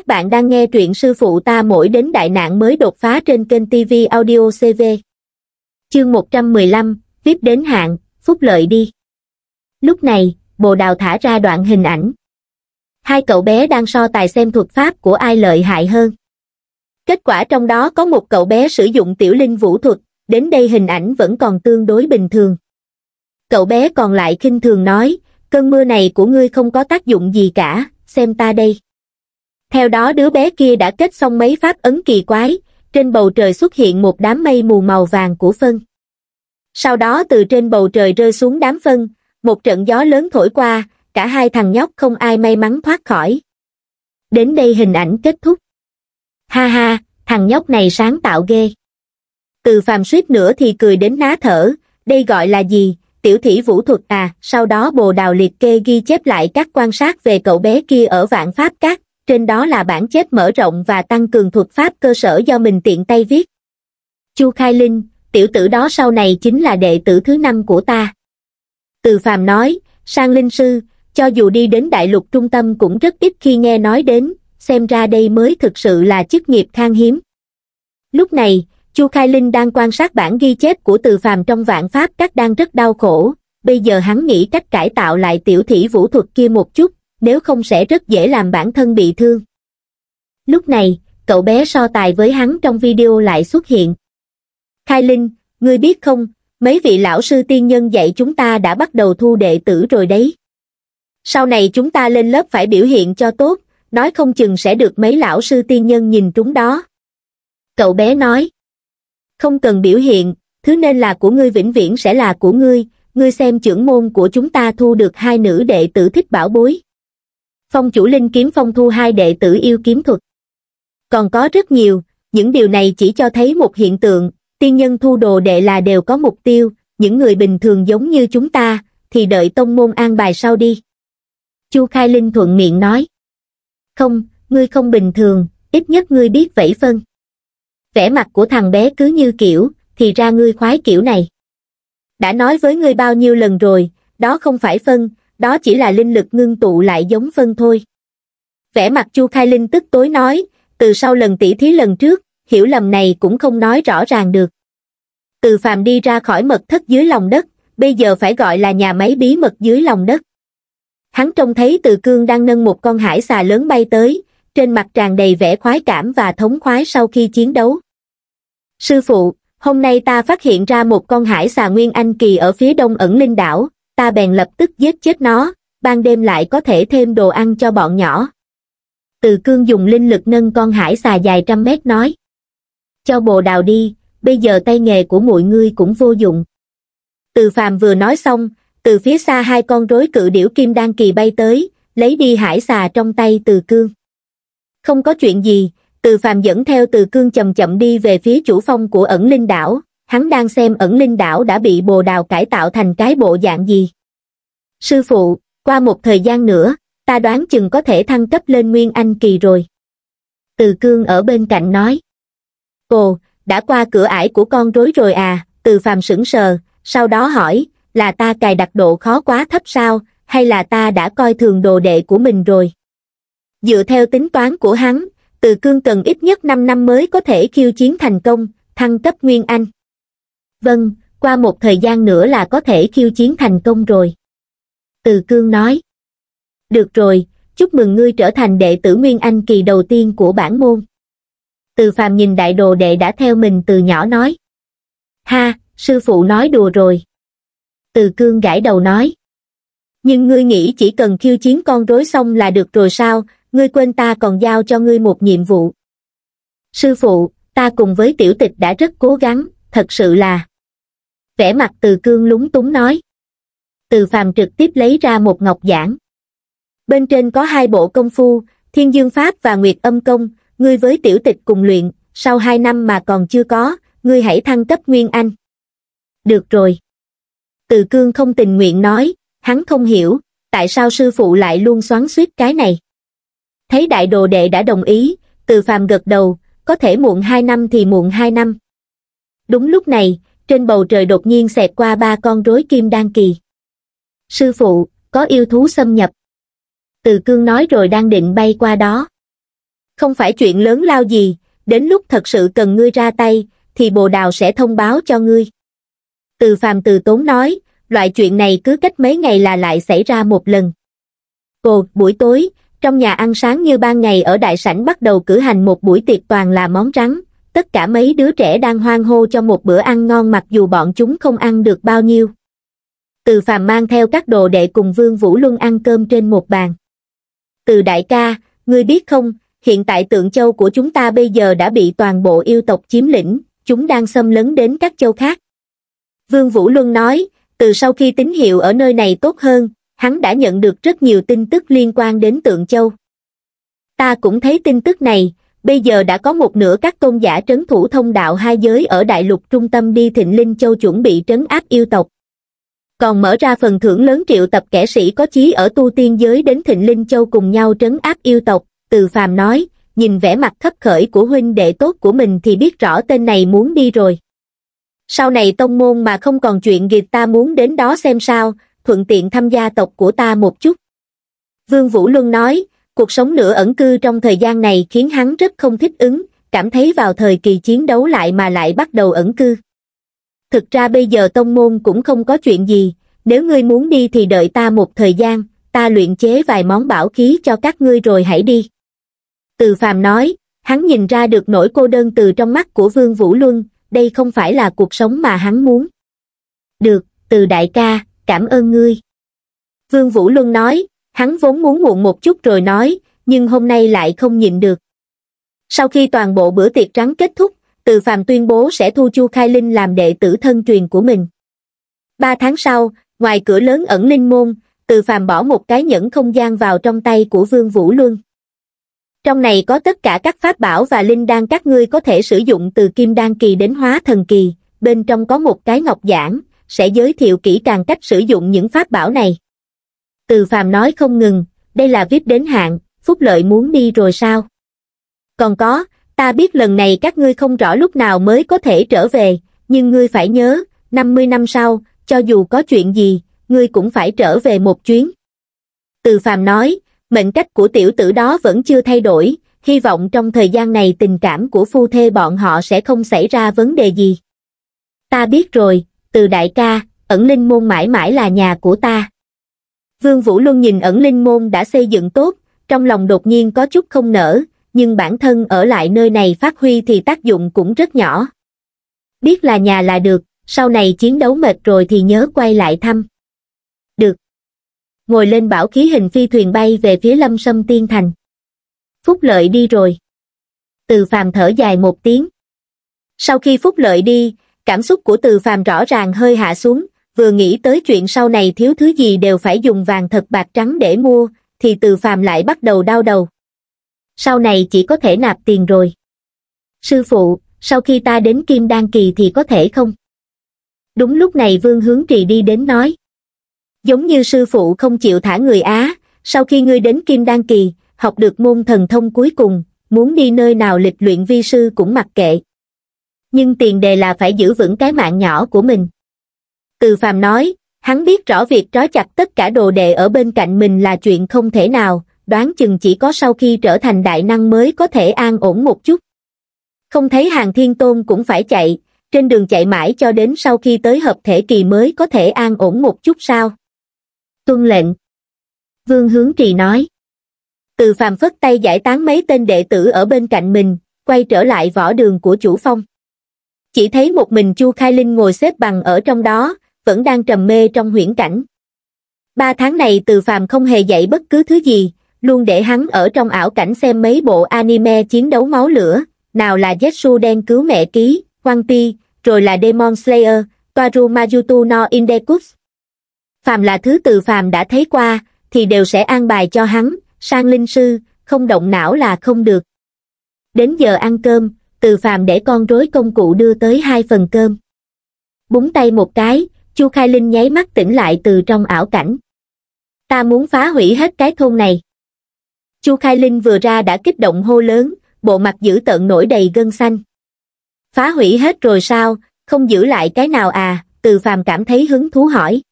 Các bạn đang nghe truyện sư phụ ta mỗi đến đại nạn mới đột phá trên kênh TV Audio CV. Chương 115, tiếp đến hạn, phúc lợi đi. Lúc này, bồ đào thả ra đoạn hình ảnh. Hai cậu bé đang so tài xem thuật pháp của ai lợi hại hơn. Kết quả trong đó có một cậu bé sử dụng tiểu linh vũ thuật, đến đây hình ảnh vẫn còn tương đối bình thường. Cậu bé còn lại khinh thường nói, cơn mưa này của ngươi không có tác dụng gì cả, xem ta đây. Theo đó đứa bé kia đã kết xong mấy pháp ấn kỳ quái, trên bầu trời xuất hiện một đám mây mù màu vàng của phân. Sau đó từ trên bầu trời rơi xuống đám phân, một trận gió lớn thổi qua, cả hai thằng nhóc không ai may mắn thoát khỏi. Đến đây hình ảnh kết thúc. Ha ha, thằng nhóc này sáng tạo ghê. Từ phàm suýt nữa thì cười đến ná thở, đây gọi là gì, tiểu thủy vũ thuật à, sau đó bồ đào liệt kê ghi chép lại các quan sát về cậu bé kia ở vạn pháp các trên đó là bản chết mở rộng và tăng cường thuật pháp cơ sở do mình tiện tay viết. Chu Khai Linh, tiểu tử đó sau này chính là đệ tử thứ năm của ta. Từ Phàm nói, sang linh sư, cho dù đi đến đại lục trung tâm cũng rất ít khi nghe nói đến, xem ra đây mới thực sự là chức nghiệp khan hiếm. Lúc này, Chu Khai Linh đang quan sát bản ghi chép của Từ Phàm trong vạn pháp các đang rất đau khổ, bây giờ hắn nghĩ cách cải tạo lại tiểu thủy vũ thuật kia một chút, nếu không sẽ rất dễ làm bản thân bị thương. Lúc này, cậu bé so tài với hắn trong video lại xuất hiện. Khai Linh, ngươi biết không, mấy vị lão sư tiên nhân dạy chúng ta đã bắt đầu thu đệ tử rồi đấy. Sau này chúng ta lên lớp phải biểu hiện cho tốt, nói không chừng sẽ được mấy lão sư tiên nhân nhìn trúng đó. Cậu bé nói, không cần biểu hiện, thứ nên là của ngươi vĩnh viễn sẽ là của ngươi, ngươi xem trưởng môn của chúng ta thu được hai nữ đệ tử thích bảo bối phong chủ linh kiếm phong thu hai đệ tử yêu kiếm thuật. Còn có rất nhiều, những điều này chỉ cho thấy một hiện tượng, tiên nhân thu đồ đệ là đều có mục tiêu, những người bình thường giống như chúng ta, thì đợi tông môn an bài sau đi. Chu Khai Linh thuận miệng nói. Không, ngươi không bình thường, ít nhất ngươi biết vẫy phân. Vẻ mặt của thằng bé cứ như kiểu, thì ra ngươi khoái kiểu này. Đã nói với ngươi bao nhiêu lần rồi, đó không phải phân, đó chỉ là linh lực ngưng tụ lại giống phân thôi. Vẻ mặt Chu Khai Linh tức tối nói, từ sau lần tỉ thí lần trước, hiểu lầm này cũng không nói rõ ràng được. Từ phàm đi ra khỏi mật thất dưới lòng đất, bây giờ phải gọi là nhà máy bí mật dưới lòng đất. Hắn trông thấy từ cương đang nâng một con hải xà lớn bay tới, trên mặt tràn đầy vẻ khoái cảm và thống khoái sau khi chiến đấu. Sư phụ, hôm nay ta phát hiện ra một con hải xà nguyên anh kỳ ở phía đông ẩn linh đảo, ta bèn lập tức giết chết nó, ban đêm lại có thể thêm đồ ăn cho bọn nhỏ. Từ cương dùng linh lực nâng con hải xà dài trăm mét nói. Cho bồ đào đi, bây giờ tay nghề của mọi ngươi cũng vô dụng. Từ phàm vừa nói xong, từ phía xa hai con rối cự điểu kim đan kỳ bay tới, lấy đi hải xà trong tay từ cương. Không có chuyện gì, từ phàm dẫn theo từ cương chậm chậm đi về phía chủ phong của ẩn linh đảo, hắn đang xem ẩn linh đảo đã bị bồ đào cải tạo thành cái bộ dạng gì. Sư phụ, qua một thời gian nữa, ta đoán chừng có thể thăng cấp lên Nguyên Anh Kỳ rồi. Từ cương ở bên cạnh nói. Ồ, đã qua cửa ải của con rối rồi à, từ phàm sững sờ, sau đó hỏi, là ta cài đặt độ khó quá thấp sao, hay là ta đã coi thường đồ đệ của mình rồi. Dựa theo tính toán của hắn, từ cương cần ít nhất 5 năm mới có thể khiêu chiến thành công, thăng cấp Nguyên Anh vâng qua một thời gian nữa là có thể khiêu chiến thành công rồi từ cương nói được rồi chúc mừng ngươi trở thành đệ tử nguyên anh kỳ đầu tiên của bản môn từ phàm nhìn đại đồ đệ đã theo mình từ nhỏ nói ha sư phụ nói đùa rồi từ cương gãi đầu nói nhưng ngươi nghĩ chỉ cần khiêu chiến con rối xong là được rồi sao ngươi quên ta còn giao cho ngươi một nhiệm vụ sư phụ ta cùng với tiểu tịch đã rất cố gắng thật sự là vẻ mặt từ cương lúng túng nói từ phàm trực tiếp lấy ra một ngọc giản bên trên có hai bộ công phu thiên dương pháp và nguyệt âm công ngươi với tiểu tịch cùng luyện sau hai năm mà còn chưa có ngươi hãy thăng cấp nguyên anh được rồi từ cương không tình nguyện nói hắn không hiểu tại sao sư phụ lại luôn xoắn suýt cái này thấy đại đồ đệ đã đồng ý từ phàm gật đầu có thể muộn hai năm thì muộn hai năm đúng lúc này trên bầu trời đột nhiên xẹt qua ba con rối kim đan kỳ sư phụ có yêu thú xâm nhập từ cương nói rồi đang định bay qua đó không phải chuyện lớn lao gì đến lúc thật sự cần ngươi ra tay thì bồ đào sẽ thông báo cho ngươi từ phàm từ tốn nói loại chuyện này cứ cách mấy ngày là lại xảy ra một lần ồ buổi tối trong nhà ăn sáng như ban ngày ở đại sảnh bắt đầu cử hành một buổi tiệc toàn là món trắng tất cả mấy đứa trẻ đang hoang hô cho một bữa ăn ngon mặc dù bọn chúng không ăn được bao nhiêu. Từ phàm mang theo các đồ đệ cùng Vương Vũ Luân ăn cơm trên một bàn. Từ đại ca, ngươi biết không, hiện tại tượng châu của chúng ta bây giờ đã bị toàn bộ yêu tộc chiếm lĩnh, chúng đang xâm lấn đến các châu khác. Vương Vũ Luân nói, từ sau khi tín hiệu ở nơi này tốt hơn, hắn đã nhận được rất nhiều tin tức liên quan đến tượng châu. Ta cũng thấy tin tức này, bây giờ đã có một nửa các tôn giả trấn thủ thông đạo hai giới ở đại lục trung tâm đi thịnh linh châu chuẩn bị trấn áp yêu tộc còn mở ra phần thưởng lớn triệu tập kẻ sĩ có chí ở tu tiên giới đến thịnh linh châu cùng nhau trấn áp yêu tộc từ phàm nói nhìn vẻ mặt khấp khởi của huynh đệ tốt của mình thì biết rõ tên này muốn đi rồi sau này tông môn mà không còn chuyện gì ta muốn đến đó xem sao thuận tiện tham gia tộc của ta một chút vương vũ luân nói cuộc sống nửa ẩn cư trong thời gian này khiến hắn rất không thích ứng, cảm thấy vào thời kỳ chiến đấu lại mà lại bắt đầu ẩn cư. Thực ra bây giờ tông môn cũng không có chuyện gì, nếu ngươi muốn đi thì đợi ta một thời gian, ta luyện chế vài món bảo khí cho các ngươi rồi hãy đi. Từ phàm nói, hắn nhìn ra được nỗi cô đơn từ trong mắt của Vương Vũ Luân, đây không phải là cuộc sống mà hắn muốn. Được, từ đại ca, cảm ơn ngươi. Vương Vũ Luân nói, hắn vốn muốn muộn một chút rồi nói, nhưng hôm nay lại không nhịn được. Sau khi toàn bộ bữa tiệc trắng kết thúc, Từ Phàm tuyên bố sẽ thu Chu Khai Linh làm đệ tử thân truyền của mình. Ba tháng sau, ngoài cửa lớn ẩn linh môn, Từ Phàm bỏ một cái nhẫn không gian vào trong tay của Vương Vũ Luân. Trong này có tất cả các pháp bảo và linh đan các ngươi có thể sử dụng từ kim đan kỳ đến hóa thần kỳ, bên trong có một cái ngọc giản, sẽ giới thiệu kỹ càng cách sử dụng những pháp bảo này. Từ phàm nói không ngừng, đây là VIP đến hạn, Phúc Lợi muốn đi rồi sao? Còn có, ta biết lần này các ngươi không rõ lúc nào mới có thể trở về, nhưng ngươi phải nhớ, 50 năm sau, cho dù có chuyện gì, ngươi cũng phải trở về một chuyến. Từ phàm nói, mệnh cách của tiểu tử đó vẫn chưa thay đổi, hy vọng trong thời gian này tình cảm của phu thê bọn họ sẽ không xảy ra vấn đề gì. Ta biết rồi, từ đại ca, ẩn linh môn mãi mãi là nhà của ta. Vương Vũ Luân nhìn ẩn linh môn đã xây dựng tốt, trong lòng đột nhiên có chút không nở, nhưng bản thân ở lại nơi này phát huy thì tác dụng cũng rất nhỏ. Biết là nhà là được, sau này chiến đấu mệt rồi thì nhớ quay lại thăm. Được. Ngồi lên bảo khí hình phi thuyền bay về phía lâm sâm tiên thành. Phúc lợi đi rồi. Từ phàm thở dài một tiếng. Sau khi Phúc lợi đi, cảm xúc của từ phàm rõ ràng hơi hạ xuống, vừa nghĩ tới chuyện sau này thiếu thứ gì đều phải dùng vàng thật bạc trắng để mua thì từ phàm lại bắt đầu đau đầu sau này chỉ có thể nạp tiền rồi sư phụ sau khi ta đến kim đan kỳ thì có thể không đúng lúc này vương hướng trì đi đến nói giống như sư phụ không chịu thả người á sau khi ngươi đến kim đan kỳ học được môn thần thông cuối cùng muốn đi nơi nào lịch luyện vi sư cũng mặc kệ nhưng tiền đề là phải giữ vững cái mạng nhỏ của mình từ Phàm nói, hắn biết rõ việc trói chặt tất cả đồ đệ ở bên cạnh mình là chuyện không thể nào, đoán chừng chỉ có sau khi trở thành đại năng mới có thể an ổn một chút. Không thấy hàng thiên tôn cũng phải chạy, trên đường chạy mãi cho đến sau khi tới hợp thể kỳ mới có thể an ổn một chút sao. Tuân lệnh. Vương Hướng Trì nói. Từ phàm phất tay giải tán mấy tên đệ tử ở bên cạnh mình, quay trở lại võ đường của chủ phong. Chỉ thấy một mình Chu Khai Linh ngồi xếp bằng ở trong đó, vẫn đang trầm mê trong huyễn cảnh. Ba tháng này từ phàm không hề dạy bất cứ thứ gì, luôn để hắn ở trong ảo cảnh xem mấy bộ anime chiến đấu máu lửa, nào là Jetsu đen cứu mẹ ký, quang Piece, rồi là Demon Slayer, Toru majutu no Indekus. Phàm là thứ từ phàm đã thấy qua, thì đều sẽ an bài cho hắn, sang linh sư, không động não là không được. Đến giờ ăn cơm, từ phàm để con rối công cụ đưa tới hai phần cơm. Búng tay một cái, chu khai linh nháy mắt tỉnh lại từ trong ảo cảnh ta muốn phá hủy hết cái thôn này chu khai linh vừa ra đã kích động hô lớn bộ mặt dữ tợn nổi đầy gân xanh phá hủy hết rồi sao không giữ lại cái nào à từ phàm cảm thấy hứng thú hỏi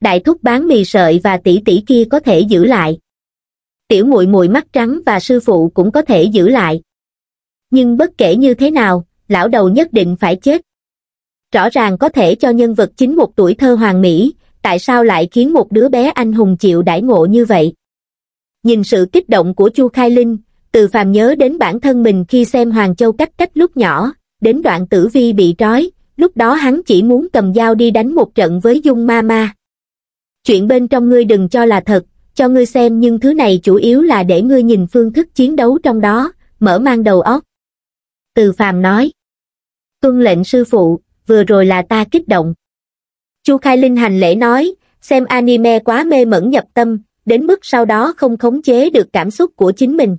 đại thúc bán mì sợi và tỷ tỷ kia có thể giữ lại tiểu muội muội mắt trắng và sư phụ cũng có thể giữ lại nhưng bất kể như thế nào lão đầu nhất định phải chết rõ ràng có thể cho nhân vật chính một tuổi thơ hoàng mỹ, tại sao lại khiến một đứa bé anh hùng chịu đãi ngộ như vậy? Nhìn sự kích động của Chu Khai Linh, từ phàm nhớ đến bản thân mình khi xem Hoàng Châu cách cách lúc nhỏ, đến đoạn tử vi bị trói, lúc đó hắn chỉ muốn cầm dao đi đánh một trận với Dung Ma Ma. Chuyện bên trong ngươi đừng cho là thật, cho ngươi xem nhưng thứ này chủ yếu là để ngươi nhìn phương thức chiến đấu trong đó, mở mang đầu óc. Từ phàm nói. Tuân lệnh sư phụ, vừa rồi là ta kích động chu khai linh hành lễ nói xem anime quá mê mẩn nhập tâm đến mức sau đó không khống chế được cảm xúc của chính mình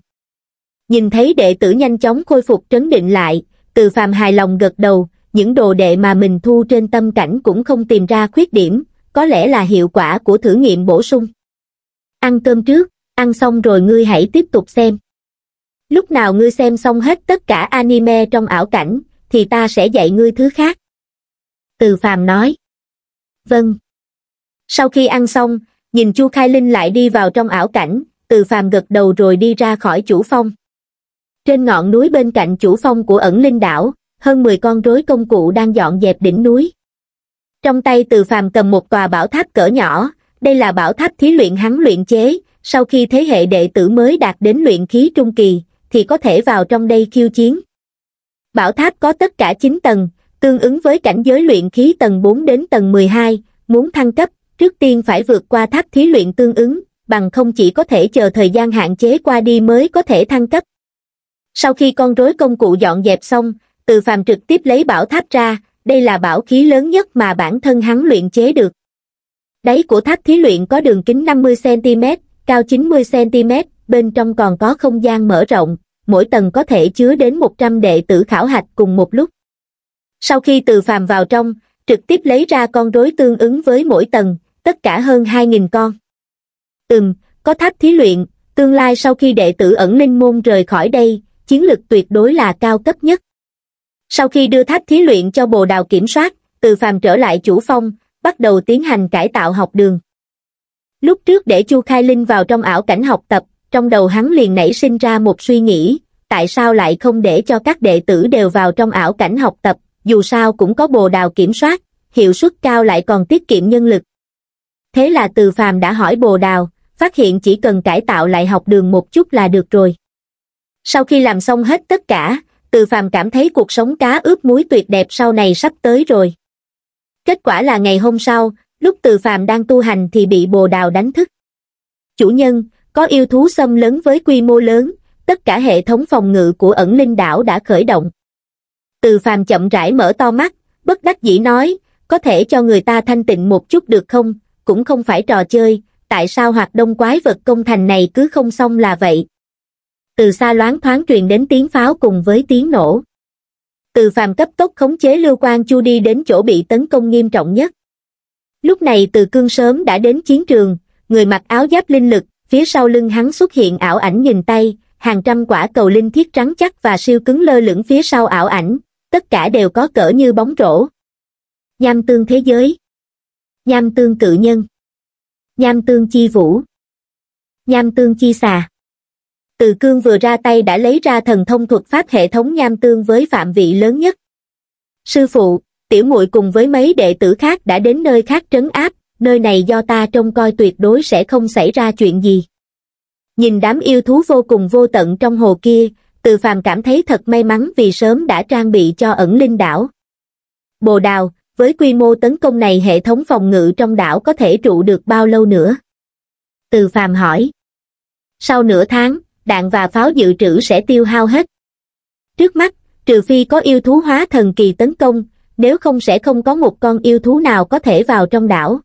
nhìn thấy đệ tử nhanh chóng khôi phục trấn định lại từ phàm hài lòng gật đầu những đồ đệ mà mình thu trên tâm cảnh cũng không tìm ra khuyết điểm có lẽ là hiệu quả của thử nghiệm bổ sung ăn cơm trước ăn xong rồi ngươi hãy tiếp tục xem lúc nào ngươi xem xong hết tất cả anime trong ảo cảnh thì ta sẽ dạy ngươi thứ khác từ Phàm nói. Vâng. Sau khi ăn xong, nhìn Chu Khai Linh lại đi vào trong ảo cảnh, Từ Phàm gật đầu rồi đi ra khỏi chủ phong. Trên ngọn núi bên cạnh chủ phong của ẩn linh đảo, hơn 10 con rối công cụ đang dọn dẹp đỉnh núi. Trong tay Từ Phàm cầm một tòa bảo tháp cỡ nhỏ, đây là bảo tháp thí luyện hắn luyện chế, sau khi thế hệ đệ tử mới đạt đến luyện khí trung kỳ, thì có thể vào trong đây khiêu chiến. Bảo tháp có tất cả 9 tầng, tương ứng với cảnh giới luyện khí tầng 4 đến tầng 12, muốn thăng cấp, trước tiên phải vượt qua tháp thí luyện tương ứng, bằng không chỉ có thể chờ thời gian hạn chế qua đi mới có thể thăng cấp. Sau khi con rối công cụ dọn dẹp xong, từ phàm trực tiếp lấy bảo tháp ra, đây là bảo khí lớn nhất mà bản thân hắn luyện chế được. Đáy của tháp thí luyện có đường kính 50cm, cao 90cm, bên trong còn có không gian mở rộng, mỗi tầng có thể chứa đến 100 đệ tử khảo hạch cùng một lúc sau khi từ phàm vào trong trực tiếp lấy ra con rối tương ứng với mỗi tầng tất cả hơn hai nghìn con ừm có tháp thí luyện tương lai sau khi đệ tử ẩn linh môn rời khỏi đây chiến lực tuyệt đối là cao cấp nhất sau khi đưa tháp thí luyện cho bồ đào kiểm soát từ phàm trở lại chủ phong bắt đầu tiến hành cải tạo học đường lúc trước để chu khai linh vào trong ảo cảnh học tập trong đầu hắn liền nảy sinh ra một suy nghĩ tại sao lại không để cho các đệ tử đều vào trong ảo cảnh học tập dù sao cũng có bồ đào kiểm soát, hiệu suất cao lại còn tiết kiệm nhân lực. Thế là từ phàm đã hỏi bồ đào, phát hiện chỉ cần cải tạo lại học đường một chút là được rồi. Sau khi làm xong hết tất cả, từ phàm cảm thấy cuộc sống cá ướp muối tuyệt đẹp sau này sắp tới rồi. Kết quả là ngày hôm sau, lúc từ phàm đang tu hành thì bị bồ đào đánh thức. Chủ nhân, có yêu thú xâm lấn với quy mô lớn, tất cả hệ thống phòng ngự của ẩn linh đảo đã khởi động. Từ phàm chậm rãi mở to mắt, bất đắc dĩ nói, có thể cho người ta thanh tịnh một chút được không, cũng không phải trò chơi, tại sao hoạt đông quái vật công thành này cứ không xong là vậy. Từ xa loáng thoáng truyền đến tiếng pháo cùng với tiếng nổ. Từ phàm cấp tốc khống chế lưu quan chu đi đến chỗ bị tấn công nghiêm trọng nhất. Lúc này từ cương sớm đã đến chiến trường, người mặc áo giáp linh lực, phía sau lưng hắn xuất hiện ảo ảnh nhìn tay, hàng trăm quả cầu linh thiết trắng chắc và siêu cứng lơ lửng phía sau ảo ảnh, tất cả đều có cỡ như bóng rổ. Nham tương thế giới Nham tương cự nhân Nham tương chi vũ Nham tương chi xà Từ cương vừa ra tay đã lấy ra thần thông thuật pháp hệ thống nham tương với phạm vị lớn nhất. Sư phụ, tiểu muội cùng với mấy đệ tử khác đã đến nơi khác trấn áp, nơi này do ta trông coi tuyệt đối sẽ không xảy ra chuyện gì. Nhìn đám yêu thú vô cùng vô tận trong hồ kia, từ phàm cảm thấy thật may mắn vì sớm đã trang bị cho ẩn linh đảo. Bồ đào, với quy mô tấn công này hệ thống phòng ngự trong đảo có thể trụ được bao lâu nữa? Từ phàm hỏi. Sau nửa tháng, đạn và pháo dự trữ sẽ tiêu hao hết. Trước mắt, trừ phi có yêu thú hóa thần kỳ tấn công, nếu không sẽ không có một con yêu thú nào có thể vào trong đảo.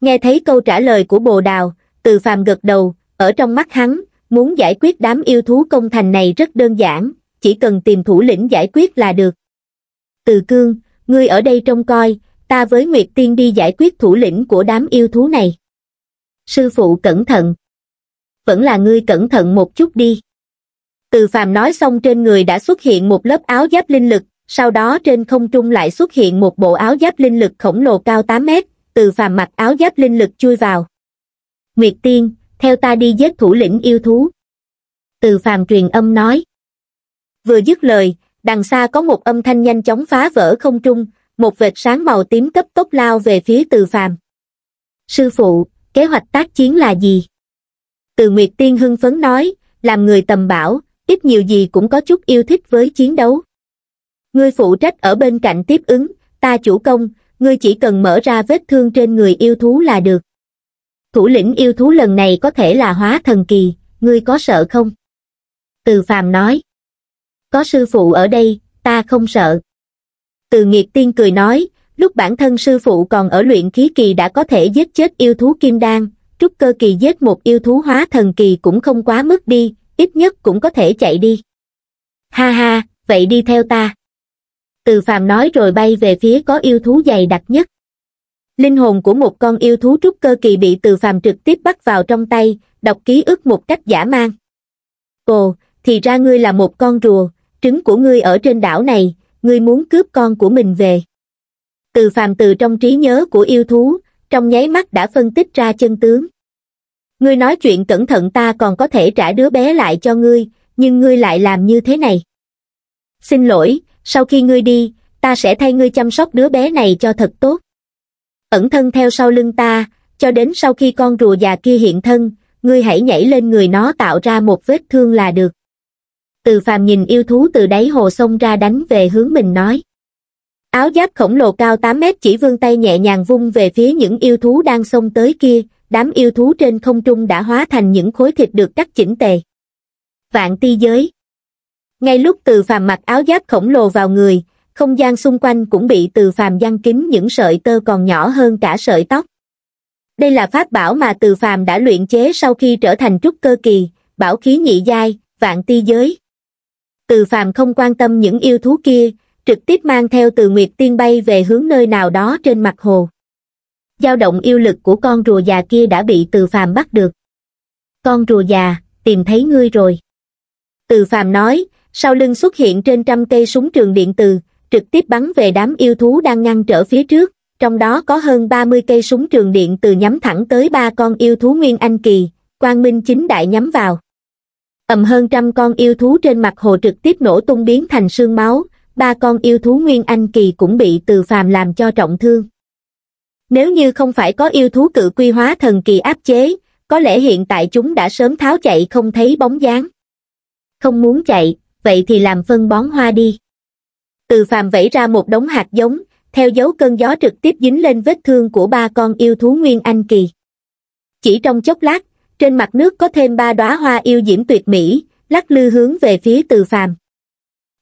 Nghe thấy câu trả lời của bồ đào, từ phàm gật đầu, ở trong mắt hắn, Muốn giải quyết đám yêu thú công thành này rất đơn giản, chỉ cần tìm thủ lĩnh giải quyết là được. Từ cương, ngươi ở đây trông coi, ta với Nguyệt Tiên đi giải quyết thủ lĩnh của đám yêu thú này. Sư phụ cẩn thận. Vẫn là ngươi cẩn thận một chút đi. Từ phàm nói xong trên người đã xuất hiện một lớp áo giáp linh lực, sau đó trên không trung lại xuất hiện một bộ áo giáp linh lực khổng lồ cao 8 mét, từ phàm mặc áo giáp linh lực chui vào. Nguyệt Tiên, theo ta đi giết thủ lĩnh yêu thú từ phàm truyền âm nói vừa dứt lời đằng xa có một âm thanh nhanh chóng phá vỡ không trung một vệt sáng màu tím cấp tốc lao về phía từ phàm sư phụ kế hoạch tác chiến là gì từ nguyệt tiên hưng phấn nói làm người tầm bảo ít nhiều gì cũng có chút yêu thích với chiến đấu ngươi phụ trách ở bên cạnh tiếp ứng ta chủ công ngươi chỉ cần mở ra vết thương trên người yêu thú là được thủ lĩnh yêu thú lần này có thể là hóa thần kỳ, ngươi có sợ không? Từ phàm nói, có sư phụ ở đây, ta không sợ. Từ nghiệt tiên cười nói, lúc bản thân sư phụ còn ở luyện khí kỳ đã có thể giết chết yêu thú kim đan, trúc cơ kỳ giết một yêu thú hóa thần kỳ cũng không quá mức đi, ít nhất cũng có thể chạy đi. Ha ha, vậy đi theo ta. Từ phàm nói rồi bay về phía có yêu thú dày đặc nhất linh hồn của một con yêu thú trúc cơ kỳ bị từ phàm trực tiếp bắt vào trong tay đọc ký ức một cách giả mang ồ thì ra ngươi là một con rùa trứng của ngươi ở trên đảo này ngươi muốn cướp con của mình về từ phàm từ trong trí nhớ của yêu thú trong nháy mắt đã phân tích ra chân tướng ngươi nói chuyện cẩn thận ta còn có thể trả đứa bé lại cho ngươi nhưng ngươi lại làm như thế này xin lỗi sau khi ngươi đi ta sẽ thay ngươi chăm sóc đứa bé này cho thật tốt ẩn thân theo sau lưng ta, cho đến sau khi con rùa già kia hiện thân, ngươi hãy nhảy lên người nó tạo ra một vết thương là được. Từ phàm nhìn yêu thú từ đáy hồ sông ra đánh về hướng mình nói. Áo giáp khổng lồ cao 8 mét chỉ vươn tay nhẹ nhàng vung về phía những yêu thú đang xông tới kia, đám yêu thú trên không trung đã hóa thành những khối thịt được cắt chỉnh tề. Vạn ti giới Ngay lúc từ phàm mặc áo giáp khổng lồ vào người, không gian xung quanh cũng bị từ phàm giăng kín những sợi tơ còn nhỏ hơn cả sợi tóc đây là pháp bảo mà từ phàm đã luyện chế sau khi trở thành trúc cơ kỳ bảo khí nhị giai vạn ti giới từ phàm không quan tâm những yêu thú kia trực tiếp mang theo từ nguyệt tiên bay về hướng nơi nào đó trên mặt hồ dao động yêu lực của con rùa già kia đã bị từ phàm bắt được con rùa già tìm thấy ngươi rồi từ phàm nói sau lưng xuất hiện trên trăm cây súng trường điện từ trực tiếp bắn về đám yêu thú đang ngăn trở phía trước trong đó có hơn 30 cây súng trường điện từ nhắm thẳng tới ba con yêu thú Nguyên Anh Kỳ, Quang Minh chính đại nhắm vào. Ẩm hơn trăm con yêu thú trên mặt hồ trực tiếp nổ tung biến thành sương máu, ba con yêu thú Nguyên Anh Kỳ cũng bị từ phàm làm cho trọng thương. Nếu như không phải có yêu thú cự quy hóa thần kỳ áp chế, có lẽ hiện tại chúng đã sớm tháo chạy không thấy bóng dáng. Không muốn chạy, vậy thì làm phân bón hoa đi từ phàm vẫy ra một đống hạt giống theo dấu cơn gió trực tiếp dính lên vết thương của ba con yêu thú nguyên anh kỳ chỉ trong chốc lát trên mặt nước có thêm ba đóa hoa yêu diễm tuyệt mỹ lắc lư hướng về phía từ phàm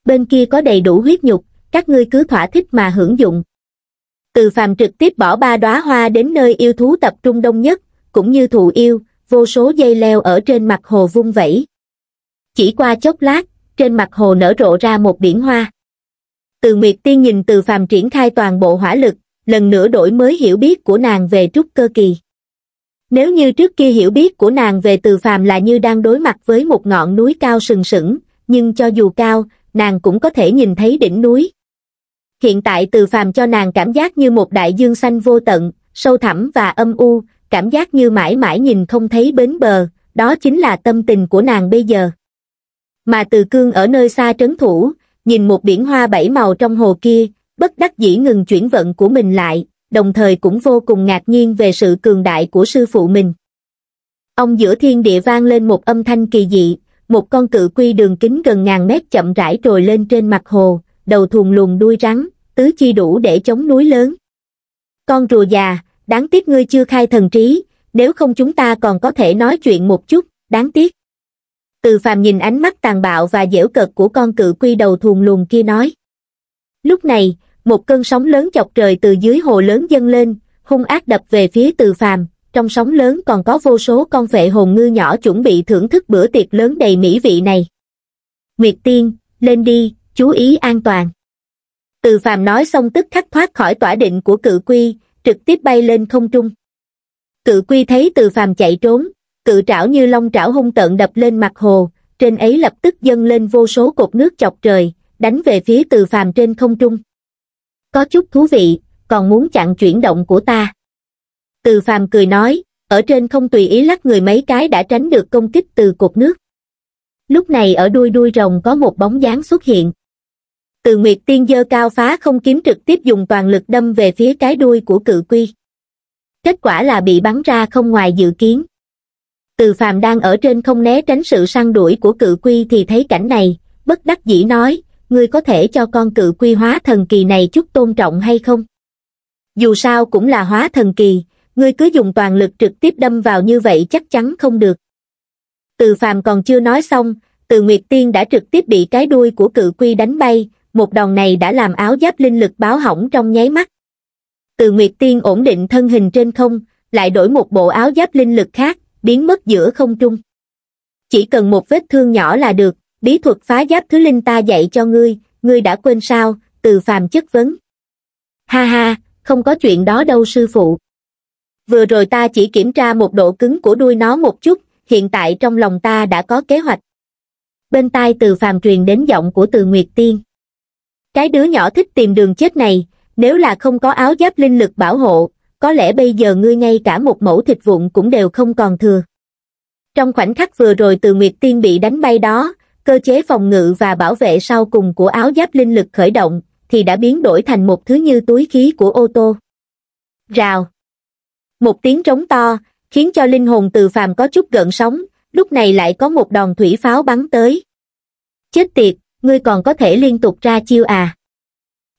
bên kia có đầy đủ huyết nhục các ngươi cứ thỏa thích mà hưởng dụng từ phàm trực tiếp bỏ ba đóa hoa đến nơi yêu thú tập trung đông nhất cũng như thụ yêu vô số dây leo ở trên mặt hồ vung vẩy chỉ qua chốc lát trên mặt hồ nở rộ ra một biển hoa từ Nguyệt Tiên nhìn từ phàm triển khai toàn bộ hỏa lực, lần nữa đổi mới hiểu biết của nàng về trúc cơ kỳ. Nếu như trước kia hiểu biết của nàng về từ phàm là như đang đối mặt với một ngọn núi cao sừng sững, nhưng cho dù cao, nàng cũng có thể nhìn thấy đỉnh núi. Hiện tại từ phàm cho nàng cảm giác như một đại dương xanh vô tận, sâu thẳm và âm u, cảm giác như mãi mãi nhìn không thấy bến bờ, đó chính là tâm tình của nàng bây giờ. Mà từ cương ở nơi xa trấn thủ, nhìn một biển hoa bảy màu trong hồ kia, bất đắc dĩ ngừng chuyển vận của mình lại, đồng thời cũng vô cùng ngạc nhiên về sự cường đại của sư phụ mình. Ông giữa thiên địa vang lên một âm thanh kỳ dị, một con cự quy đường kính gần ngàn mét chậm rãi trồi lên trên mặt hồ, đầu thùn lùn đuôi rắn, tứ chi đủ để chống núi lớn. Con rùa già, đáng tiếc ngươi chưa khai thần trí, nếu không chúng ta còn có thể nói chuyện một chút, đáng tiếc từ phàm nhìn ánh mắt tàn bạo và dễu cợt của con cự quy đầu thùn lùn kia nói. Lúc này, một cơn sóng lớn chọc trời từ dưới hồ lớn dâng lên, hung ác đập về phía từ phàm, trong sóng lớn còn có vô số con vệ hồn ngư nhỏ chuẩn bị thưởng thức bữa tiệc lớn đầy mỹ vị này. Nguyệt Tiên, lên đi, chú ý an toàn. Từ phàm nói xong tức khắc thoát khỏi tỏa định của cự quy, trực tiếp bay lên không trung. Cự quy thấy từ phàm chạy trốn, cự trảo như long trảo hung tận đập lên mặt hồ, trên ấy lập tức dâng lên vô số cột nước chọc trời, đánh về phía từ phàm trên không trung. Có chút thú vị, còn muốn chặn chuyển động của ta. Từ phàm cười nói, ở trên không tùy ý lắc người mấy cái đã tránh được công kích từ cột nước. Lúc này ở đuôi đuôi rồng có một bóng dáng xuất hiện. Từ Nguyệt Tiên dơ cao phá không kiếm trực tiếp dùng toàn lực đâm về phía cái đuôi của cự quy. Kết quả là bị bắn ra không ngoài dự kiến. Từ phàm đang ở trên không né tránh sự săn đuổi của cự quy thì thấy cảnh này, bất đắc dĩ nói, ngươi có thể cho con cự quy hóa thần kỳ này chút tôn trọng hay không? Dù sao cũng là hóa thần kỳ, ngươi cứ dùng toàn lực trực tiếp đâm vào như vậy chắc chắn không được. Từ phàm còn chưa nói xong, từ Nguyệt Tiên đã trực tiếp bị cái đuôi của cự quy đánh bay, một đòn này đã làm áo giáp linh lực báo hỏng trong nháy mắt. Từ Nguyệt Tiên ổn định thân hình trên không, lại đổi một bộ áo giáp linh lực khác, biến mất giữa không trung. Chỉ cần một vết thương nhỏ là được, bí thuật phá giáp thứ linh ta dạy cho ngươi, ngươi đã quên sao, từ phàm chất vấn. Ha ha, không có chuyện đó đâu sư phụ. Vừa rồi ta chỉ kiểm tra một độ cứng của đuôi nó một chút, hiện tại trong lòng ta đã có kế hoạch. Bên tai từ phàm truyền đến giọng của từ Nguyệt Tiên. Cái đứa nhỏ thích tìm đường chết này, nếu là không có áo giáp linh lực bảo hộ, có lẽ bây giờ ngươi ngay cả một mẫu thịt vụn cũng đều không còn thừa. Trong khoảnh khắc vừa rồi từ Nguyệt Tiên bị đánh bay đó, cơ chế phòng ngự và bảo vệ sau cùng của áo giáp linh lực khởi động, thì đã biến đổi thành một thứ như túi khí của ô tô. Rào. Một tiếng trống to, khiến cho linh hồn từ phàm có chút gợn sóng, lúc này lại có một đòn thủy pháo bắn tới. Chết tiệt, ngươi còn có thể liên tục ra chiêu à.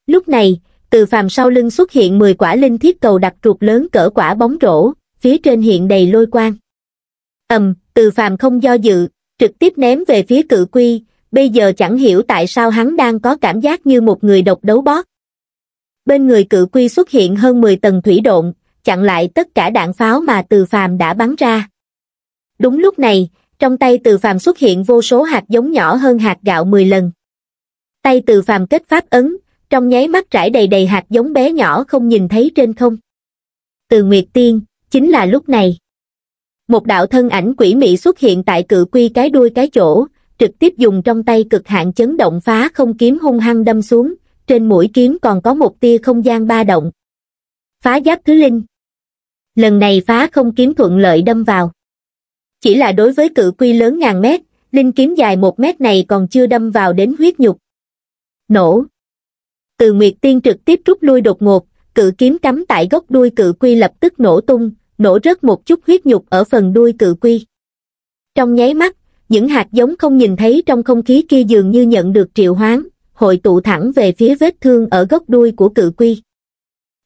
Lúc này, từ phàm sau lưng xuất hiện 10 quả linh thiết cầu đặt trục lớn cỡ quả bóng rổ, phía trên hiện đầy lôi quang. ầm, từ phàm không do dự, trực tiếp ném về phía cự quy, bây giờ chẳng hiểu tại sao hắn đang có cảm giác như một người độc đấu bót. Bên người cự quy xuất hiện hơn 10 tầng thủy độn, chặn lại tất cả đạn pháo mà từ phàm đã bắn ra. Đúng lúc này, trong tay từ phàm xuất hiện vô số hạt giống nhỏ hơn hạt gạo 10 lần. Tay từ phàm kết pháp ấn, trong nháy mắt trải đầy đầy hạt giống bé nhỏ không nhìn thấy trên không. Từ Nguyệt Tiên, chính là lúc này. Một đạo thân ảnh quỷ mị xuất hiện tại cự quy cái đuôi cái chỗ, trực tiếp dùng trong tay cực hạn chấn động phá không kiếm hung hăng đâm xuống, trên mũi kiếm còn có một tia không gian ba động. Phá giáp thứ linh. Lần này phá không kiếm thuận lợi đâm vào. Chỉ là đối với cự quy lớn ngàn mét, linh kiếm dài một mét này còn chưa đâm vào đến huyết nhục. Nổ, từ Nguyệt Tiên trực tiếp rút lui đột ngột, cự kiếm cắm tại gốc đuôi cự quy lập tức nổ tung, nổ rớt một chút huyết nhục ở phần đuôi cự quy. Trong nháy mắt, những hạt giống không nhìn thấy trong không khí kia dường như nhận được triệu hoán, hội tụ thẳng về phía vết thương ở gốc đuôi của cự quy.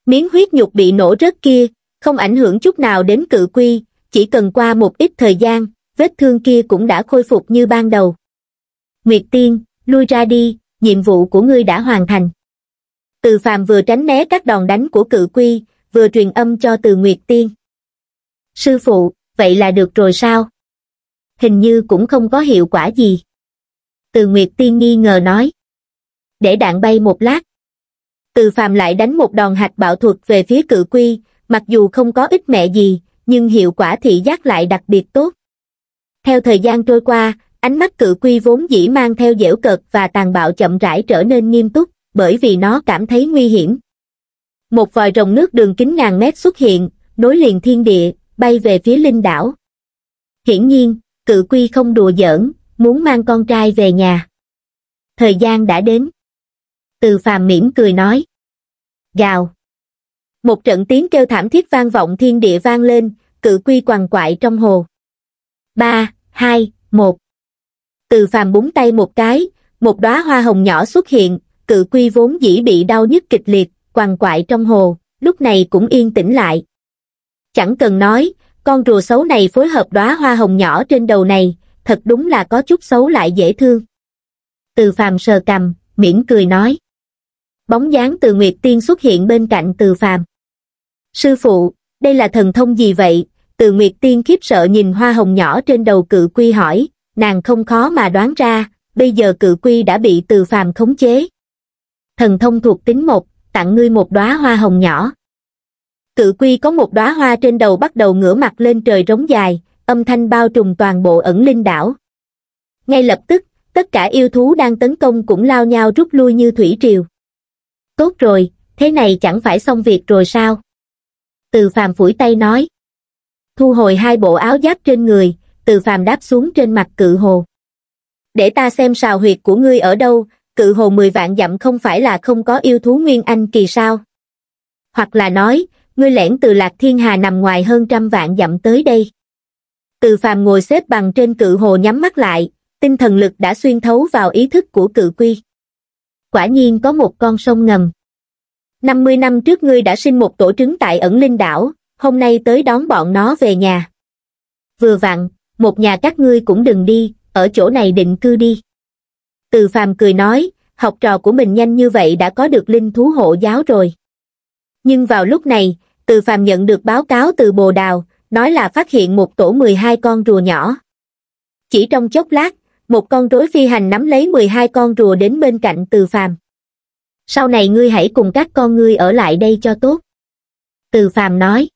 Miếng huyết nhục bị nổ rớt kia, không ảnh hưởng chút nào đến cự quy, chỉ cần qua một ít thời gian, vết thương kia cũng đã khôi phục như ban đầu. Nguyệt Tiên, lui ra đi, nhiệm vụ của ngươi đã hoàn thành. Từ phàm vừa tránh né các đòn đánh của cự quy, vừa truyền âm cho từ Nguyệt Tiên. Sư phụ, vậy là được rồi sao? Hình như cũng không có hiệu quả gì. Từ Nguyệt Tiên nghi ngờ nói. Để đạn bay một lát. Từ phàm lại đánh một đòn hạch bạo thuật về phía cự quy, mặc dù không có ích mẹ gì, nhưng hiệu quả thị giác lại đặc biệt tốt. Theo thời gian trôi qua, ánh mắt cự quy vốn dĩ mang theo dẻo cợt và tàn bạo chậm rãi trở nên nghiêm túc bởi vì nó cảm thấy nguy hiểm. Một vòi rồng nước đường kính ngàn mét xuất hiện, nối liền thiên địa, bay về phía linh đảo. Hiển nhiên, cự quy không đùa giỡn, muốn mang con trai về nhà. Thời gian đã đến. Từ phàm mỉm cười nói. Gào. Một trận tiếng kêu thảm thiết vang vọng thiên địa vang lên, cự quy quằn quại trong hồ. Ba, hai, một. Từ phàm búng tay một cái, một đóa hoa hồng nhỏ xuất hiện, cự quy vốn dĩ bị đau nhức kịch liệt, quằn quại trong hồ, lúc này cũng yên tĩnh lại. Chẳng cần nói, con rùa xấu này phối hợp đóa hoa hồng nhỏ trên đầu này, thật đúng là có chút xấu lại dễ thương. Từ phàm sờ cầm, miễn cười nói. Bóng dáng từ Nguyệt Tiên xuất hiện bên cạnh từ phàm. Sư phụ, đây là thần thông gì vậy? Từ Nguyệt Tiên khiếp sợ nhìn hoa hồng nhỏ trên đầu cự quy hỏi, nàng không khó mà đoán ra, bây giờ cự quy đã bị từ phàm khống chế thần thông thuộc tính một tặng ngươi một đóa hoa hồng nhỏ cự quy có một đóa hoa trên đầu bắt đầu ngửa mặt lên trời rống dài âm thanh bao trùm toàn bộ ẩn linh đảo ngay lập tức tất cả yêu thú đang tấn công cũng lao nhau rút lui như thủy triều tốt rồi thế này chẳng phải xong việc rồi sao từ phàm phủi tay nói thu hồi hai bộ áo giáp trên người từ phàm đáp xuống trên mặt cự hồ để ta xem sào huyệt của ngươi ở đâu cự hồ 10 vạn dặm không phải là không có yêu thú Nguyên Anh kỳ sao? Hoặc là nói, ngươi lẻn từ Lạc Thiên Hà nằm ngoài hơn trăm vạn dặm tới đây. Từ phàm ngồi xếp bằng trên cự hồ nhắm mắt lại, tinh thần lực đã xuyên thấu vào ý thức của cự quy. Quả nhiên có một con sông ngầm. 50 năm trước ngươi đã sinh một tổ trứng tại ẩn linh đảo, hôm nay tới đón bọn nó về nhà. Vừa vặn, một nhà các ngươi cũng đừng đi, ở chỗ này định cư đi. Từ phàm cười nói, học trò của mình nhanh như vậy đã có được linh thú hộ giáo rồi. Nhưng vào lúc này, từ phàm nhận được báo cáo từ bồ đào, nói là phát hiện một tổ 12 con rùa nhỏ. Chỉ trong chốc lát, một con rối phi hành nắm lấy 12 con rùa đến bên cạnh từ phàm. Sau này ngươi hãy cùng các con ngươi ở lại đây cho tốt. Từ phàm nói.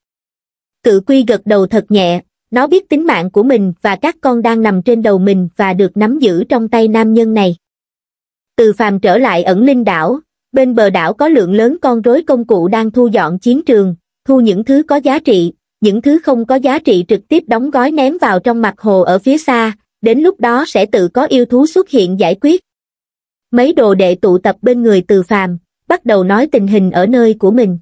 Cự quy gật đầu thật nhẹ, nó biết tính mạng của mình và các con đang nằm trên đầu mình và được nắm giữ trong tay nam nhân này từ phàm trở lại ẩn linh đảo, bên bờ đảo có lượng lớn con rối công cụ đang thu dọn chiến trường, thu những thứ có giá trị, những thứ không có giá trị trực tiếp đóng gói ném vào trong mặt hồ ở phía xa, đến lúc đó sẽ tự có yêu thú xuất hiện giải quyết. Mấy đồ đệ tụ tập bên người từ phàm, bắt đầu nói tình hình ở nơi của mình.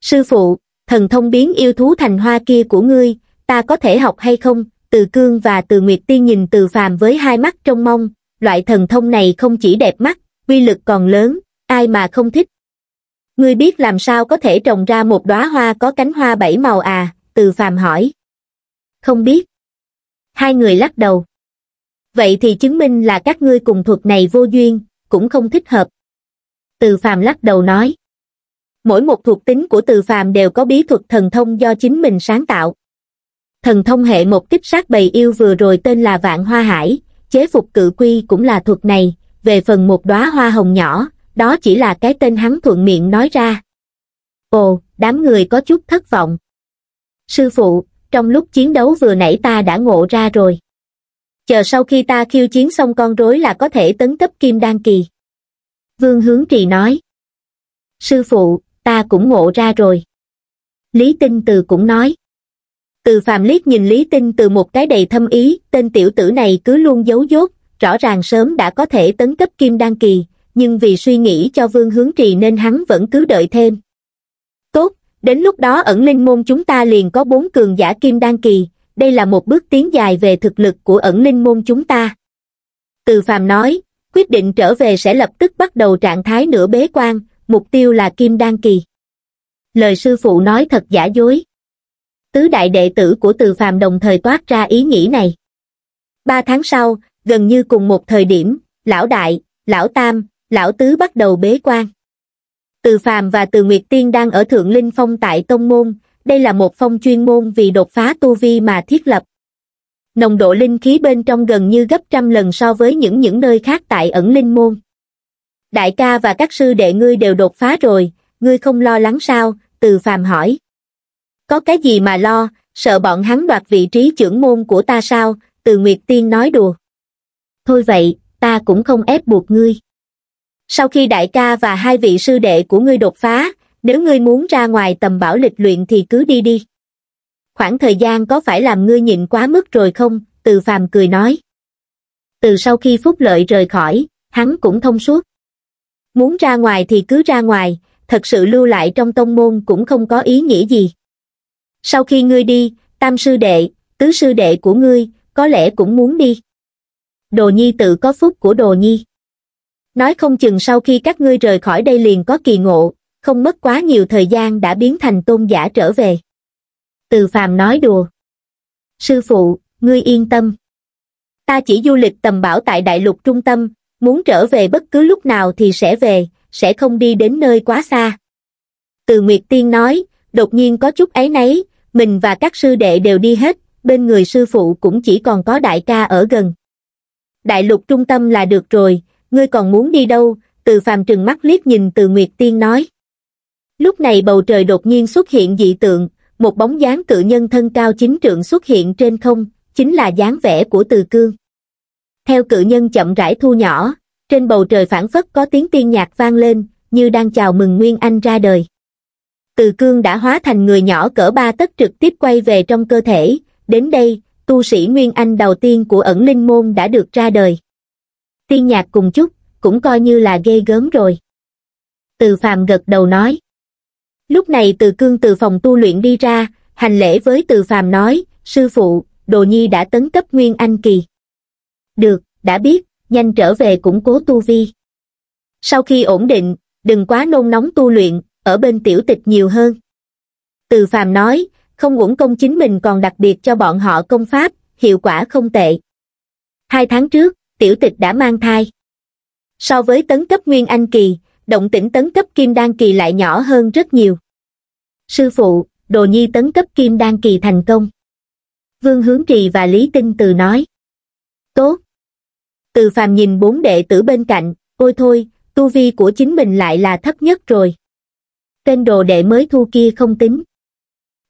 Sư phụ, thần thông biến yêu thú thành hoa kia của ngươi, ta có thể học hay không? Từ cương và từ nguyệt tiên nhìn từ phàm với hai mắt trong mong, loại thần thông này không chỉ đẹp mắt, uy lực còn lớn, ai mà không thích. Ngươi biết làm sao có thể trồng ra một đóa hoa có cánh hoa bảy màu à, từ phàm hỏi. Không biết. Hai người lắc đầu. Vậy thì chứng minh là các ngươi cùng thuật này vô duyên, cũng không thích hợp. Từ phàm lắc đầu nói. Mỗi một thuộc tính của từ phàm đều có bí thuật thần thông do chính mình sáng tạo. Thần thông hệ một kích sát bầy yêu vừa rồi tên là Vạn Hoa Hải, chế phục cự quy cũng là thuật này, về phần một đóa hoa hồng nhỏ, đó chỉ là cái tên hắn thuận miệng nói ra. Ồ, đám người có chút thất vọng. Sư phụ, trong lúc chiến đấu vừa nãy ta đã ngộ ra rồi. Chờ sau khi ta khiêu chiến xong con rối là có thể tấn cấp kim đan kỳ. Vương Hướng Trì nói. Sư phụ, ta cũng ngộ ra rồi. Lý Tinh Từ cũng nói. Từ phàm liếc nhìn Lý Tinh từ một cái đầy thâm ý, tên tiểu tử này cứ luôn giấu dốt, rõ ràng sớm đã có thể tấn cấp kim đan kỳ, nhưng vì suy nghĩ cho vương hướng trì nên hắn vẫn cứ đợi thêm. Tốt, đến lúc đó ẩn linh môn chúng ta liền có bốn cường giả kim đan kỳ, đây là một bước tiến dài về thực lực của ẩn linh môn chúng ta. Từ phàm nói, quyết định trở về sẽ lập tức bắt đầu trạng thái nửa bế quan, mục tiêu là kim đan kỳ. Lời sư phụ nói thật giả dối tứ đại đệ tử của từ phàm đồng thời toát ra ý nghĩ này. Ba tháng sau, gần như cùng một thời điểm, lão đại, lão tam, lão tứ bắt đầu bế quan. Từ phàm và từ Nguyệt Tiên đang ở Thượng Linh Phong tại Tông Môn, đây là một phong chuyên môn vì đột phá tu vi mà thiết lập. Nồng độ linh khí bên trong gần như gấp trăm lần so với những những nơi khác tại ẩn linh môn. Đại ca và các sư đệ ngươi đều đột phá rồi, ngươi không lo lắng sao, từ phàm hỏi có cái gì mà lo sợ bọn hắn đoạt vị trí trưởng môn của ta sao từ nguyệt tiên nói đùa thôi vậy ta cũng không ép buộc ngươi sau khi đại ca và hai vị sư đệ của ngươi đột phá nếu ngươi muốn ra ngoài tầm bảo lịch luyện thì cứ đi đi khoảng thời gian có phải làm ngươi nhịn quá mức rồi không từ phàm cười nói từ sau khi phúc lợi rời khỏi hắn cũng thông suốt muốn ra ngoài thì cứ ra ngoài thật sự lưu lại trong tông môn cũng không có ý nghĩa gì sau khi ngươi đi tam sư đệ tứ sư đệ của ngươi có lẽ cũng muốn đi đồ nhi tự có phúc của đồ nhi nói không chừng sau khi các ngươi rời khỏi đây liền có kỳ ngộ không mất quá nhiều thời gian đã biến thành tôn giả trở về từ phàm nói đùa sư phụ ngươi yên tâm ta chỉ du lịch tầm bảo tại đại lục trung tâm muốn trở về bất cứ lúc nào thì sẽ về sẽ không đi đến nơi quá xa từ nguyệt tiên nói đột nhiên có chút ấy nấy, mình và các sư đệ đều đi hết, bên người sư phụ cũng chỉ còn có đại ca ở gần. Đại lục trung tâm là được rồi, ngươi còn muốn đi đâu, từ phàm trừng mắt liếc nhìn từ Nguyệt Tiên nói. Lúc này bầu trời đột nhiên xuất hiện dị tượng, một bóng dáng cự nhân thân cao chính trượng xuất hiện trên không, chính là dáng vẻ của từ cương. Theo cự nhân chậm rãi thu nhỏ, trên bầu trời phản phất có tiếng tiên nhạc vang lên, như đang chào mừng Nguyên Anh ra đời từ cương đã hóa thành người nhỏ cỡ ba tấc trực tiếp quay về trong cơ thể, đến đây, tu sĩ Nguyên Anh đầu tiên của ẩn linh môn đã được ra đời. Tiên nhạc cùng chút, cũng coi như là ghê gớm rồi. Từ phàm gật đầu nói. Lúc này từ cương từ phòng tu luyện đi ra, hành lễ với từ phàm nói, sư phụ, đồ nhi đã tấn cấp Nguyên Anh kỳ. Được, đã biết, nhanh trở về củng cố tu vi. Sau khi ổn định, đừng quá nôn nóng tu luyện, ở bên tiểu tịch nhiều hơn từ phàm nói không uổng công chính mình còn đặc biệt cho bọn họ công pháp hiệu quả không tệ hai tháng trước tiểu tịch đã mang thai so với tấn cấp nguyên anh kỳ động tĩnh tấn cấp kim đan kỳ lại nhỏ hơn rất nhiều sư phụ đồ nhi tấn cấp kim đan kỳ thành công vương hướng trì và lý tinh từ nói tốt từ phàm nhìn bốn đệ tử bên cạnh ôi thôi tu vi của chính mình lại là thấp nhất rồi tên đồ đệ mới thu kia không tính.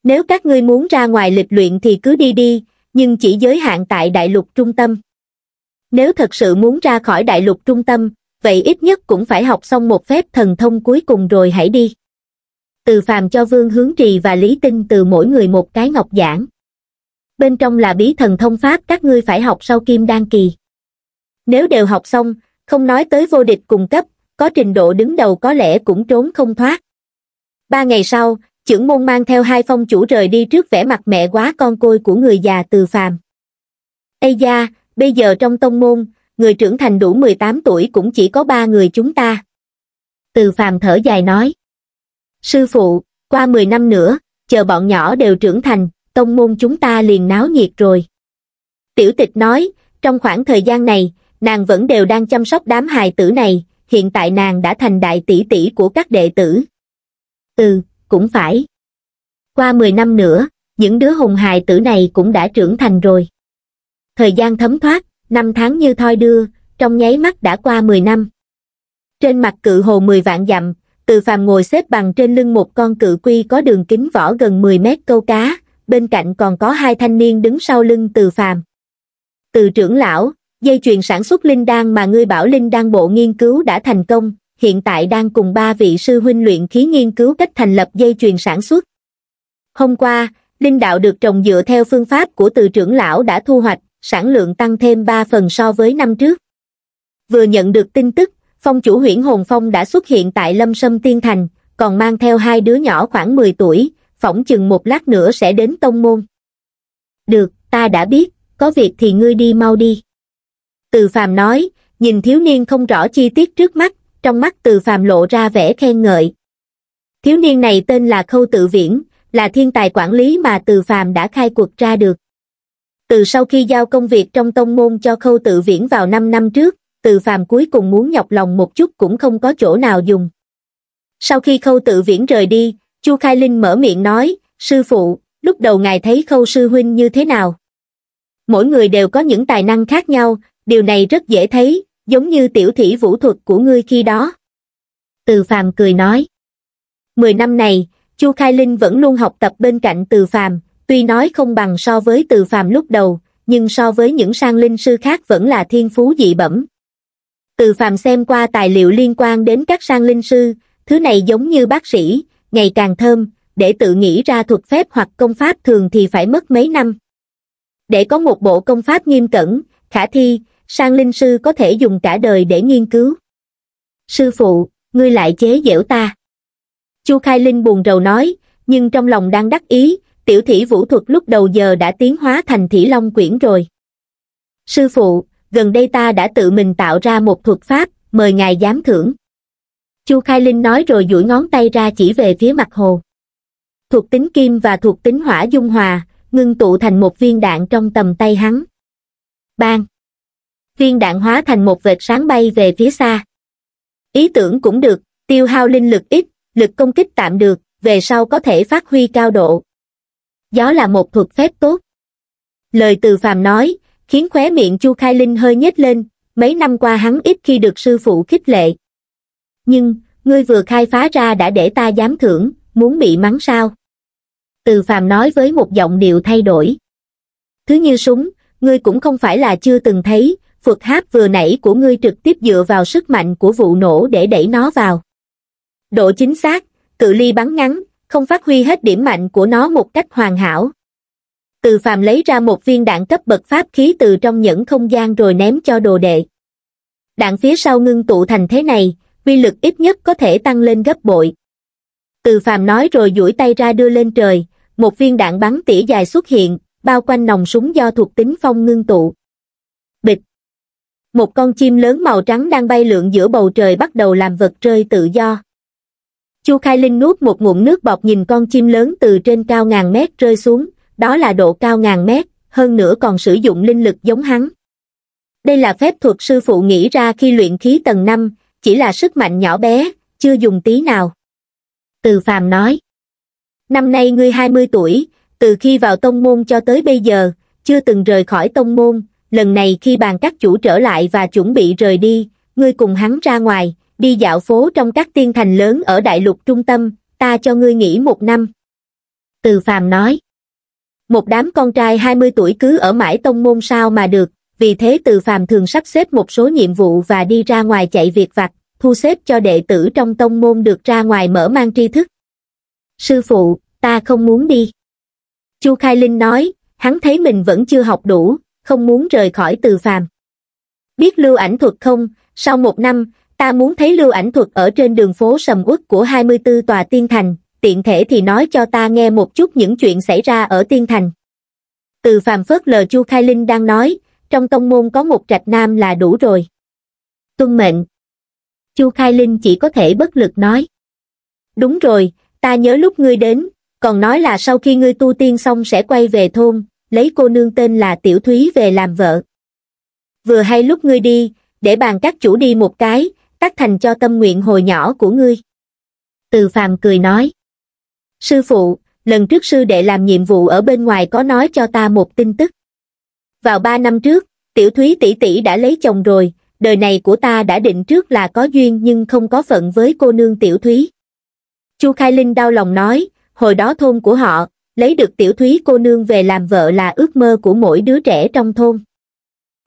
Nếu các ngươi muốn ra ngoài lịch luyện thì cứ đi đi, nhưng chỉ giới hạn tại đại lục trung tâm. Nếu thật sự muốn ra khỏi đại lục trung tâm, vậy ít nhất cũng phải học xong một phép thần thông cuối cùng rồi hãy đi. Từ phàm cho vương hướng trì và lý tinh từ mỗi người một cái ngọc giảng. Bên trong là bí thần thông pháp các ngươi phải học sau kim đan kỳ. Nếu đều học xong, không nói tới vô địch cùng cấp, có trình độ đứng đầu có lẽ cũng trốn không thoát ba ngày sau trưởng môn mang theo hai phong chủ rời đi trước vẻ mặt mẹ quá con côi của người già từ phàm ây da bây giờ trong tông môn người trưởng thành đủ mười tám tuổi cũng chỉ có ba người chúng ta từ phàm thở dài nói sư phụ qua mười năm nữa chờ bọn nhỏ đều trưởng thành tông môn chúng ta liền náo nhiệt rồi tiểu tịch nói trong khoảng thời gian này nàng vẫn đều đang chăm sóc đám hài tử này hiện tại nàng đã thành đại tỷ tỷ của các đệ tử từ, cũng phải. Qua 10 năm nữa, những đứa hùng hài tử này cũng đã trưởng thành rồi. Thời gian thấm thoát, năm tháng như thoi đưa, trong nháy mắt đã qua 10 năm. Trên mặt cự hồ 10 vạn dặm, từ phàm ngồi xếp bằng trên lưng một con cự quy có đường kính vỏ gần 10 mét câu cá, bên cạnh còn có hai thanh niên đứng sau lưng từ phàm. Từ trưởng lão, dây chuyền sản xuất linh đan mà ngươi bảo linh đan bộ nghiên cứu đã thành công, hiện tại đang cùng ba vị sư huynh luyện khí nghiên cứu cách thành lập dây chuyền sản xuất. Hôm qua, linh đạo được trồng dựa theo phương pháp của từ trưởng lão đã thu hoạch, sản lượng tăng thêm 3 phần so với năm trước. Vừa nhận được tin tức, phong chủ huyển Hồn Phong đã xuất hiện tại Lâm Sâm Tiên Thành, còn mang theo hai đứa nhỏ khoảng 10 tuổi, phỏng chừng một lát nữa sẽ đến tông môn. Được, ta đã biết, có việc thì ngươi đi mau đi. Từ phàm nói, nhìn thiếu niên không rõ chi tiết trước mắt, trong mắt từ phàm lộ ra vẻ khen ngợi. Thiếu niên này tên là Khâu Tự Viễn, là thiên tài quản lý mà từ phàm đã khai cuộc ra được. Từ sau khi giao công việc trong tông môn cho Khâu Tự Viễn vào 5 năm trước, từ phàm cuối cùng muốn nhọc lòng một chút cũng không có chỗ nào dùng. Sau khi Khâu Tự Viễn rời đi, Chu Khai Linh mở miệng nói, Sư phụ, lúc đầu ngài thấy Khâu Sư Huynh như thế nào? Mỗi người đều có những tài năng khác nhau, điều này rất dễ thấy, giống như tiểu thủy vũ thuật của ngươi khi đó. Từ Phàm cười nói. Mười năm này, Chu Khai Linh vẫn luôn học tập bên cạnh Từ Phàm, tuy nói không bằng so với Từ Phàm lúc đầu, nhưng so với những sang linh sư khác vẫn là thiên phú dị bẩm. Từ Phàm xem qua tài liệu liên quan đến các sang linh sư, thứ này giống như bác sĩ, ngày càng thơm, để tự nghĩ ra thuật phép hoặc công pháp thường thì phải mất mấy năm. Để có một bộ công pháp nghiêm cẩn, khả thi, sang linh sư có thể dùng cả đời để nghiên cứu. Sư phụ, ngươi lại chế giễu ta. Chu Khai Linh buồn rầu nói, nhưng trong lòng đang đắc ý, tiểu thủy vũ thuật lúc đầu giờ đã tiến hóa thành thủy long quyển rồi. Sư phụ, gần đây ta đã tự mình tạo ra một thuật pháp, mời ngài giám thưởng. Chu Khai Linh nói rồi duỗi ngón tay ra chỉ về phía mặt hồ. Thuộc tính kim và thuộc tính hỏa dung hòa, ngưng tụ thành một viên đạn trong tầm tay hắn. Bang! viên đạn hóa thành một vệt sáng bay về phía xa. Ý tưởng cũng được, tiêu hao linh lực ít, lực công kích tạm được, về sau có thể phát huy cao độ. Gió là một thuật phép tốt. Lời từ phàm nói, khiến khóe miệng Chu Khai Linh hơi nhếch lên, mấy năm qua hắn ít khi được sư phụ khích lệ. Nhưng, ngươi vừa khai phá ra đã để ta dám thưởng, muốn bị mắng sao? Từ phàm nói với một giọng điệu thay đổi. Thứ như súng, ngươi cũng không phải là chưa từng thấy, Phật háp vừa nãy của ngươi trực tiếp dựa vào sức mạnh của vụ nổ để đẩy nó vào. Độ chính xác, cự ly bắn ngắn, không phát huy hết điểm mạnh của nó một cách hoàn hảo. Từ phàm lấy ra một viên đạn cấp bậc pháp khí từ trong những không gian rồi ném cho đồ đệ. Đạn phía sau ngưng tụ thành thế này, uy lực ít nhất có thể tăng lên gấp bội. Từ phàm nói rồi duỗi tay ra đưa lên trời, một viên đạn bắn tỉa dài xuất hiện, bao quanh nòng súng do thuộc tính phong ngưng tụ một con chim lớn màu trắng đang bay lượn giữa bầu trời bắt đầu làm vật rơi tự do chu khai linh nuốt một ngụm nước bọt nhìn con chim lớn từ trên cao ngàn mét rơi xuống đó là độ cao ngàn mét hơn nữa còn sử dụng linh lực giống hắn đây là phép thuật sư phụ nghĩ ra khi luyện khí tầng năm chỉ là sức mạnh nhỏ bé chưa dùng tí nào từ phàm nói năm nay ngươi hai mươi tuổi từ khi vào tông môn cho tới bây giờ chưa từng rời khỏi tông môn lần này khi bàn các chủ trở lại và chuẩn bị rời đi ngươi cùng hắn ra ngoài đi dạo phố trong các tiên thành lớn ở đại lục trung tâm ta cho ngươi nghỉ một năm từ phàm nói một đám con trai hai mươi tuổi cứ ở mãi tông môn sao mà được vì thế từ phàm thường sắp xếp một số nhiệm vụ và đi ra ngoài chạy việc vặt thu xếp cho đệ tử trong tông môn được ra ngoài mở mang tri thức sư phụ ta không muốn đi chu khai linh nói hắn thấy mình vẫn chưa học đủ không muốn rời khỏi từ phàm. Biết lưu ảnh thuật không, sau một năm, ta muốn thấy lưu ảnh thuật ở trên đường phố sầm uất của 24 tòa tiên thành, tiện thể thì nói cho ta nghe một chút những chuyện xảy ra ở tiên thành. Từ phàm phớt lờ Chu Khai Linh đang nói, trong tông môn có một trạch nam là đủ rồi. Tuân mệnh. Chu Khai Linh chỉ có thể bất lực nói. Đúng rồi, ta nhớ lúc ngươi đến, còn nói là sau khi ngươi tu tiên xong sẽ quay về thôn, lấy cô nương tên là Tiểu Thúy về làm vợ. Vừa hay lúc ngươi đi, để bàn các chủ đi một cái, tác thành cho tâm nguyện hồi nhỏ của ngươi. Từ phàm cười nói. Sư phụ, lần trước sư đệ làm nhiệm vụ ở bên ngoài có nói cho ta một tin tức. Vào ba năm trước, tiểu thúy tỷ tỷ đã lấy chồng rồi, đời này của ta đã định trước là có duyên nhưng không có phận với cô nương tiểu thúy. Chu Khai Linh đau lòng nói, hồi đó thôn của họ, lấy được tiểu thúy cô nương về làm vợ là ước mơ của mỗi đứa trẻ trong thôn.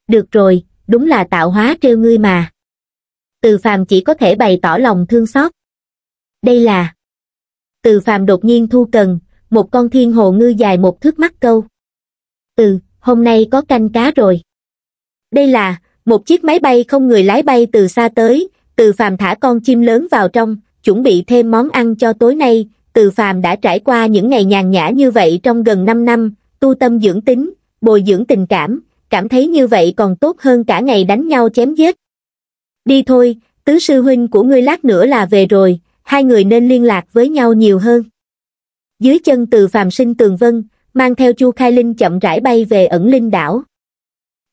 Được rồi, đúng là tạo hóa trêu ngươi mà. Từ phàm chỉ có thể bày tỏ lòng thương xót. Đây là Từ phàm đột nhiên thu cần, một con thiên hồ ngư dài một thước mắt câu. Từ hôm nay có canh cá rồi. Đây là một chiếc máy bay không người lái bay từ xa tới, từ phàm thả con chim lớn vào trong, chuẩn bị thêm món ăn cho tối nay, từ phàm đã trải qua những ngày nhàn nhã như vậy trong gần 5 năm, tu tâm dưỡng tính, bồi dưỡng tình cảm, cảm thấy như vậy còn tốt hơn cả ngày đánh nhau chém giết. Đi thôi, tứ sư huynh của ngươi lát nữa là về rồi, hai người nên liên lạc với nhau nhiều hơn. Dưới chân từ phàm sinh tường vân, mang theo chu khai linh chậm rãi bay về ẩn linh đảo.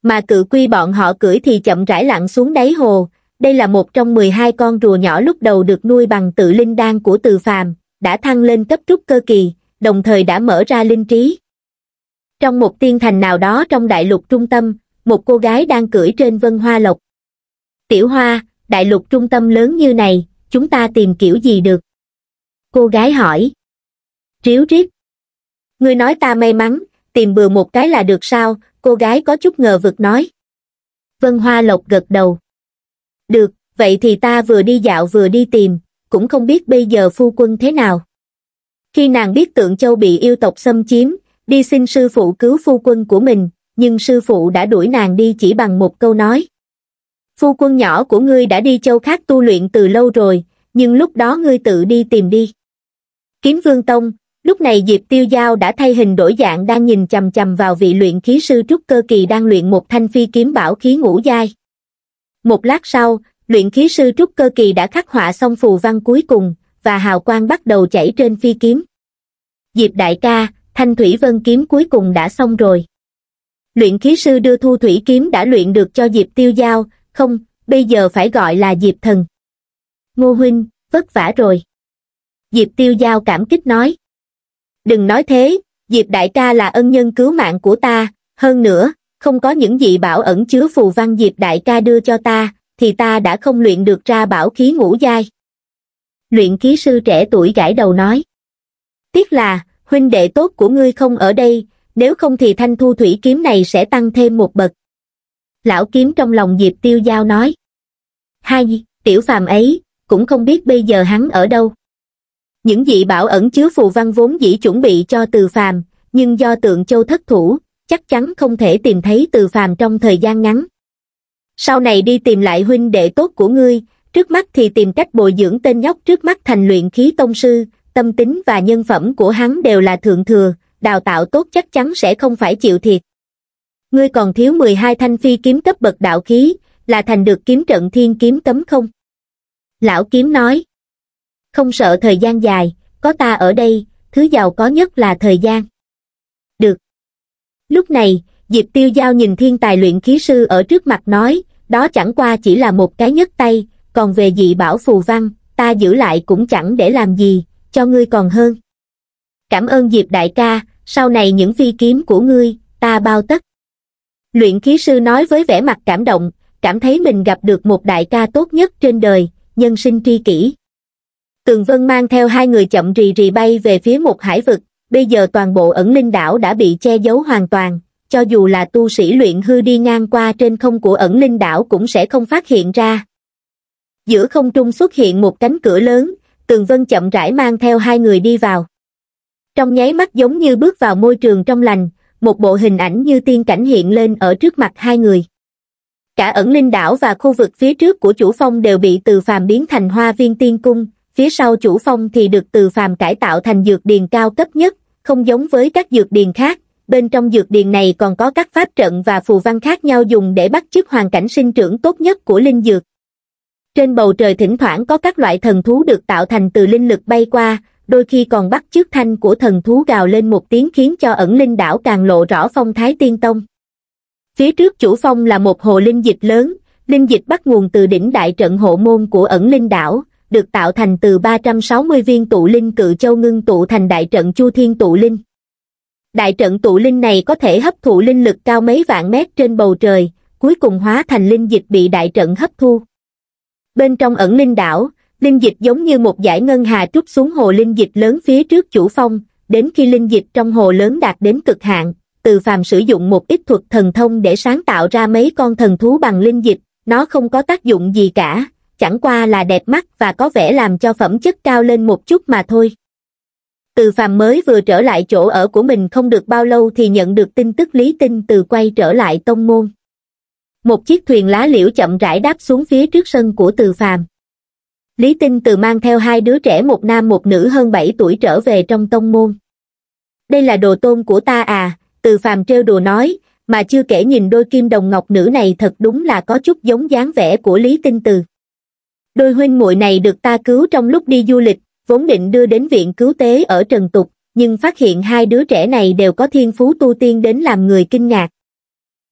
Mà cự quy bọn họ cưỡi thì chậm rãi lặn xuống đáy hồ, đây là một trong 12 con rùa nhỏ lúc đầu được nuôi bằng tự linh đan của từ phàm, đã thăng lên cấp trúc cơ kỳ, đồng thời đã mở ra linh trí. Trong một tiên thành nào đó trong đại lục trung tâm, một cô gái đang cưỡi trên vân hoa lộc. Tiểu hoa, đại lục trung tâm lớn như này, chúng ta tìm kiểu gì được? Cô gái hỏi. Triếu rít. Ngươi nói ta may mắn, tìm bừa một cái là được sao, cô gái có chút ngờ vực nói. Vân Hoa Lộc gật đầu. Được, vậy thì ta vừa đi dạo vừa đi tìm, cũng không biết bây giờ phu quân thế nào. Khi nàng biết tượng châu bị yêu tộc xâm chiếm, đi xin sư phụ cứu phu quân của mình, nhưng sư phụ đã đuổi nàng đi chỉ bằng một câu nói. Phu quân nhỏ của ngươi đã đi châu khác tu luyện từ lâu rồi, nhưng lúc đó ngươi tự đi tìm đi. Kiếm vương tông, lúc này Diệp Tiêu Giao đã thay hình đổi dạng đang nhìn chầm chầm vào vị luyện khí sư trúc cơ kỳ đang luyện một thanh phi kiếm bảo khí ngũ dai. Một lát sau, luyện khí sư trúc cơ kỳ đã khắc họa xong phù văn cuối cùng, và hào quang bắt đầu chảy trên phi kiếm. Diệp đại ca, thanh thủy vân kiếm cuối cùng đã xong rồi. Luyện khí sư đưa thu thủy kiếm đã luyện được cho Diệp tiêu giao, không, bây giờ phải gọi là Diệp thần. Ngô huynh, vất vả rồi. Diệp tiêu giao cảm kích nói. Đừng nói thế, Diệp đại ca là ân nhân cứu mạng của ta, hơn nữa, không có những gì bảo ẩn chứa phù văn Diệp đại ca đưa cho ta, thì ta đã không luyện được ra bảo khí ngũ giai. Luyện khí sư trẻ tuổi gãi đầu nói. Tiếc là, huynh đệ tốt của ngươi không ở đây, nếu không thì thanh thu thủy kiếm này sẽ tăng thêm một bậc. Lão kiếm trong lòng Diệp Tiêu Giao nói. Hai, tiểu phàm ấy, cũng không biết bây giờ hắn ở đâu. Những dị bảo ẩn chứa phù văn vốn dĩ chuẩn bị cho từ phàm, nhưng do tượng châu thất thủ, chắc chắn không thể tìm thấy từ phàm trong thời gian ngắn sau này đi tìm lại huynh đệ tốt của ngươi, trước mắt thì tìm cách bồi dưỡng tên nhóc trước mắt thành luyện khí tông sư, tâm tính và nhân phẩm của hắn đều là thượng thừa, đào tạo tốt chắc chắn sẽ không phải chịu thiệt. Ngươi còn thiếu 12 thanh phi kiếm cấp bậc đạo khí, là thành được kiếm trận thiên kiếm tấm không? Lão kiếm nói, không sợ thời gian dài, có ta ở đây, thứ giàu có nhất là thời gian. Được. Lúc này, diệp tiêu giao nhìn thiên tài luyện khí sư ở trước mặt nói đó chẳng qua chỉ là một cái nhất tay còn về dị bảo phù văn ta giữ lại cũng chẳng để làm gì cho ngươi còn hơn cảm ơn diệp đại ca sau này những phi kiếm của ngươi ta bao tất luyện khí sư nói với vẻ mặt cảm động cảm thấy mình gặp được một đại ca tốt nhất trên đời nhân sinh tri kỷ tường vân mang theo hai người chậm rì rì bay về phía một hải vực bây giờ toàn bộ ẩn linh đảo đã bị che giấu hoàn toàn cho dù là tu sĩ luyện hư đi ngang qua trên không của ẩn linh đảo cũng sẽ không phát hiện ra. Giữa không trung xuất hiện một cánh cửa lớn, Tường Vân chậm rãi mang theo hai người đi vào. Trong nháy mắt giống như bước vào môi trường trong lành, một bộ hình ảnh như tiên cảnh hiện lên ở trước mặt hai người. Cả ẩn linh đảo và khu vực phía trước của chủ phong đều bị từ phàm biến thành hoa viên tiên cung, phía sau chủ phong thì được từ phàm cải tạo thành dược điền cao cấp nhất, không giống với các dược điền khác, bên trong dược điền này còn có các pháp trận và phù văn khác nhau dùng để bắt chước hoàn cảnh sinh trưởng tốt nhất của linh dược. Trên bầu trời thỉnh thoảng có các loại thần thú được tạo thành từ linh lực bay qua, đôi khi còn bắt chước thanh của thần thú gào lên một tiếng khiến cho ẩn linh đảo càng lộ rõ phong thái tiên tông. Phía trước chủ phong là một hồ linh dịch lớn, linh dịch bắt nguồn từ đỉnh đại trận hộ môn của ẩn linh đảo, được tạo thành từ 360 viên tụ linh cự châu ngưng tụ thành đại trận chu thiên tụ linh đại trận tụ linh này có thể hấp thụ linh lực cao mấy vạn mét trên bầu trời, cuối cùng hóa thành linh dịch bị đại trận hấp thu. Bên trong ẩn linh đảo, linh dịch giống như một dải ngân hà trút xuống hồ linh dịch lớn phía trước chủ phong, đến khi linh dịch trong hồ lớn đạt đến cực hạn, từ phàm sử dụng một ít thuật thần thông để sáng tạo ra mấy con thần thú bằng linh dịch, nó không có tác dụng gì cả, chẳng qua là đẹp mắt và có vẻ làm cho phẩm chất cao lên một chút mà thôi từ phàm mới vừa trở lại chỗ ở của mình không được bao lâu thì nhận được tin tức lý tinh từ quay trở lại tông môn một chiếc thuyền lá liễu chậm rãi đáp xuống phía trước sân của từ phàm lý tinh từ mang theo hai đứa trẻ một nam một nữ hơn bảy tuổi trở về trong tông môn đây là đồ tôn của ta à từ phàm trêu đùa nói mà chưa kể nhìn đôi kim đồng ngọc nữ này thật đúng là có chút giống dáng vẻ của lý tinh từ đôi huynh muội này được ta cứu trong lúc đi du lịch vốn định đưa đến viện cứu tế ở Trần Tục, nhưng phát hiện hai đứa trẻ này đều có thiên phú tu tiên đến làm người kinh ngạc.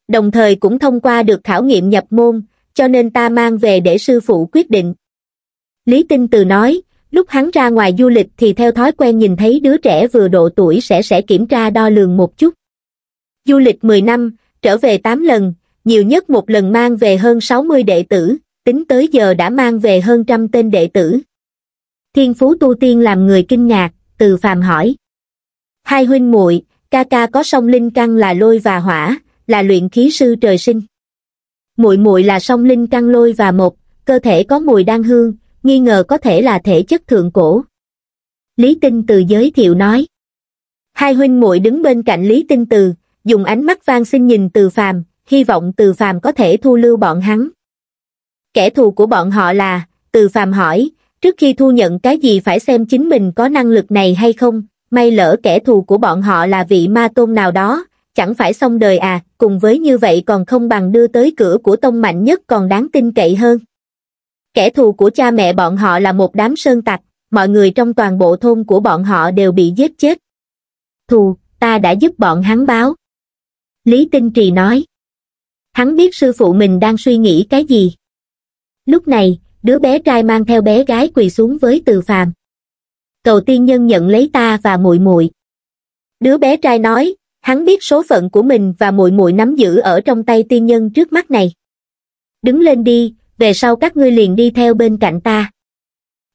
Đồng thời cũng thông qua được khảo nghiệm nhập môn, cho nên ta mang về để sư phụ quyết định. Lý Tinh Từ nói, lúc hắn ra ngoài du lịch thì theo thói quen nhìn thấy đứa trẻ vừa độ tuổi sẽ sẽ kiểm tra đo lường một chút. Du lịch 10 năm, trở về 8 lần, nhiều nhất một lần mang về hơn 60 đệ tử, tính tới giờ đã mang về hơn trăm tên đệ tử, thiên phú tu tiên làm người kinh ngạc, từ phàm hỏi. Hai huynh muội ca ca có song linh căn là lôi và hỏa, là luyện khí sư trời sinh. Muội muội là song linh căn lôi và một, cơ thể có mùi đan hương, nghi ngờ có thể là thể chất thượng cổ. Lý Tinh Từ giới thiệu nói. Hai huynh muội đứng bên cạnh Lý Tinh Từ, dùng ánh mắt vang xin nhìn Từ Phàm, hy vọng Từ Phàm có thể thu lưu bọn hắn. Kẻ thù của bọn họ là, Từ Phàm hỏi, trước khi thu nhận cái gì phải xem chính mình có năng lực này hay không, may lỡ kẻ thù của bọn họ là vị ma tôn nào đó, chẳng phải xong đời à, cùng với như vậy còn không bằng đưa tới cửa của tông mạnh nhất còn đáng tin cậy hơn. Kẻ thù của cha mẹ bọn họ là một đám sơn tặc, mọi người trong toàn bộ thôn của bọn họ đều bị giết chết. Thù, ta đã giúp bọn hắn báo. Lý Tinh Trì nói. Hắn biết sư phụ mình đang suy nghĩ cái gì. Lúc này, đứa bé trai mang theo bé gái quỳ xuống với từ phàm cầu tiên nhân nhận lấy ta và muội muội đứa bé trai nói hắn biết số phận của mình và muội muội nắm giữ ở trong tay tiên nhân trước mắt này đứng lên đi về sau các ngươi liền đi theo bên cạnh ta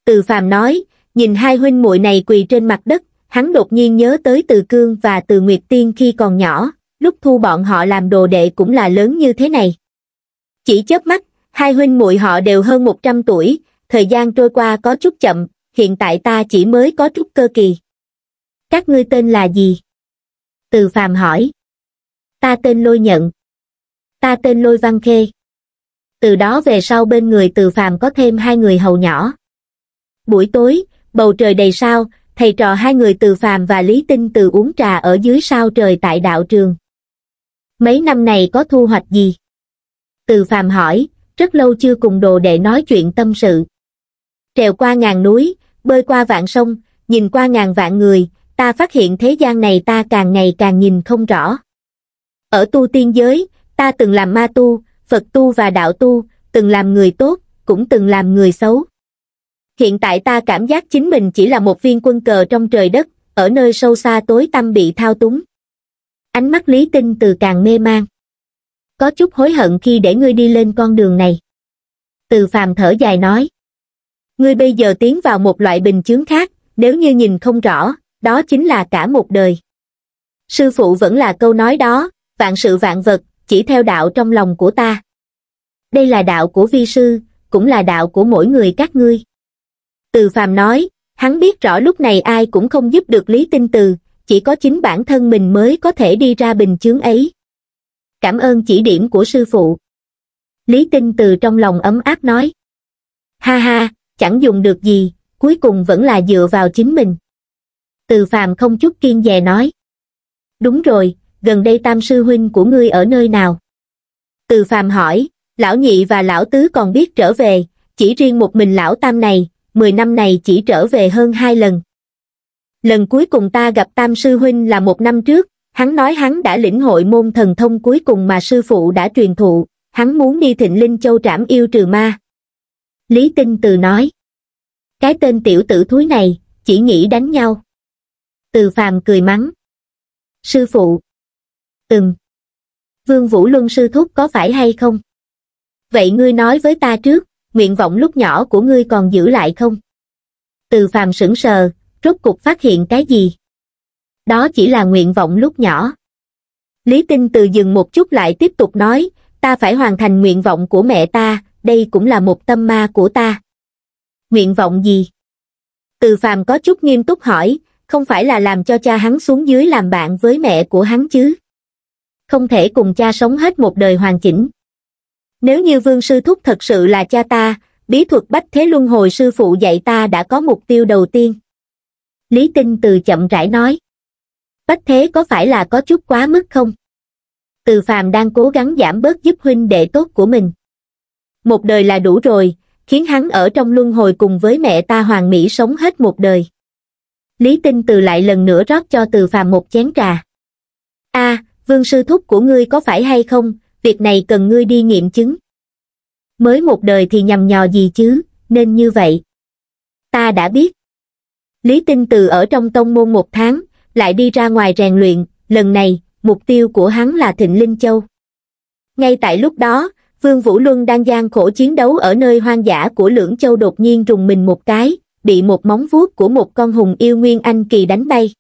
từ phàm nói nhìn hai huynh muội này quỳ trên mặt đất hắn đột nhiên nhớ tới từ cương và từ nguyệt tiên khi còn nhỏ lúc thu bọn họ làm đồ đệ cũng là lớn như thế này chỉ chớp mắt hai huynh muội họ đều hơn một trăm tuổi thời gian trôi qua có chút chậm hiện tại ta chỉ mới có chút cơ kỳ các ngươi tên là gì từ phàm hỏi ta tên lôi nhận ta tên lôi văn khê từ đó về sau bên người từ phàm có thêm hai người hầu nhỏ buổi tối bầu trời đầy sao thầy trò hai người từ phàm và lý tinh từ uống trà ở dưới sao trời tại đạo trường mấy năm này có thu hoạch gì từ phàm hỏi rất lâu chưa cùng đồ đệ nói chuyện tâm sự. Trèo qua ngàn núi, bơi qua vạn sông, nhìn qua ngàn vạn người, ta phát hiện thế gian này ta càng ngày càng nhìn không rõ. Ở tu tiên giới, ta từng làm ma tu, Phật tu và đạo tu, từng làm người tốt, cũng từng làm người xấu. Hiện tại ta cảm giác chính mình chỉ là một viên quân cờ trong trời đất, ở nơi sâu xa tối tăm bị thao túng. Ánh mắt Lý Tinh từ càng mê mang có chút hối hận khi để ngươi đi lên con đường này từ phàm thở dài nói ngươi bây giờ tiến vào một loại bình chướng khác nếu như nhìn không rõ đó chính là cả một đời sư phụ vẫn là câu nói đó vạn sự vạn vật chỉ theo đạo trong lòng của ta đây là đạo của vi sư cũng là đạo của mỗi người các ngươi từ phàm nói hắn biết rõ lúc này ai cũng không giúp được lý tinh từ chỉ có chính bản thân mình mới có thể đi ra bình chướng ấy cảm ơn chỉ điểm của sư phụ. Lý Tinh từ trong lòng ấm áp nói. Ha ha, chẳng dùng được gì, cuối cùng vẫn là dựa vào chính mình. Từ phàm không chút kiên dè nói. Đúng rồi, gần đây tam sư huynh của ngươi ở nơi nào? Từ phàm hỏi, lão nhị và lão tứ còn biết trở về, chỉ riêng một mình lão tam này, 10 năm này chỉ trở về hơn hai lần. Lần cuối cùng ta gặp tam sư huynh là một năm trước, Hắn nói hắn đã lĩnh hội môn thần thông cuối cùng mà sư phụ đã truyền thụ, hắn muốn đi thịnh Linh Châu trảm yêu trừ ma. Lý Tinh Từ nói, cái tên tiểu tử thúi này, chỉ nghĩ đánh nhau. Từ phàm cười mắng. Sư phụ. Ừm. Vương Vũ Luân sư thúc có phải hay không? Vậy ngươi nói với ta trước, nguyện vọng lúc nhỏ của ngươi còn giữ lại không? Từ phàm sững sờ, rốt cục phát hiện cái gì? đó chỉ là nguyện vọng lúc nhỏ. Lý Tinh Từ dừng một chút lại tiếp tục nói, ta phải hoàn thành nguyện vọng của mẹ ta, đây cũng là một tâm ma của ta. Nguyện vọng gì? Từ phàm có chút nghiêm túc hỏi, không phải là làm cho cha hắn xuống dưới làm bạn với mẹ của hắn chứ. Không thể cùng cha sống hết một đời hoàn chỉnh. Nếu như vương sư thúc thật sự là cha ta, bí thuật bách thế luân hồi sư phụ dạy ta đã có mục tiêu đầu tiên. Lý Tinh Từ chậm rãi nói bách thế có phải là có chút quá mức không từ phàm đang cố gắng giảm bớt giúp huynh đệ tốt của mình một đời là đủ rồi khiến hắn ở trong luân hồi cùng với mẹ ta hoàng mỹ sống hết một đời lý tinh từ lại lần nữa rót cho từ phàm một chén trà a vương sư thúc của ngươi có phải hay không việc này cần ngươi đi nghiệm chứng mới một đời thì nhầm nhò gì chứ nên như vậy ta đã biết lý tinh từ ở trong tông môn một tháng lại đi ra ngoài rèn luyện, lần này, mục tiêu của hắn là Thịnh Linh Châu. Ngay tại lúc đó, Vương Vũ Luân đang gian khổ chiến đấu ở nơi hoang dã của Lưỡng Châu đột nhiên rùng mình một cái, bị một móng vuốt của một con hùng yêu Nguyên Anh Kỳ đánh bay.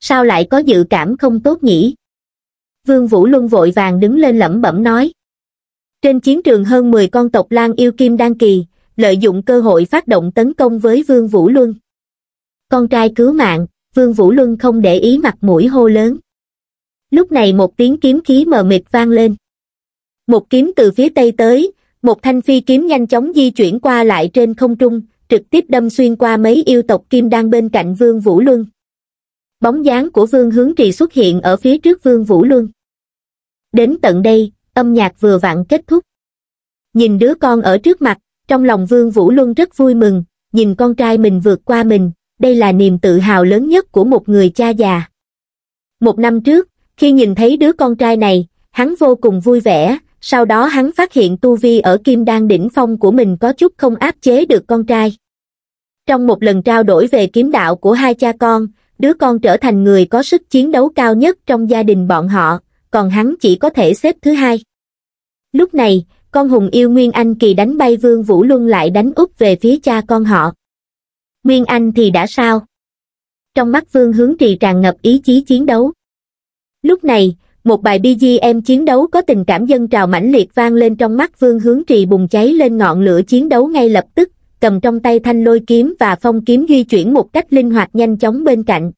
Sao lại có dự cảm không tốt nhỉ? Vương Vũ Luân vội vàng đứng lên lẩm bẩm nói. Trên chiến trường hơn 10 con tộc lang yêu kim đan kỳ, lợi dụng cơ hội phát động tấn công với Vương Vũ Luân. Con trai cứu mạng. Vương Vũ Luân không để ý mặt mũi hô lớn. Lúc này một tiếng kiếm khí mờ mịt vang lên. Một kiếm từ phía tây tới, một thanh phi kiếm nhanh chóng di chuyển qua lại trên không trung, trực tiếp đâm xuyên qua mấy yêu tộc kim đang bên cạnh Vương Vũ Luân. Bóng dáng của Vương Hướng Trì xuất hiện ở phía trước Vương Vũ Luân. Đến tận đây, âm nhạc vừa vặn kết thúc. Nhìn đứa con ở trước mặt, trong lòng Vương Vũ Luân rất vui mừng, nhìn con trai mình vượt qua mình, đây là niềm tự hào lớn nhất của một người cha già. Một năm trước, khi nhìn thấy đứa con trai này, hắn vô cùng vui vẻ, sau đó hắn phát hiện tu vi ở kim đan đỉnh phong của mình có chút không áp chế được con trai. Trong một lần trao đổi về kiếm đạo của hai cha con, đứa con trở thành người có sức chiến đấu cao nhất trong gia đình bọn họ, còn hắn chỉ có thể xếp thứ hai. Lúc này, con hùng yêu Nguyên Anh Kỳ đánh bay Vương Vũ Luân lại đánh úp về phía cha con họ. Nguyên Anh thì đã sao? Trong mắt Vương Hướng Trì tràn ngập ý chí chiến đấu. Lúc này, một bài BGM chiến đấu có tình cảm dân trào mãnh liệt vang lên trong mắt Vương Hướng Trì bùng cháy lên ngọn lửa chiến đấu ngay lập tức, cầm trong tay thanh lôi kiếm và phong kiếm di chuyển một cách linh hoạt nhanh chóng bên cạnh.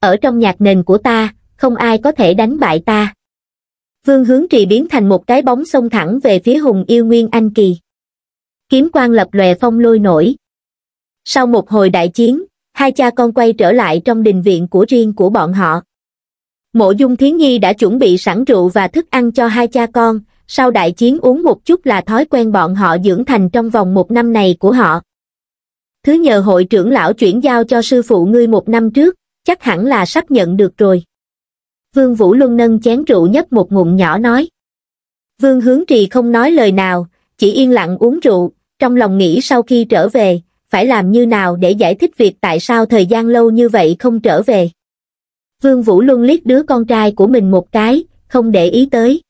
Ở trong nhạc nền của ta, không ai có thể đánh bại ta. Vương Hướng Trì biến thành một cái bóng xông thẳng về phía Hùng Yêu Nguyên Anh Kỳ. Kiếm quang lập lòe phong lôi nổi, sau một hồi đại chiến hai cha con quay trở lại trong đình viện của riêng của bọn họ mộ dung thiến nhi đã chuẩn bị sẵn rượu và thức ăn cho hai cha con sau đại chiến uống một chút là thói quen bọn họ dưỡng thành trong vòng một năm này của họ thứ nhờ hội trưởng lão chuyển giao cho sư phụ ngươi một năm trước chắc hẳn là sắp nhận được rồi vương vũ luân nâng chén rượu nhấp một ngụm nhỏ nói vương hướng trì không nói lời nào chỉ yên lặng uống rượu trong lòng nghĩ sau khi trở về phải làm như nào để giải thích việc tại sao thời gian lâu như vậy không trở về. Vương Vũ Luân liếc đứa con trai của mình một cái, không để ý tới.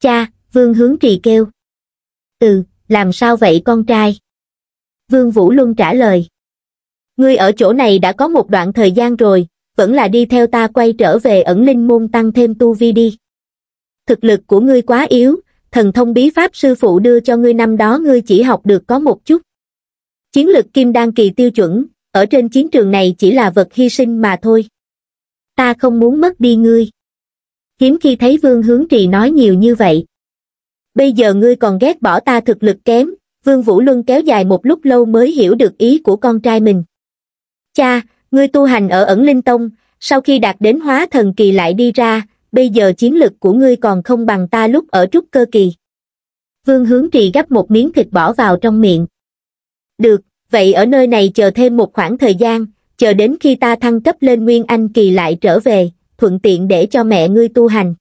Cha, Vương Hướng Trì kêu. Ừ, làm sao vậy con trai? Vương Vũ Luân trả lời. Ngươi ở chỗ này đã có một đoạn thời gian rồi, vẫn là đi theo ta quay trở về ẩn linh môn tăng thêm tu vi đi. Thực lực của ngươi quá yếu, thần thông bí pháp sư phụ đưa cho ngươi năm đó ngươi chỉ học được có một chút. Chiến lực kim đan kỳ tiêu chuẩn, ở trên chiến trường này chỉ là vật hy sinh mà thôi. Ta không muốn mất đi ngươi. Hiếm khi thấy vương hướng trì nói nhiều như vậy. Bây giờ ngươi còn ghét bỏ ta thực lực kém, vương vũ luân kéo dài một lúc lâu mới hiểu được ý của con trai mình. Cha, ngươi tu hành ở ẩn linh tông, sau khi đạt đến hóa thần kỳ lại đi ra, bây giờ chiến lực của ngươi còn không bằng ta lúc ở trúc cơ kỳ. Vương hướng trì gấp một miếng thịt bỏ vào trong miệng, được, vậy ở nơi này chờ thêm một khoảng thời gian, chờ đến khi ta thăng cấp lên Nguyên Anh kỳ lại trở về, thuận tiện để cho mẹ ngươi tu hành.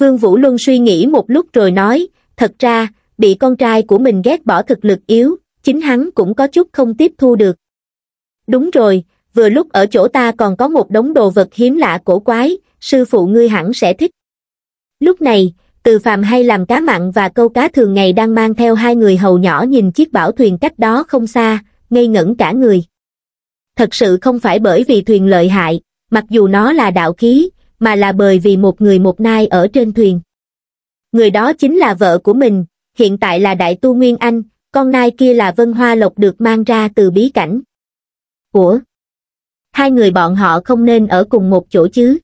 Vương Vũ Luân suy nghĩ một lúc rồi nói, thật ra, bị con trai của mình ghét bỏ thực lực yếu, chính hắn cũng có chút không tiếp thu được. Đúng rồi, vừa lúc ở chỗ ta còn có một đống đồ vật hiếm lạ cổ quái, sư phụ ngươi hẳn sẽ thích. Lúc này, từ phàm hay làm cá mặn và câu cá thường ngày đang mang theo hai người hầu nhỏ nhìn chiếc bảo thuyền cách đó không xa, ngây ngẩn cả người. Thật sự không phải bởi vì thuyền lợi hại, mặc dù nó là đạo khí, mà là bởi vì một người một nai ở trên thuyền. Người đó chính là vợ của mình, hiện tại là Đại Tu Nguyên Anh, con nai kia là Vân Hoa Lộc được mang ra từ bí cảnh. Ủa? Hai người bọn họ không nên ở cùng một chỗ chứ?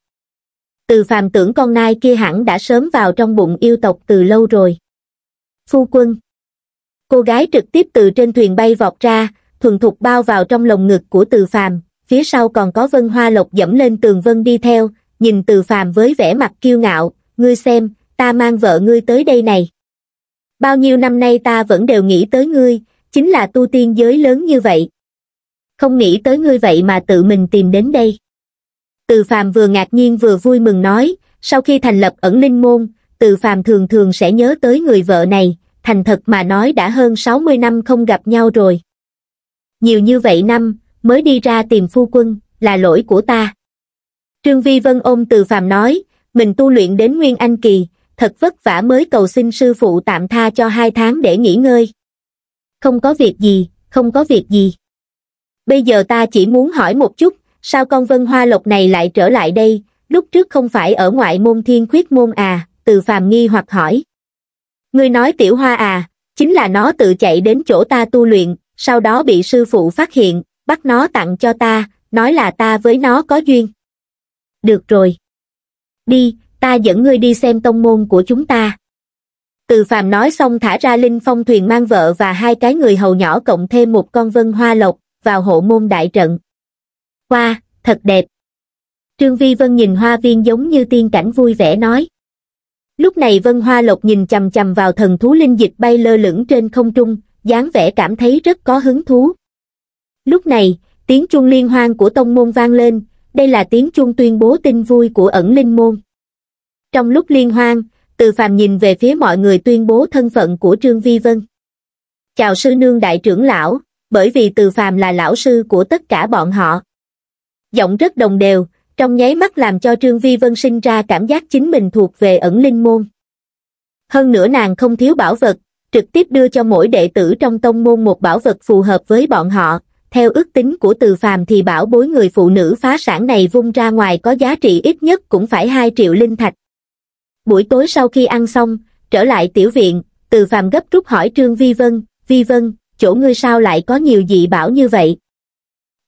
từ phàm tưởng con nai kia hẳn đã sớm vào trong bụng yêu tộc từ lâu rồi. Phu quân Cô gái trực tiếp từ trên thuyền bay vọt ra, thuần thục bao vào trong lồng ngực của từ phàm, phía sau còn có vân hoa lộc dẫm lên tường vân đi theo, nhìn từ phàm với vẻ mặt kiêu ngạo, ngươi xem, ta mang vợ ngươi tới đây này. Bao nhiêu năm nay ta vẫn đều nghĩ tới ngươi, chính là tu tiên giới lớn như vậy. Không nghĩ tới ngươi vậy mà tự mình tìm đến đây từ phàm vừa ngạc nhiên vừa vui mừng nói sau khi thành lập ẩn linh môn từ phàm thường thường sẽ nhớ tới người vợ này thành thật mà nói đã hơn sáu mươi năm không gặp nhau rồi nhiều như vậy năm mới đi ra tìm phu quân là lỗi của ta trương vi vân ôm từ phàm nói mình tu luyện đến nguyên anh kỳ thật vất vả mới cầu xin sư phụ tạm tha cho hai tháng để nghỉ ngơi không có việc gì không có việc gì bây giờ ta chỉ muốn hỏi một chút sao con vân hoa lộc này lại trở lại đây, lúc trước không phải ở ngoại môn thiên khuyết môn à, từ phàm nghi hoặc hỏi. Ngươi nói tiểu hoa à, chính là nó tự chạy đến chỗ ta tu luyện, sau đó bị sư phụ phát hiện, bắt nó tặng cho ta, nói là ta với nó có duyên. Được rồi. Đi, ta dẫn ngươi đi xem tông môn của chúng ta. Từ phàm nói xong thả ra linh phong thuyền mang vợ và hai cái người hầu nhỏ cộng thêm một con vân hoa lộc, vào hộ môn đại trận. Hoa, thật đẹp. Trương Vi Vân nhìn hoa viên giống như tiên cảnh vui vẻ nói. Lúc này Vân Hoa Lộc nhìn chầm chầm vào thần thú linh dịch bay lơ lửng trên không trung, dáng vẻ cảm thấy rất có hứng thú. Lúc này, tiếng chuông liên hoan của tông môn vang lên, đây là tiếng chuông tuyên bố tin vui của ẩn linh môn. Trong lúc liên hoan, từ phàm nhìn về phía mọi người tuyên bố thân phận của Trương Vi Vân. Chào sư nương đại trưởng lão, bởi vì từ phàm là lão sư của tất cả bọn họ giọng rất đồng đều, trong nháy mắt làm cho Trương Vi Vân sinh ra cảm giác chính mình thuộc về ẩn linh môn. Hơn nữa nàng không thiếu bảo vật, trực tiếp đưa cho mỗi đệ tử trong tông môn một bảo vật phù hợp với bọn họ, theo ước tính của từ phàm thì bảo bối người phụ nữ phá sản này vung ra ngoài có giá trị ít nhất cũng phải 2 triệu linh thạch. Buổi tối sau khi ăn xong, trở lại tiểu viện, từ phàm gấp rút hỏi Trương Vi Vân, Vi Vân, chỗ ngươi sao lại có nhiều dị bảo như vậy?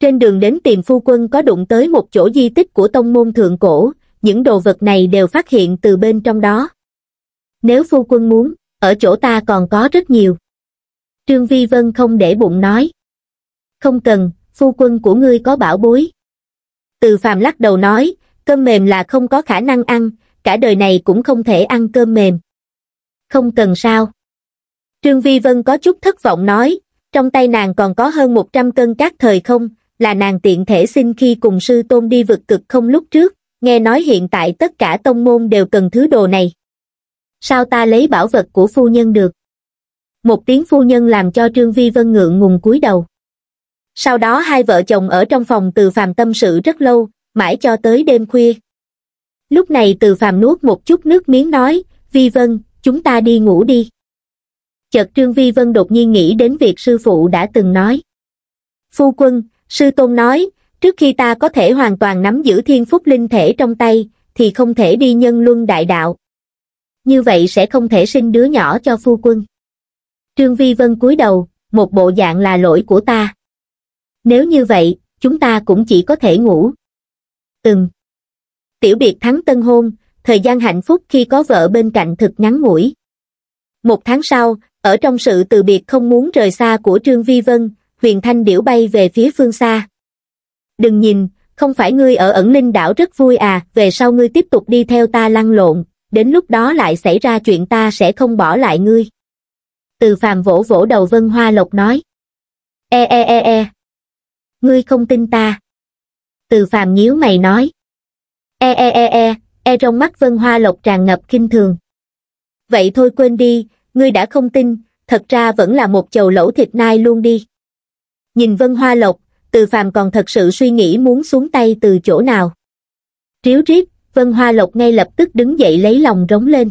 Trên đường đến tìm phu quân có đụng tới một chỗ di tích của tông môn thượng cổ, những đồ vật này đều phát hiện từ bên trong đó. Nếu phu quân muốn, ở chỗ ta còn có rất nhiều. Trương Vi Vân không để bụng nói. Không cần, phu quân của ngươi có bảo bối. Từ phàm lắc đầu nói, cơm mềm là không có khả năng ăn, cả đời này cũng không thể ăn cơm mềm. Không cần sao. Trương Vi Vân có chút thất vọng nói, trong tay nàng còn có hơn 100 cân cát thời không, là nàng tiện thể xin khi cùng sư tôn đi vực cực không lúc trước, nghe nói hiện tại tất cả tông môn đều cần thứ đồ này. Sao ta lấy bảo vật của phu nhân được? Một tiếng phu nhân làm cho Trương Vi Vân ngượng ngùng cúi đầu. Sau đó hai vợ chồng ở trong phòng từ phàm tâm sự rất lâu, mãi cho tới đêm khuya. Lúc này từ phàm nuốt một chút nước miếng nói, Vi Vân, chúng ta đi ngủ đi. Chợt Trương Vi Vân đột nhiên nghĩ đến việc sư phụ đã từng nói. Phu quân, Sư Tôn nói, trước khi ta có thể hoàn toàn nắm giữ thiên phúc linh thể trong tay, thì không thể đi nhân luân đại đạo. Như vậy sẽ không thể sinh đứa nhỏ cho phu quân. Trương Vi Vân cúi đầu, một bộ dạng là lỗi của ta. Nếu như vậy, chúng ta cũng chỉ có thể ngủ. Ừm. Tiểu biệt thắng tân hôn, thời gian hạnh phúc khi có vợ bên cạnh thực ngắn ngủi. Một tháng sau, ở trong sự từ biệt không muốn rời xa của Trương Vi Vân, huyền thanh điểu bay về phía phương xa. Đừng nhìn, không phải ngươi ở ẩn linh đảo rất vui à, về sau ngươi tiếp tục đi theo ta lăn lộn, đến lúc đó lại xảy ra chuyện ta sẽ không bỏ lại ngươi. Từ phàm vỗ vỗ đầu Vân Hoa Lộc nói. E e e e. Ngươi không tin ta. Từ phàm nhíu mày nói. E e e e, e trong mắt Vân Hoa Lộc tràn ngập kinh thường. Vậy thôi quên đi, ngươi đã không tin, thật ra vẫn là một chầu lẩu thịt nai luôn đi nhìn vân hoa lộc từ phàm còn thật sự suy nghĩ muốn xuống tay từ chỗ nào triếu riết vân hoa lộc ngay lập tức đứng dậy lấy lòng rống lên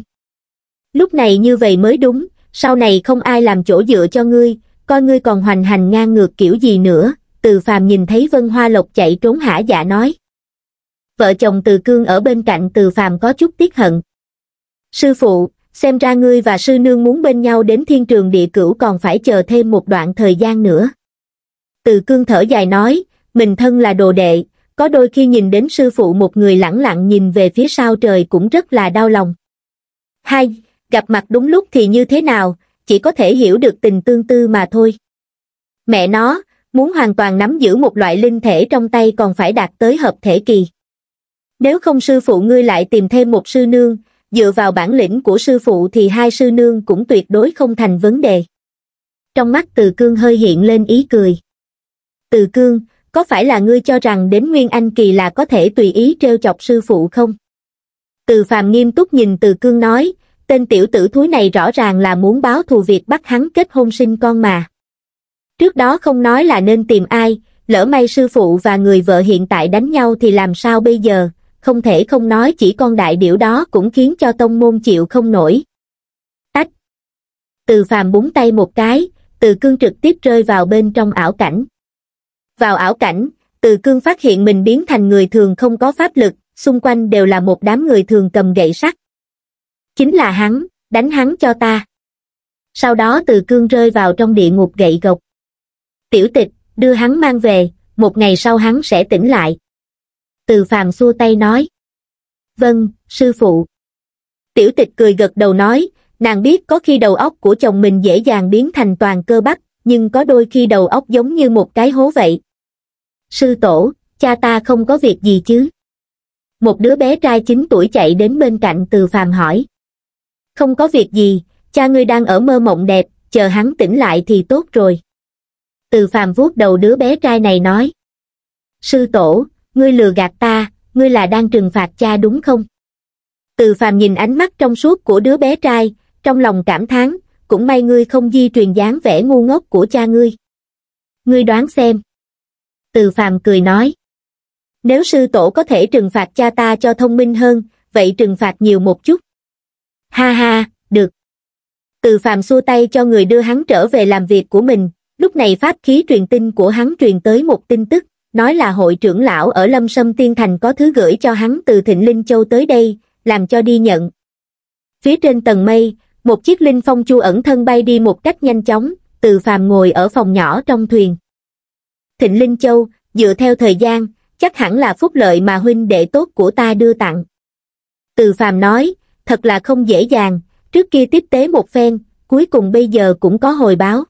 lúc này như vậy mới đúng sau này không ai làm chỗ dựa cho ngươi coi ngươi còn hoành hành ngang ngược kiểu gì nữa từ phàm nhìn thấy vân hoa lộc chạy trốn hả dạ nói vợ chồng từ cương ở bên cạnh từ phàm có chút tiếc hận sư phụ xem ra ngươi và sư nương muốn bên nhau đến thiên trường địa cửu còn phải chờ thêm một đoạn thời gian nữa từ cương thở dài nói, mình thân là đồ đệ, có đôi khi nhìn đến sư phụ một người lẳng lặng nhìn về phía sau trời cũng rất là đau lòng. Hai, gặp mặt đúng lúc thì như thế nào, chỉ có thể hiểu được tình tương tư mà thôi. Mẹ nó, muốn hoàn toàn nắm giữ một loại linh thể trong tay còn phải đạt tới hợp thể kỳ. Nếu không sư phụ ngươi lại tìm thêm một sư nương, dựa vào bản lĩnh của sư phụ thì hai sư nương cũng tuyệt đối không thành vấn đề. Trong mắt từ cương hơi hiện lên ý cười. Từ cương, có phải là ngươi cho rằng đến Nguyên Anh Kỳ là có thể tùy ý treo chọc sư phụ không? Từ phàm nghiêm túc nhìn từ cương nói, tên tiểu tử thúi này rõ ràng là muốn báo thù việc bắt hắn kết hôn sinh con mà. Trước đó không nói là nên tìm ai, lỡ may sư phụ và người vợ hiện tại đánh nhau thì làm sao bây giờ, không thể không nói chỉ con đại điểu đó cũng khiến cho tông môn chịu không nổi. Tách! Từ phàm búng tay một cái, từ cương trực tiếp rơi vào bên trong ảo cảnh. Vào ảo cảnh, từ cương phát hiện mình biến thành người thường không có pháp lực, xung quanh đều là một đám người thường cầm gậy sắt. Chính là hắn, đánh hắn cho ta. Sau đó từ cương rơi vào trong địa ngục gậy gộc. Tiểu tịch, đưa hắn mang về, một ngày sau hắn sẽ tỉnh lại. Từ phàm xua tay nói. Vâng, sư phụ. Tiểu tịch cười gật đầu nói, nàng biết có khi đầu óc của chồng mình dễ dàng biến thành toàn cơ bắp, nhưng có đôi khi đầu óc giống như một cái hố vậy, sư tổ cha ta không có việc gì chứ một đứa bé trai chín tuổi chạy đến bên cạnh từ phàm hỏi không có việc gì cha ngươi đang ở mơ mộng đẹp chờ hắn tỉnh lại thì tốt rồi từ phàm vuốt đầu đứa bé trai này nói sư tổ ngươi lừa gạt ta ngươi là đang trừng phạt cha đúng không từ phàm nhìn ánh mắt trong suốt của đứa bé trai trong lòng cảm thán cũng may ngươi không di truyền dáng vẻ ngu ngốc của cha ngươi ngươi đoán xem từ phàm cười nói. Nếu sư tổ có thể trừng phạt cha ta cho thông minh hơn, vậy trừng phạt nhiều một chút. Ha ha, được. Từ phàm xua tay cho người đưa hắn trở về làm việc của mình, lúc này pháp khí truyền tin của hắn truyền tới một tin tức, nói là hội trưởng lão ở Lâm Sâm Tiên Thành có thứ gửi cho hắn từ Thịnh Linh Châu tới đây, làm cho đi nhận. Phía trên tầng mây, một chiếc linh phong chu ẩn thân bay đi một cách nhanh chóng, từ phàm ngồi ở phòng nhỏ trong thuyền. Thịnh Linh Châu, dựa theo thời gian, chắc hẳn là phúc lợi mà huynh đệ tốt của ta đưa tặng. Từ phàm nói, thật là không dễ dàng, trước kia tiếp tế một phen, cuối cùng bây giờ cũng có hồi báo.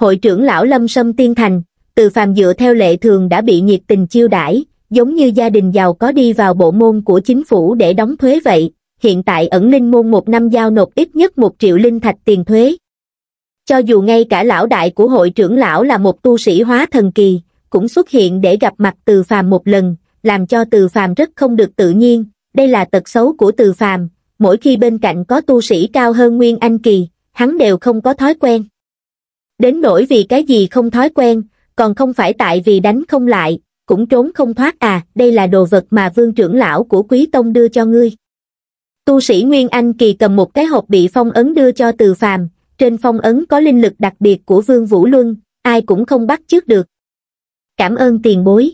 Hội trưởng lão Lâm Sâm Tiên Thành, từ phàm dựa theo lệ thường đã bị nhiệt tình chiêu đãi, giống như gia đình giàu có đi vào bộ môn của chính phủ để đóng thuế vậy, hiện tại ẩn linh môn một năm giao nộp ít nhất một triệu linh thạch tiền thuế cho dù ngay cả lão đại của hội trưởng lão là một tu sĩ hóa thần kỳ, cũng xuất hiện để gặp mặt từ phàm một lần, làm cho từ phàm rất không được tự nhiên, đây là tật xấu của từ phàm, mỗi khi bên cạnh có tu sĩ cao hơn Nguyên Anh Kỳ, hắn đều không có thói quen. Đến nỗi vì cái gì không thói quen, còn không phải tại vì đánh không lại, cũng trốn không thoát à, đây là đồ vật mà vương trưởng lão của quý tông đưa cho ngươi. Tu sĩ Nguyên Anh Kỳ cầm một cái hộp bị phong ấn đưa cho từ phàm, trên phong ấn có linh lực đặc biệt của Vương Vũ Luân, ai cũng không bắt chước được. Cảm ơn tiền bối.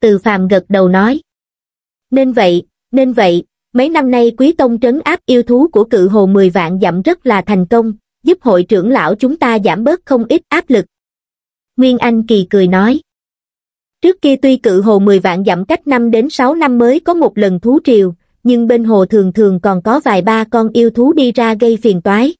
Từ phàm gật đầu nói. Nên vậy, nên vậy, mấy năm nay quý tông trấn áp yêu thú của cự hồ 10 vạn giảm rất là thành công, giúp hội trưởng lão chúng ta giảm bớt không ít áp lực. Nguyên Anh Kỳ cười nói. Trước kia tuy cự hồ 10 vạn giảm cách năm đến 6 năm mới có một lần thú triều, nhưng bên hồ thường thường còn có vài ba con yêu thú đi ra gây phiền toái,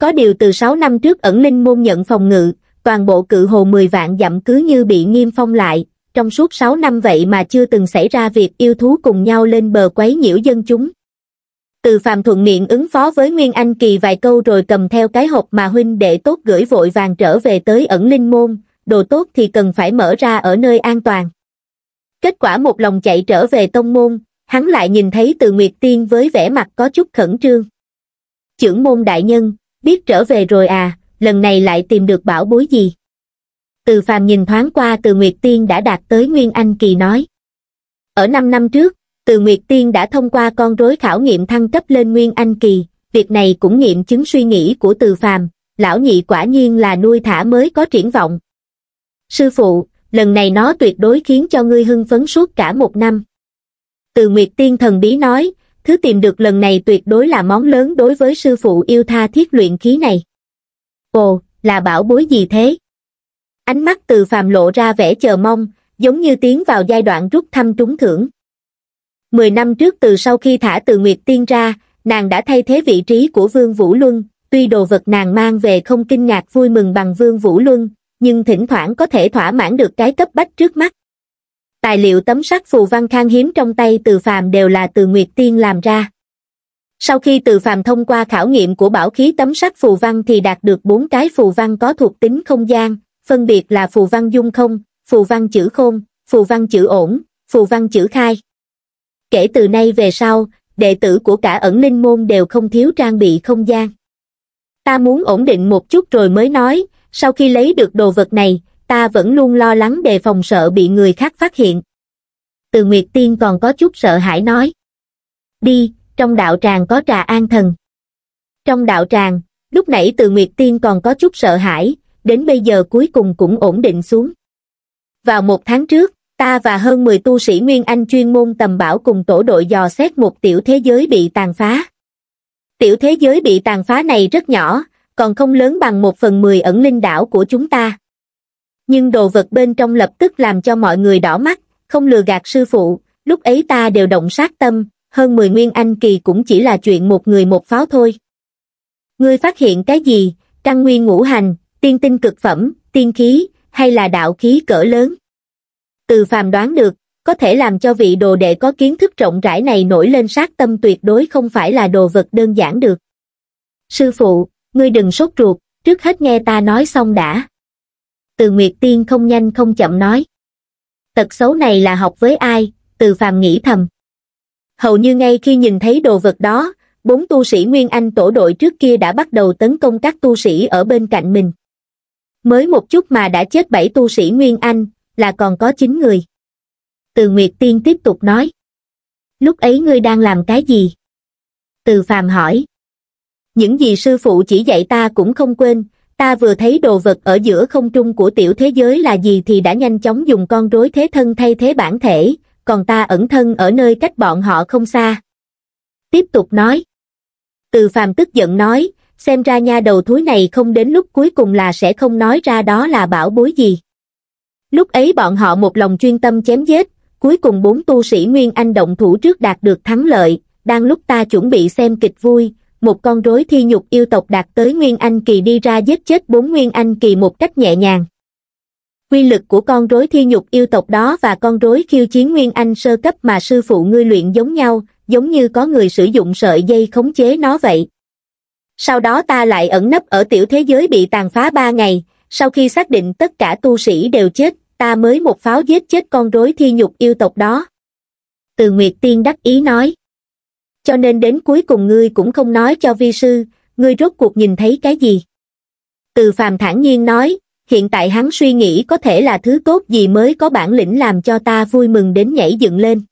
có điều từ 6 năm trước ẩn linh môn nhận phòng ngự, toàn bộ cự hồ 10 vạn dặm cứ như bị nghiêm phong lại, trong suốt 6 năm vậy mà chưa từng xảy ra việc yêu thú cùng nhau lên bờ quấy nhiễu dân chúng. Từ phàm thuận miệng ứng phó với Nguyên Anh Kỳ vài câu rồi cầm theo cái hộp mà huynh đệ tốt gửi vội vàng trở về tới ẩn linh môn, đồ tốt thì cần phải mở ra ở nơi an toàn. Kết quả một lòng chạy trở về tông môn, hắn lại nhìn thấy từ Nguyệt Tiên với vẻ mặt có chút khẩn trương. trưởng môn đại nhân, biết trở về rồi à, lần này lại tìm được bảo bối gì. Từ phàm nhìn thoáng qua từ Nguyệt Tiên đã đạt tới Nguyên Anh Kỳ nói. Ở 5 năm trước, từ Nguyệt Tiên đã thông qua con rối khảo nghiệm thăng cấp lên Nguyên Anh Kỳ, việc này cũng nghiệm chứng suy nghĩ của từ phàm, lão nhị quả nhiên là nuôi thả mới có triển vọng. Sư phụ, lần này nó tuyệt đối khiến cho ngươi hưng phấn suốt cả một năm. Từ Nguyệt Tiên thần bí nói, thứ tìm được lần này tuyệt đối là món lớn đối với sư phụ yêu tha thiết luyện khí này. Ồ, là bảo bối gì thế? Ánh mắt từ phàm lộ ra vẻ chờ mong, giống như tiến vào giai đoạn rút thăm trúng thưởng. Mười năm trước từ sau khi thả từ Nguyệt Tiên ra, nàng đã thay thế vị trí của Vương Vũ Luân, tuy đồ vật nàng mang về không kinh ngạc vui mừng bằng Vương Vũ Luân, nhưng thỉnh thoảng có thể thỏa mãn được cái cấp bách trước mắt tài liệu tấm sắt phù văn khang hiếm trong tay từ phàm đều là từ Nguyệt Tiên làm ra. Sau khi từ phàm thông qua khảo nghiệm của bảo khí tấm sắt phù văn thì đạt được bốn cái phù văn có thuộc tính không gian, phân biệt là phù văn dung không, phù văn chữ khôn, phù văn chữ ổn, phù văn chữ khai. Kể từ nay về sau, đệ tử của cả ẩn linh môn đều không thiếu trang bị không gian. Ta muốn ổn định một chút rồi mới nói, sau khi lấy được đồ vật này, ta vẫn luôn lo lắng đề phòng sợ bị người khác phát hiện. Từ Nguyệt Tiên còn có chút sợ hãi nói. Đi, trong đạo tràng có trà an thần. Trong đạo tràng, lúc nãy từ Nguyệt Tiên còn có chút sợ hãi, đến bây giờ cuối cùng cũng ổn định xuống. Vào một tháng trước, ta và hơn 10 tu sĩ Nguyên Anh chuyên môn tầm bảo cùng tổ đội dò xét một tiểu thế giới bị tàn phá. Tiểu thế giới bị tàn phá này rất nhỏ, còn không lớn bằng một phần mười ẩn linh đảo của chúng ta nhưng đồ vật bên trong lập tức làm cho mọi người đỏ mắt, không lừa gạt sư phụ, lúc ấy ta đều động sát tâm, hơn 10 nguyên anh kỳ cũng chỉ là chuyện một người một pháo thôi. Ngươi phát hiện cái gì, căn nguyên ngũ hành, tiên tinh cực phẩm, tiên khí, hay là đạo khí cỡ lớn? Từ phàm đoán được, có thể làm cho vị đồ đệ có kiến thức rộng rãi này nổi lên sát tâm tuyệt đối không phải là đồ vật đơn giản được. Sư phụ, ngươi đừng sốt ruột, trước hết nghe ta nói xong đã từ Nguyệt Tiên không nhanh không chậm nói. Tật xấu này là học với ai, từ phàm nghĩ thầm. Hầu như ngay khi nhìn thấy đồ vật đó, bốn tu sĩ Nguyên Anh tổ đội trước kia đã bắt đầu tấn công các tu sĩ ở bên cạnh mình. Mới một chút mà đã chết bảy tu sĩ Nguyên Anh, là còn có chín người. Từ Nguyệt Tiên tiếp tục nói. Lúc ấy ngươi đang làm cái gì? Từ phàm hỏi. Những gì sư phụ chỉ dạy ta cũng không quên, ta vừa thấy đồ vật ở giữa không trung của tiểu thế giới là gì thì đã nhanh chóng dùng con rối thế thân thay thế bản thể, còn ta ẩn thân ở nơi cách bọn họ không xa. Tiếp tục nói. Từ phàm tức giận nói, xem ra nha đầu thúi này không đến lúc cuối cùng là sẽ không nói ra đó là bảo bối gì. Lúc ấy bọn họ một lòng chuyên tâm chém giết, cuối cùng bốn tu sĩ Nguyên Anh động thủ trước đạt được thắng lợi, đang lúc ta chuẩn bị xem kịch vui, một con rối thi nhục yêu tộc đạt tới Nguyên Anh Kỳ đi ra giết chết bốn Nguyên Anh Kỳ một cách nhẹ nhàng. Quy lực của con rối thi nhục yêu tộc đó và con rối khiêu chiến Nguyên Anh sơ cấp mà sư phụ ngươi luyện giống nhau, giống như có người sử dụng sợi dây khống chế nó vậy. Sau đó ta lại ẩn nấp ở tiểu thế giới bị tàn phá ba ngày, sau khi xác định tất cả tu sĩ đều chết, ta mới một pháo giết chết con rối thi nhục yêu tộc đó. Từ Nguyệt Tiên đắc ý nói cho nên đến cuối cùng ngươi cũng không nói cho vi sư, ngươi rốt cuộc nhìn thấy cái gì. Từ phàm thản nhiên nói, hiện tại hắn suy nghĩ có thể là thứ tốt gì mới có bản lĩnh làm cho ta vui mừng đến nhảy dựng lên.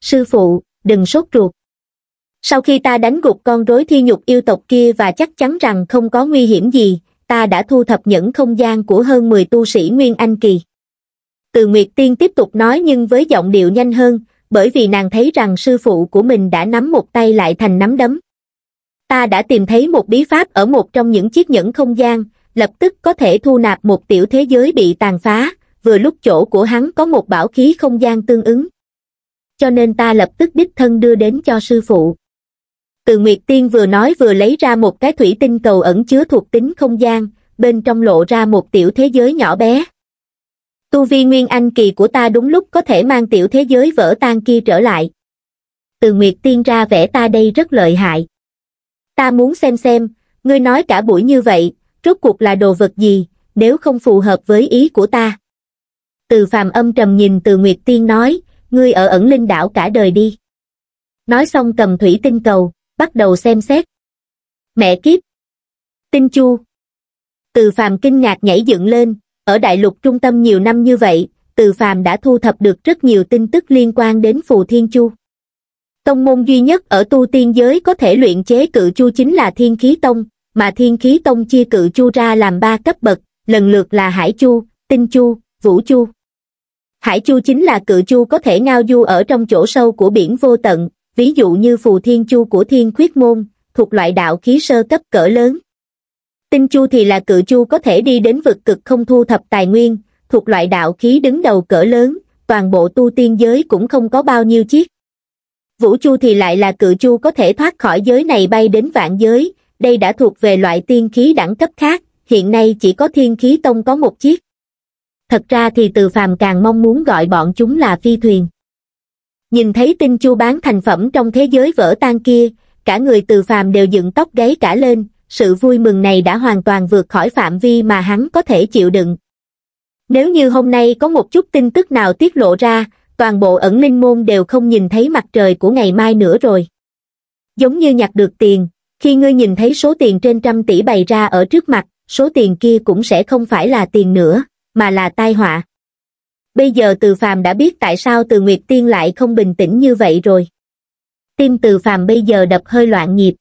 Sư phụ, đừng sốt ruột. Sau khi ta đánh gục con rối thi nhục yêu tộc kia và chắc chắn rằng không có nguy hiểm gì, ta đã thu thập những không gian của hơn 10 tu sĩ Nguyên Anh Kỳ. Từ Nguyệt Tiên tiếp tục nói nhưng với giọng điệu nhanh hơn, bởi vì nàng thấy rằng sư phụ của mình đã nắm một tay lại thành nắm đấm. Ta đã tìm thấy một bí pháp ở một trong những chiếc nhẫn không gian, lập tức có thể thu nạp một tiểu thế giới bị tàn phá, vừa lúc chỗ của hắn có một bảo khí không gian tương ứng. Cho nên ta lập tức đích thân đưa đến cho sư phụ. Từ Nguyệt Tiên vừa nói vừa lấy ra một cái thủy tinh cầu ẩn chứa thuộc tính không gian, bên trong lộ ra một tiểu thế giới nhỏ bé tu vi nguyên anh kỳ của ta đúng lúc có thể mang tiểu thế giới vỡ tan kia trở lại. Từ Nguyệt Tiên ra vẻ ta đây rất lợi hại. Ta muốn xem xem, ngươi nói cả buổi như vậy, rốt cuộc là đồ vật gì, nếu không phù hợp với ý của ta. Từ phàm âm trầm nhìn từ Nguyệt Tiên nói, ngươi ở ẩn linh đảo cả đời đi. Nói xong cầm thủy tinh cầu, bắt đầu xem xét. Mẹ kiếp! Tinh chu! Từ phàm kinh ngạc nhảy dựng lên, ở đại lục trung tâm nhiều năm như vậy, Từ Phàm đã thu thập được rất nhiều tin tức liên quan đến Phù Thiên Chu. Tông môn duy nhất ở tu tiên giới có thể luyện chế cự chu chính là Thiên Khí Tông, mà Thiên Khí Tông chia cự chu ra làm ba cấp bậc, lần lượt là Hải Chu, Tinh Chu, Vũ Chu. Hải Chu chính là cự chu có thể ngao du ở trong chỗ sâu của biển vô tận, ví dụ như Phù Thiên Chu của Thiên Khuyết Môn, thuộc loại đạo khí sơ cấp cỡ lớn tinh chu thì là cự chu có thể đi đến vực cực không thu thập tài nguyên thuộc loại đạo khí đứng đầu cỡ lớn toàn bộ tu tiên giới cũng không có bao nhiêu chiếc vũ chu thì lại là cự chu có thể thoát khỏi giới này bay đến vạn giới đây đã thuộc về loại tiên khí đẳng cấp khác hiện nay chỉ có thiên khí tông có một chiếc thật ra thì từ phàm càng mong muốn gọi bọn chúng là phi thuyền nhìn thấy tinh chu bán thành phẩm trong thế giới vỡ tan kia cả người từ phàm đều dựng tóc gáy cả lên sự vui mừng này đã hoàn toàn vượt khỏi phạm vi mà hắn có thể chịu đựng. Nếu như hôm nay có một chút tin tức nào tiết lộ ra, toàn bộ ẩn linh môn đều không nhìn thấy mặt trời của ngày mai nữa rồi. Giống như nhặt được tiền, khi ngươi nhìn thấy số tiền trên trăm tỷ bày ra ở trước mặt, số tiền kia cũng sẽ không phải là tiền nữa, mà là tai họa. Bây giờ Từ Phàm đã biết tại sao Từ Nguyệt Tiên lại không bình tĩnh như vậy rồi. Tim Từ Phàm bây giờ đập hơi loạn nhịp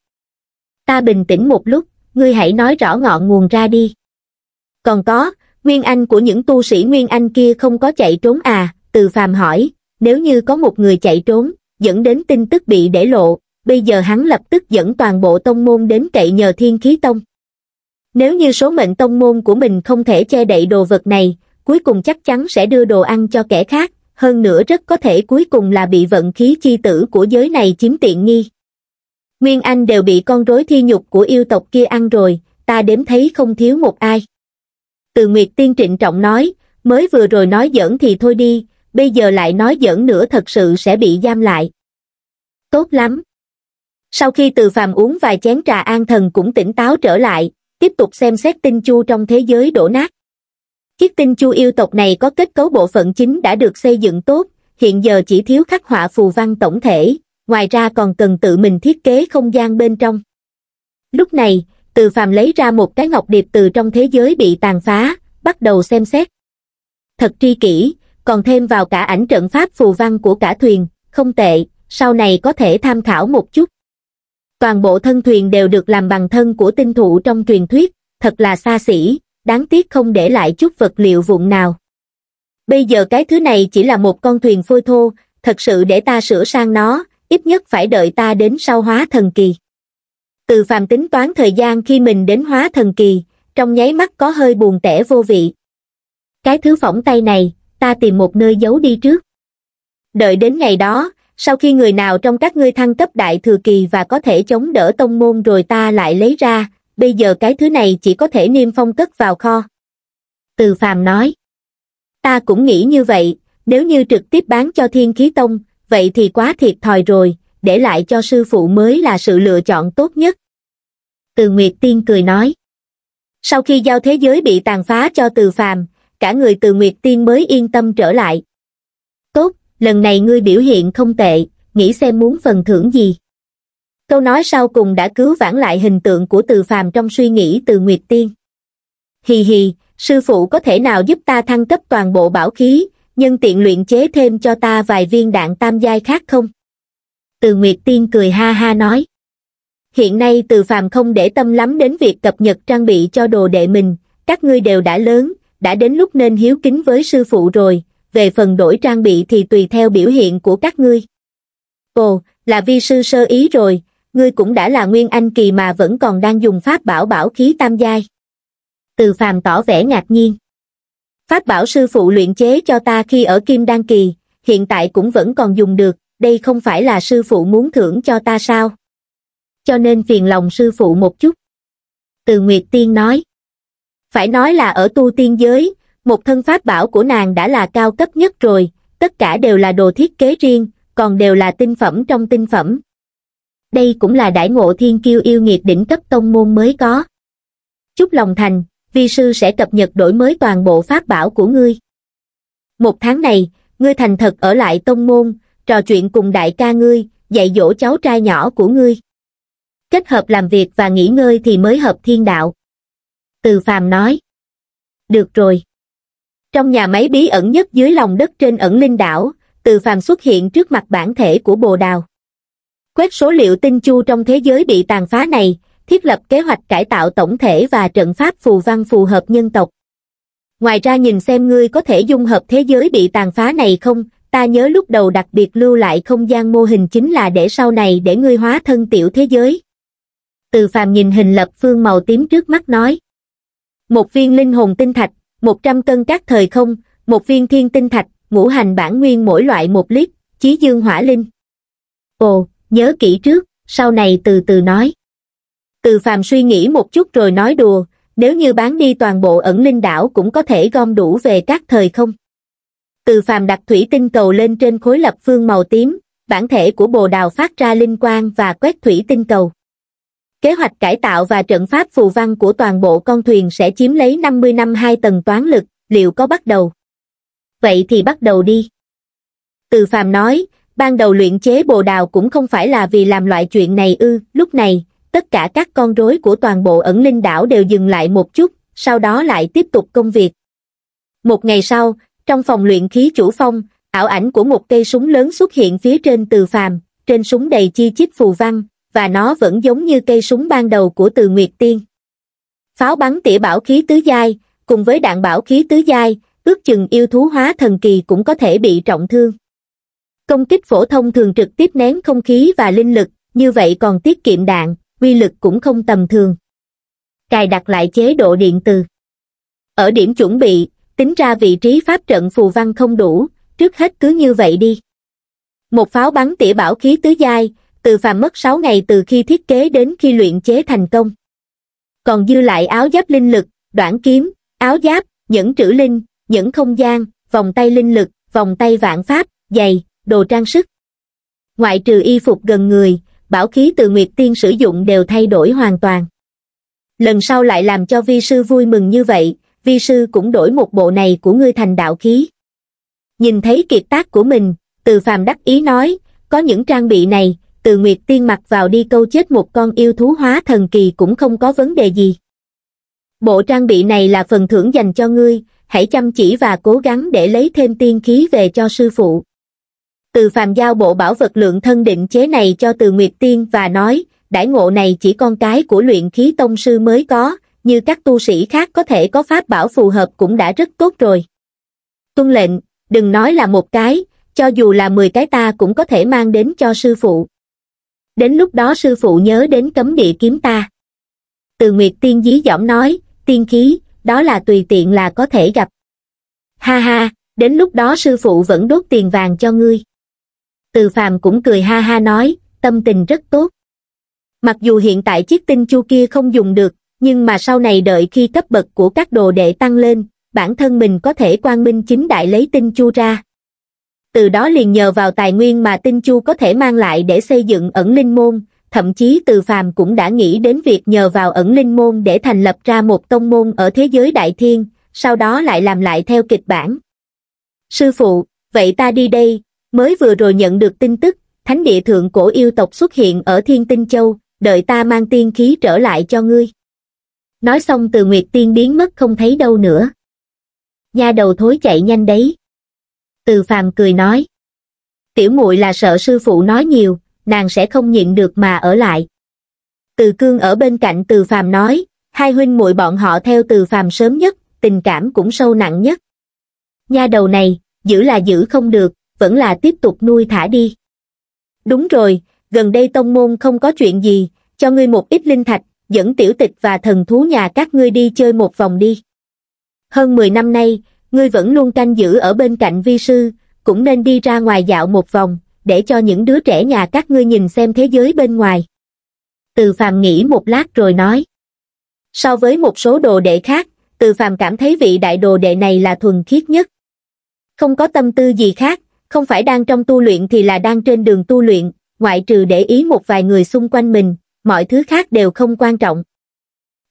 ta bình tĩnh một lúc ngươi hãy nói rõ ngọn nguồn ra đi còn có nguyên anh của những tu sĩ nguyên anh kia không có chạy trốn à từ phàm hỏi nếu như có một người chạy trốn dẫn đến tin tức bị để lộ bây giờ hắn lập tức dẫn toàn bộ tông môn đến cậy nhờ thiên khí tông nếu như số mệnh tông môn của mình không thể che đậy đồ vật này cuối cùng chắc chắn sẽ đưa đồ ăn cho kẻ khác hơn nữa rất có thể cuối cùng là bị vận khí chi tử của giới này chiếm tiện nghi nguyên anh đều bị con rối thi nhục của yêu tộc kia ăn rồi ta đếm thấy không thiếu một ai từ nguyệt tiên trịnh trọng nói mới vừa rồi nói giỡn thì thôi đi bây giờ lại nói giỡn nữa thật sự sẽ bị giam lại tốt lắm sau khi từ phàm uống vài chén trà an thần cũng tỉnh táo trở lại tiếp tục xem xét tinh chu trong thế giới đổ nát chiếc tinh chu yêu tộc này có kết cấu bộ phận chính đã được xây dựng tốt hiện giờ chỉ thiếu khắc họa phù văn tổng thể ngoài ra còn cần tự mình thiết kế không gian bên trong. Lúc này, từ phàm lấy ra một cái ngọc điệp từ trong thế giới bị tàn phá, bắt đầu xem xét. Thật tri kỷ, còn thêm vào cả ảnh trận pháp phù văn của cả thuyền, không tệ, sau này có thể tham khảo một chút. Toàn bộ thân thuyền đều được làm bằng thân của tinh thụ trong truyền thuyết, thật là xa xỉ, đáng tiếc không để lại chút vật liệu vụn nào. Bây giờ cái thứ này chỉ là một con thuyền phôi thô, thật sự để ta sửa sang nó, ít nhất phải đợi ta đến sau hóa thần kỳ. Từ phàm tính toán thời gian khi mình đến hóa thần kỳ, trong nháy mắt có hơi buồn tẻ vô vị. Cái thứ phỏng tay này, ta tìm một nơi giấu đi trước. Đợi đến ngày đó, sau khi người nào trong các ngươi thăng cấp đại thừa kỳ và có thể chống đỡ tông môn rồi ta lại lấy ra, bây giờ cái thứ này chỉ có thể niêm phong cất vào kho. Từ phàm nói, ta cũng nghĩ như vậy, nếu như trực tiếp bán cho thiên khí tông, vậy thì quá thiệt thòi rồi, để lại cho sư phụ mới là sự lựa chọn tốt nhất. Từ Nguyệt Tiên cười nói. Sau khi giao thế giới bị tàn phá cho từ phàm, cả người từ Nguyệt Tiên mới yên tâm trở lại. Tốt, lần này ngươi biểu hiện không tệ, nghĩ xem muốn phần thưởng gì. Câu nói sau cùng đã cứu vãn lại hình tượng của từ phàm trong suy nghĩ từ Nguyệt Tiên. Hì hì, sư phụ có thể nào giúp ta thăng cấp toàn bộ bảo khí, nhân tiện luyện chế thêm cho ta vài viên đạn tam giai khác không từ nguyệt tiên cười ha ha nói hiện nay từ phàm không để tâm lắm đến việc cập nhật trang bị cho đồ đệ mình các ngươi đều đã lớn đã đến lúc nên hiếu kính với sư phụ rồi về phần đổi trang bị thì tùy theo biểu hiện của các ngươi ồ là vi sư sơ ý rồi ngươi cũng đã là nguyên anh kỳ mà vẫn còn đang dùng pháp bảo bảo khí tam giai từ phàm tỏ vẻ ngạc nhiên Pháp bảo sư phụ luyện chế cho ta khi ở Kim Đan Kỳ, hiện tại cũng vẫn còn dùng được, đây không phải là sư phụ muốn thưởng cho ta sao? Cho nên phiền lòng sư phụ một chút. Từ Nguyệt Tiên nói, phải nói là ở tu tiên giới, một thân pháp bảo của nàng đã là cao cấp nhất rồi, tất cả đều là đồ thiết kế riêng, còn đều là tinh phẩm trong tinh phẩm. Đây cũng là đại ngộ thiên kiêu yêu nghiệt đỉnh cấp tông môn mới có. Chúc lòng thành, vi sư sẽ cập nhật đổi mới toàn bộ pháp bảo của ngươi. Một tháng này, ngươi thành thật ở lại tông môn, trò chuyện cùng đại ca ngươi, dạy dỗ cháu trai nhỏ của ngươi. Kết hợp làm việc và nghỉ ngơi thì mới hợp thiên đạo. Từ phàm nói. Được rồi. Trong nhà máy bí ẩn nhất dưới lòng đất trên ẩn linh đảo, từ phàm xuất hiện trước mặt bản thể của bồ đào. Quét số liệu tinh chu trong thế giới bị tàn phá này, thiết lập kế hoạch cải tạo tổng thể và trận pháp phù văn phù hợp nhân tộc ngoài ra nhìn xem ngươi có thể dung hợp thế giới bị tàn phá này không ta nhớ lúc đầu đặc biệt lưu lại không gian mô hình chính là để sau này để ngươi hóa thân tiểu thế giới từ phàm nhìn hình lập phương màu tím trước mắt nói một viên linh hồn tinh thạch một trăm cân các thời không một viên thiên tinh thạch ngũ hành bản nguyên mỗi loại một lít chí dương hỏa linh ồ nhớ kỹ trước sau này từ từ nói từ phàm suy nghĩ một chút rồi nói đùa, nếu như bán đi toàn bộ ẩn linh đảo cũng có thể gom đủ về các thời không. Từ phàm đặt thủy tinh cầu lên trên khối lập phương màu tím, bản thể của bồ đào phát ra linh quang và quét thủy tinh cầu. Kế hoạch cải tạo và trận pháp phù văn của toàn bộ con thuyền sẽ chiếm lấy 50 năm hai tầng toán lực, liệu có bắt đầu? Vậy thì bắt đầu đi. Từ phàm nói, ban đầu luyện chế bồ đào cũng không phải là vì làm loại chuyện này ư, lúc này, tất cả các con rối của toàn bộ ẩn linh đảo đều dừng lại một chút, sau đó lại tiếp tục công việc. Một ngày sau, trong phòng luyện khí chủ phong, ảo ảnh của một cây súng lớn xuất hiện phía trên từ phàm, trên súng đầy chi chít phù văn, và nó vẫn giống như cây súng ban đầu của từ Nguyệt Tiên. Pháo bắn tỉa bảo khí tứ giai, cùng với đạn bảo khí tứ giai, ước chừng yêu thú hóa thần kỳ cũng có thể bị trọng thương. Công kích phổ thông thường trực tiếp nén không khí và linh lực, như vậy còn tiết kiệm đạn, uy lực cũng không tầm thường. Cài đặt lại chế độ điện từ. Ở điểm chuẩn bị, tính ra vị trí pháp trận phù văn không đủ, trước hết cứ như vậy đi. Một pháo bắn tỉa bảo khí tứ giai, từ phàm mất 6 ngày từ khi thiết kế đến khi luyện chế thành công. Còn dư lại áo giáp linh lực, đoạn kiếm, áo giáp, nhẫn trữ linh, nhẫn không gian, vòng tay linh lực, vòng tay vạn pháp, giày, đồ trang sức. Ngoại trừ y phục gần người, bảo khí từ Nguyệt Tiên sử dụng đều thay đổi hoàn toàn. Lần sau lại làm cho vi sư vui mừng như vậy, vi sư cũng đổi một bộ này của ngươi thành đạo khí. Nhìn thấy kiệt tác của mình, từ phàm đắc ý nói, có những trang bị này, từ Nguyệt Tiên mặc vào đi câu chết một con yêu thú hóa thần kỳ cũng không có vấn đề gì. Bộ trang bị này là phần thưởng dành cho ngươi, hãy chăm chỉ và cố gắng để lấy thêm tiên khí về cho sư phụ từ phàm giao bộ bảo vật lượng thân định chế này cho từ Nguyệt Tiên và nói, đãi ngộ này chỉ con cái của luyện khí tông sư mới có, như các tu sĩ khác có thể có pháp bảo phù hợp cũng đã rất tốt rồi. Tuân lệnh, đừng nói là một cái, cho dù là 10 cái ta cũng có thể mang đến cho sư phụ. Đến lúc đó sư phụ nhớ đến cấm địa kiếm ta. Từ Nguyệt Tiên dí dỏm nói, tiên khí, đó là tùy tiện là có thể gặp. Ha ha, đến lúc đó sư phụ vẫn đốt tiền vàng cho ngươi từ phàm cũng cười ha ha nói tâm tình rất tốt mặc dù hiện tại chiếc tinh chu kia không dùng được nhưng mà sau này đợi khi cấp bậc của các đồ đệ tăng lên bản thân mình có thể quang minh chính đại lấy tinh chu ra từ đó liền nhờ vào tài nguyên mà tinh chu có thể mang lại để xây dựng ẩn linh môn thậm chí từ phàm cũng đã nghĩ đến việc nhờ vào ẩn linh môn để thành lập ra một tông môn ở thế giới đại thiên sau đó lại làm lại theo kịch bản sư phụ vậy ta đi đây mới vừa rồi nhận được tin tức, thánh địa thượng cổ yêu tộc xuất hiện ở Thiên Tinh Châu, đợi ta mang tiên khí trở lại cho ngươi. Nói xong từ Nguyệt Tiên biến mất không thấy đâu nữa. Nha đầu thối chạy nhanh đấy. Từ phàm cười nói. Tiểu muội là sợ sư phụ nói nhiều, nàng sẽ không nhịn được mà ở lại. Từ cương ở bên cạnh từ phàm nói, hai huynh muội bọn họ theo từ phàm sớm nhất, tình cảm cũng sâu nặng nhất. Nha đầu này, giữ là giữ không được, vẫn là tiếp tục nuôi thả đi. Đúng rồi, gần đây tông môn không có chuyện gì, cho ngươi một ít linh thạch, dẫn tiểu tịch và thần thú nhà các ngươi đi chơi một vòng đi. Hơn 10 năm nay, ngươi vẫn luôn canh giữ ở bên cạnh vi sư, cũng nên đi ra ngoài dạo một vòng, để cho những đứa trẻ nhà các ngươi nhìn xem thế giới bên ngoài. Từ phàm nghĩ một lát rồi nói. So với một số đồ đệ khác, từ phàm cảm thấy vị đại đồ đệ này là thuần khiết nhất. Không có tâm tư gì khác, không phải đang trong tu luyện thì là đang trên đường tu luyện, ngoại trừ để ý một vài người xung quanh mình, mọi thứ khác đều không quan trọng.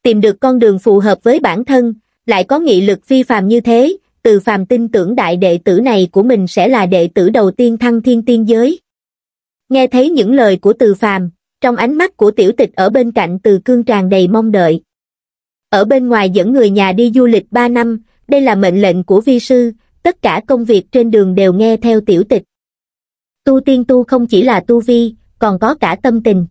Tìm được con đường phù hợp với bản thân, lại có nghị lực phi phàm như thế, từ phàm tin tưởng đại đệ tử này của mình sẽ là đệ tử đầu tiên thăng thiên tiên giới. Nghe thấy những lời của từ phàm, trong ánh mắt của tiểu tịch ở bên cạnh từ cương tràn đầy mong đợi. Ở bên ngoài dẫn người nhà đi du lịch 3 năm, đây là mệnh lệnh của vi sư, tất cả công việc trên đường đều nghe theo tiểu tịch. Tu tiên tu không chỉ là tu vi, còn có cả tâm tình.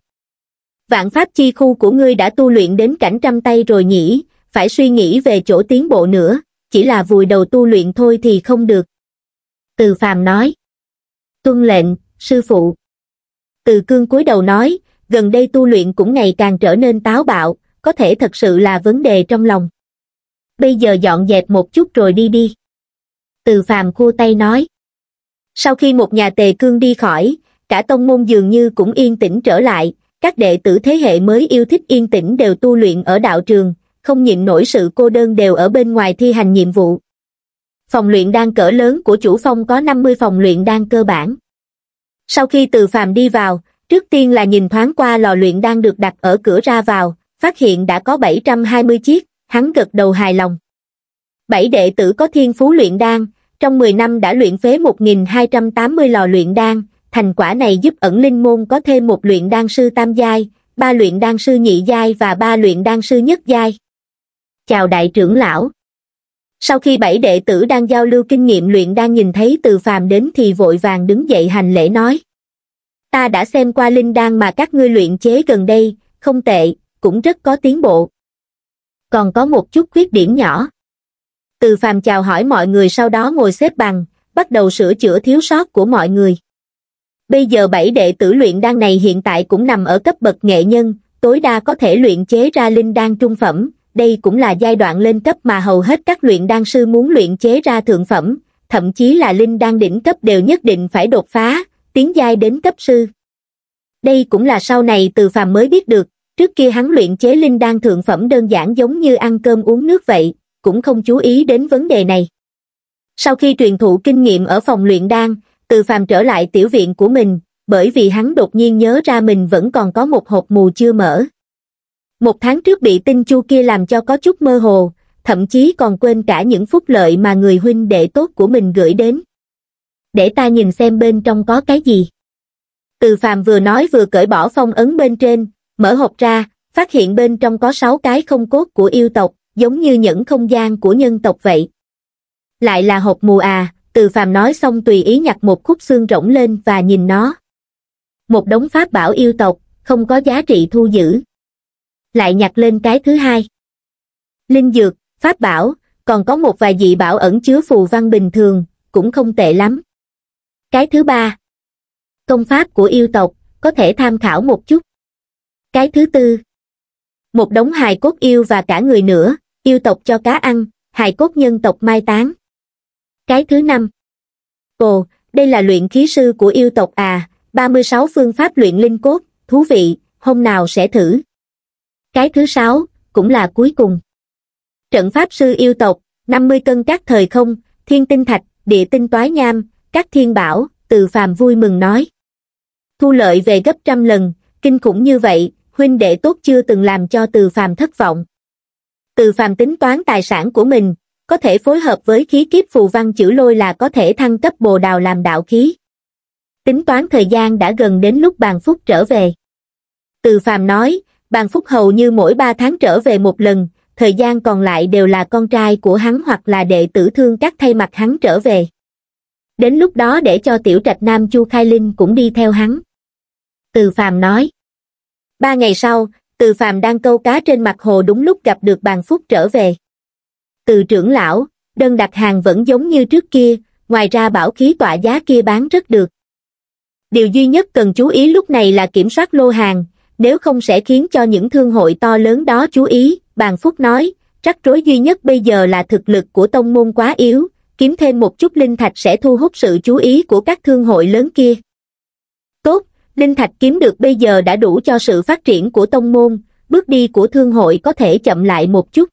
Vạn pháp chi khu của ngươi đã tu luyện đến cảnh trăm tay rồi nhỉ, phải suy nghĩ về chỗ tiến bộ nữa, chỉ là vùi đầu tu luyện thôi thì không được. Từ phàm nói. Tuân lệnh, sư phụ. Từ cương cúi đầu nói, gần đây tu luyện cũng ngày càng trở nên táo bạo, có thể thật sự là vấn đề trong lòng. Bây giờ dọn dẹp một chút rồi đi đi từ phàm khu tay nói sau khi một nhà tề cương đi khỏi cả tông môn dường như cũng yên tĩnh trở lại các đệ tử thế hệ mới yêu thích yên tĩnh đều tu luyện ở đạo trường không nhịn nổi sự cô đơn đều ở bên ngoài thi hành nhiệm vụ phòng luyện đan cỡ lớn của chủ phong có năm mươi phòng luyện đan cơ bản sau khi từ phàm đi vào trước tiên là nhìn thoáng qua lò luyện đan được đặt ở cửa ra vào phát hiện đã có bảy trăm hai mươi chiếc hắn gật đầu hài lòng bảy đệ tử có thiên phú luyện đan, trong 10 năm đã luyện phế 1.280 lò luyện đan, thành quả này giúp ẩn linh môn có thêm một luyện đan sư tam giai, ba luyện đan sư nhị giai và ba luyện đan sư nhất giai. Chào đại trưởng lão. Sau khi bảy đệ tử đang giao lưu kinh nghiệm luyện đan nhìn thấy từ phàm đến thì vội vàng đứng dậy hành lễ nói. Ta đã xem qua linh đan mà các ngươi luyện chế gần đây, không tệ, cũng rất có tiến bộ. Còn có một chút khuyết điểm nhỏ từ phàm chào hỏi mọi người sau đó ngồi xếp bằng bắt đầu sửa chữa thiếu sót của mọi người bây giờ bảy đệ tử luyện đan này hiện tại cũng nằm ở cấp bậc nghệ nhân tối đa có thể luyện chế ra linh đan trung phẩm đây cũng là giai đoạn lên cấp mà hầu hết các luyện đan sư muốn luyện chế ra thượng phẩm thậm chí là linh đan đỉnh cấp đều nhất định phải đột phá tiến giai đến cấp sư đây cũng là sau này từ phàm mới biết được trước kia hắn luyện chế linh đan thượng phẩm đơn giản giống như ăn cơm uống nước vậy cũng không chú ý đến vấn đề này sau khi truyền thụ kinh nghiệm ở phòng luyện đan từ phàm trở lại tiểu viện của mình bởi vì hắn đột nhiên nhớ ra mình vẫn còn có một hộp mù chưa mở một tháng trước bị tinh chu kia làm cho có chút mơ hồ thậm chí còn quên cả những phúc lợi mà người huynh đệ tốt của mình gửi đến để ta nhìn xem bên trong có cái gì từ phàm vừa nói vừa cởi bỏ phong ấn bên trên mở hộp ra phát hiện bên trong có sáu cái không cốt của yêu tộc giống như những không gian của nhân tộc vậy. Lại là hộp mù à, từ phàm nói xong tùy ý nhặt một khúc xương rỗng lên và nhìn nó. Một đống pháp bảo yêu tộc, không có giá trị thu giữ. Lại nhặt lên cái thứ hai. Linh dược, pháp bảo, còn có một vài dị bảo ẩn chứa phù văn bình thường, cũng không tệ lắm. Cái thứ ba. Công pháp của yêu tộc, có thể tham khảo một chút. Cái thứ tư. Một đống hài cốt yêu và cả người nữa, yêu tộc cho cá ăn, hài cốt nhân tộc mai táng. Cái thứ năm Ồ, đây là luyện khí sư của yêu tộc à, 36 phương pháp luyện linh cốt, thú vị, hôm nào sẽ thử. Cái thứ sáu cũng là cuối cùng. Trận pháp sư yêu tộc, 50 cân các thời không, thiên tinh thạch, địa tinh toái nham, các thiên bảo, từ phàm vui mừng nói. Thu lợi về gấp trăm lần, kinh khủng như vậy, huynh đệ tốt chưa từng làm cho từ phàm thất vọng từ phàm tính toán tài sản của mình, có thể phối hợp với khí kiếp phù văn chữ lôi là có thể thăng cấp bồ đào làm đạo khí. Tính toán thời gian đã gần đến lúc bàn phúc trở về. Từ phàm nói, bàn phúc hầu như mỗi ba tháng trở về một lần, thời gian còn lại đều là con trai của hắn hoặc là đệ tử thương các thay mặt hắn trở về. Đến lúc đó để cho tiểu trạch nam Chu Khai Linh cũng đi theo hắn. Từ phàm nói. Ba ngày sau, từ phàm đang câu cá trên mặt hồ đúng lúc gặp được bàn phúc trở về. Từ trưởng lão, đơn đặt hàng vẫn giống như trước kia, ngoài ra bảo khí tỏa giá kia bán rất được. Điều duy nhất cần chú ý lúc này là kiểm soát lô hàng, nếu không sẽ khiến cho những thương hội to lớn đó chú ý, bàn phúc nói, rắc rối duy nhất bây giờ là thực lực của tông môn quá yếu, kiếm thêm một chút linh thạch sẽ thu hút sự chú ý của các thương hội lớn kia linh thạch kiếm được bây giờ đã đủ cho sự phát triển của tông môn, bước đi của thương hội có thể chậm lại một chút.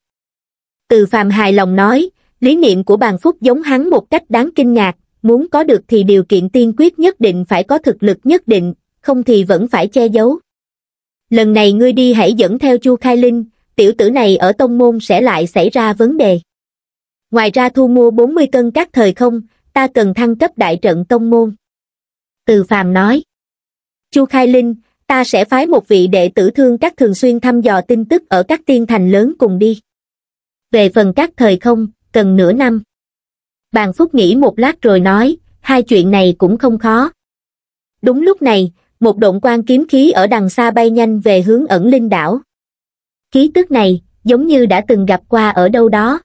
Từ phàm hài lòng nói, lý niệm của bàn phúc giống hắn một cách đáng kinh ngạc, muốn có được thì điều kiện tiên quyết nhất định phải có thực lực nhất định, không thì vẫn phải che giấu. Lần này ngươi đi hãy dẫn theo Chu Khai Linh, tiểu tử này ở tông môn sẽ lại xảy ra vấn đề. Ngoài ra thu mua 40 cân các thời không, ta cần thăng cấp đại trận tông môn. Từ phàm nói chu khai linh ta sẽ phái một vị đệ tử thương các thường xuyên thăm dò tin tức ở các tiên thành lớn cùng đi về phần các thời không cần nửa năm bàn phúc nghĩ một lát rồi nói hai chuyện này cũng không khó đúng lúc này một động quan kiếm khí ở đằng xa bay nhanh về hướng ẩn linh đảo khí tức này giống như đã từng gặp qua ở đâu đó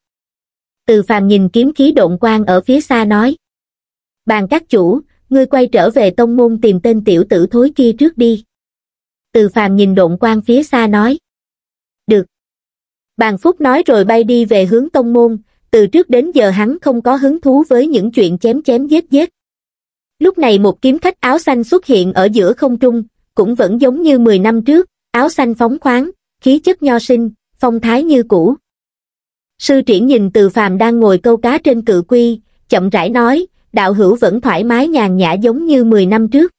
từ phàm nhìn kiếm khí động quan ở phía xa nói bàn các chủ ngươi quay trở về tông môn tìm tên tiểu tử thối kia trước đi. Từ phàm nhìn độn quan phía xa nói. Được. Bàn Phúc nói rồi bay đi về hướng tông môn, từ trước đến giờ hắn không có hứng thú với những chuyện chém chém giết giết. Lúc này một kiếm khách áo xanh xuất hiện ở giữa không trung, cũng vẫn giống như 10 năm trước, áo xanh phóng khoáng, khí chất nho sinh, phong thái như cũ. Sư triển nhìn từ phàm đang ngồi câu cá trên cự quy, chậm rãi nói, đạo hữu vẫn thoải mái nhàn nhã giống như 10 năm trước.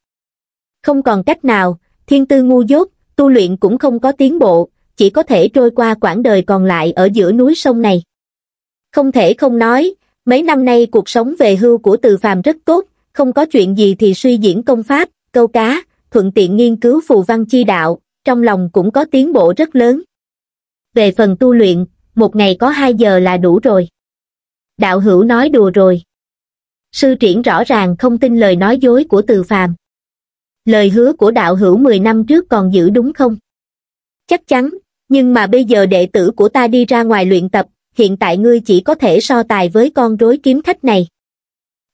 Không còn cách nào, thiên tư ngu dốt, tu luyện cũng không có tiến bộ, chỉ có thể trôi qua quãng đời còn lại ở giữa núi sông này. Không thể không nói, mấy năm nay cuộc sống về hưu của từ phàm rất tốt, không có chuyện gì thì suy diễn công pháp, câu cá, thuận tiện nghiên cứu phù văn chi đạo, trong lòng cũng có tiến bộ rất lớn. Về phần tu luyện, một ngày có hai giờ là đủ rồi. Đạo hữu nói đùa rồi sư triển rõ ràng không tin lời nói dối của từ phàm lời hứa của đạo hữu mười năm trước còn giữ đúng không chắc chắn nhưng mà bây giờ đệ tử của ta đi ra ngoài luyện tập hiện tại ngươi chỉ có thể so tài với con rối kiếm khách này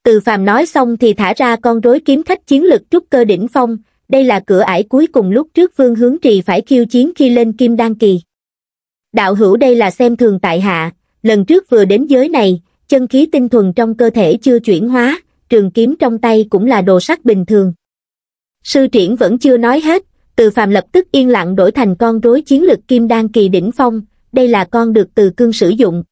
từ phàm nói xong thì thả ra con rối kiếm khách chiến lực trúc cơ đỉnh phong đây là cửa ải cuối cùng lúc trước vương hướng trì phải khiêu chiến khi lên kim đan kỳ đạo hữu đây là xem thường tại hạ lần trước vừa đến giới này chân khí tinh thuần trong cơ thể chưa chuyển hóa, trường kiếm trong tay cũng là đồ sắt bình thường. Sư triển vẫn chưa nói hết, từ phàm lập tức yên lặng đổi thành con rối chiến lực kim đan kỳ đỉnh phong, đây là con được từ cương sử dụng.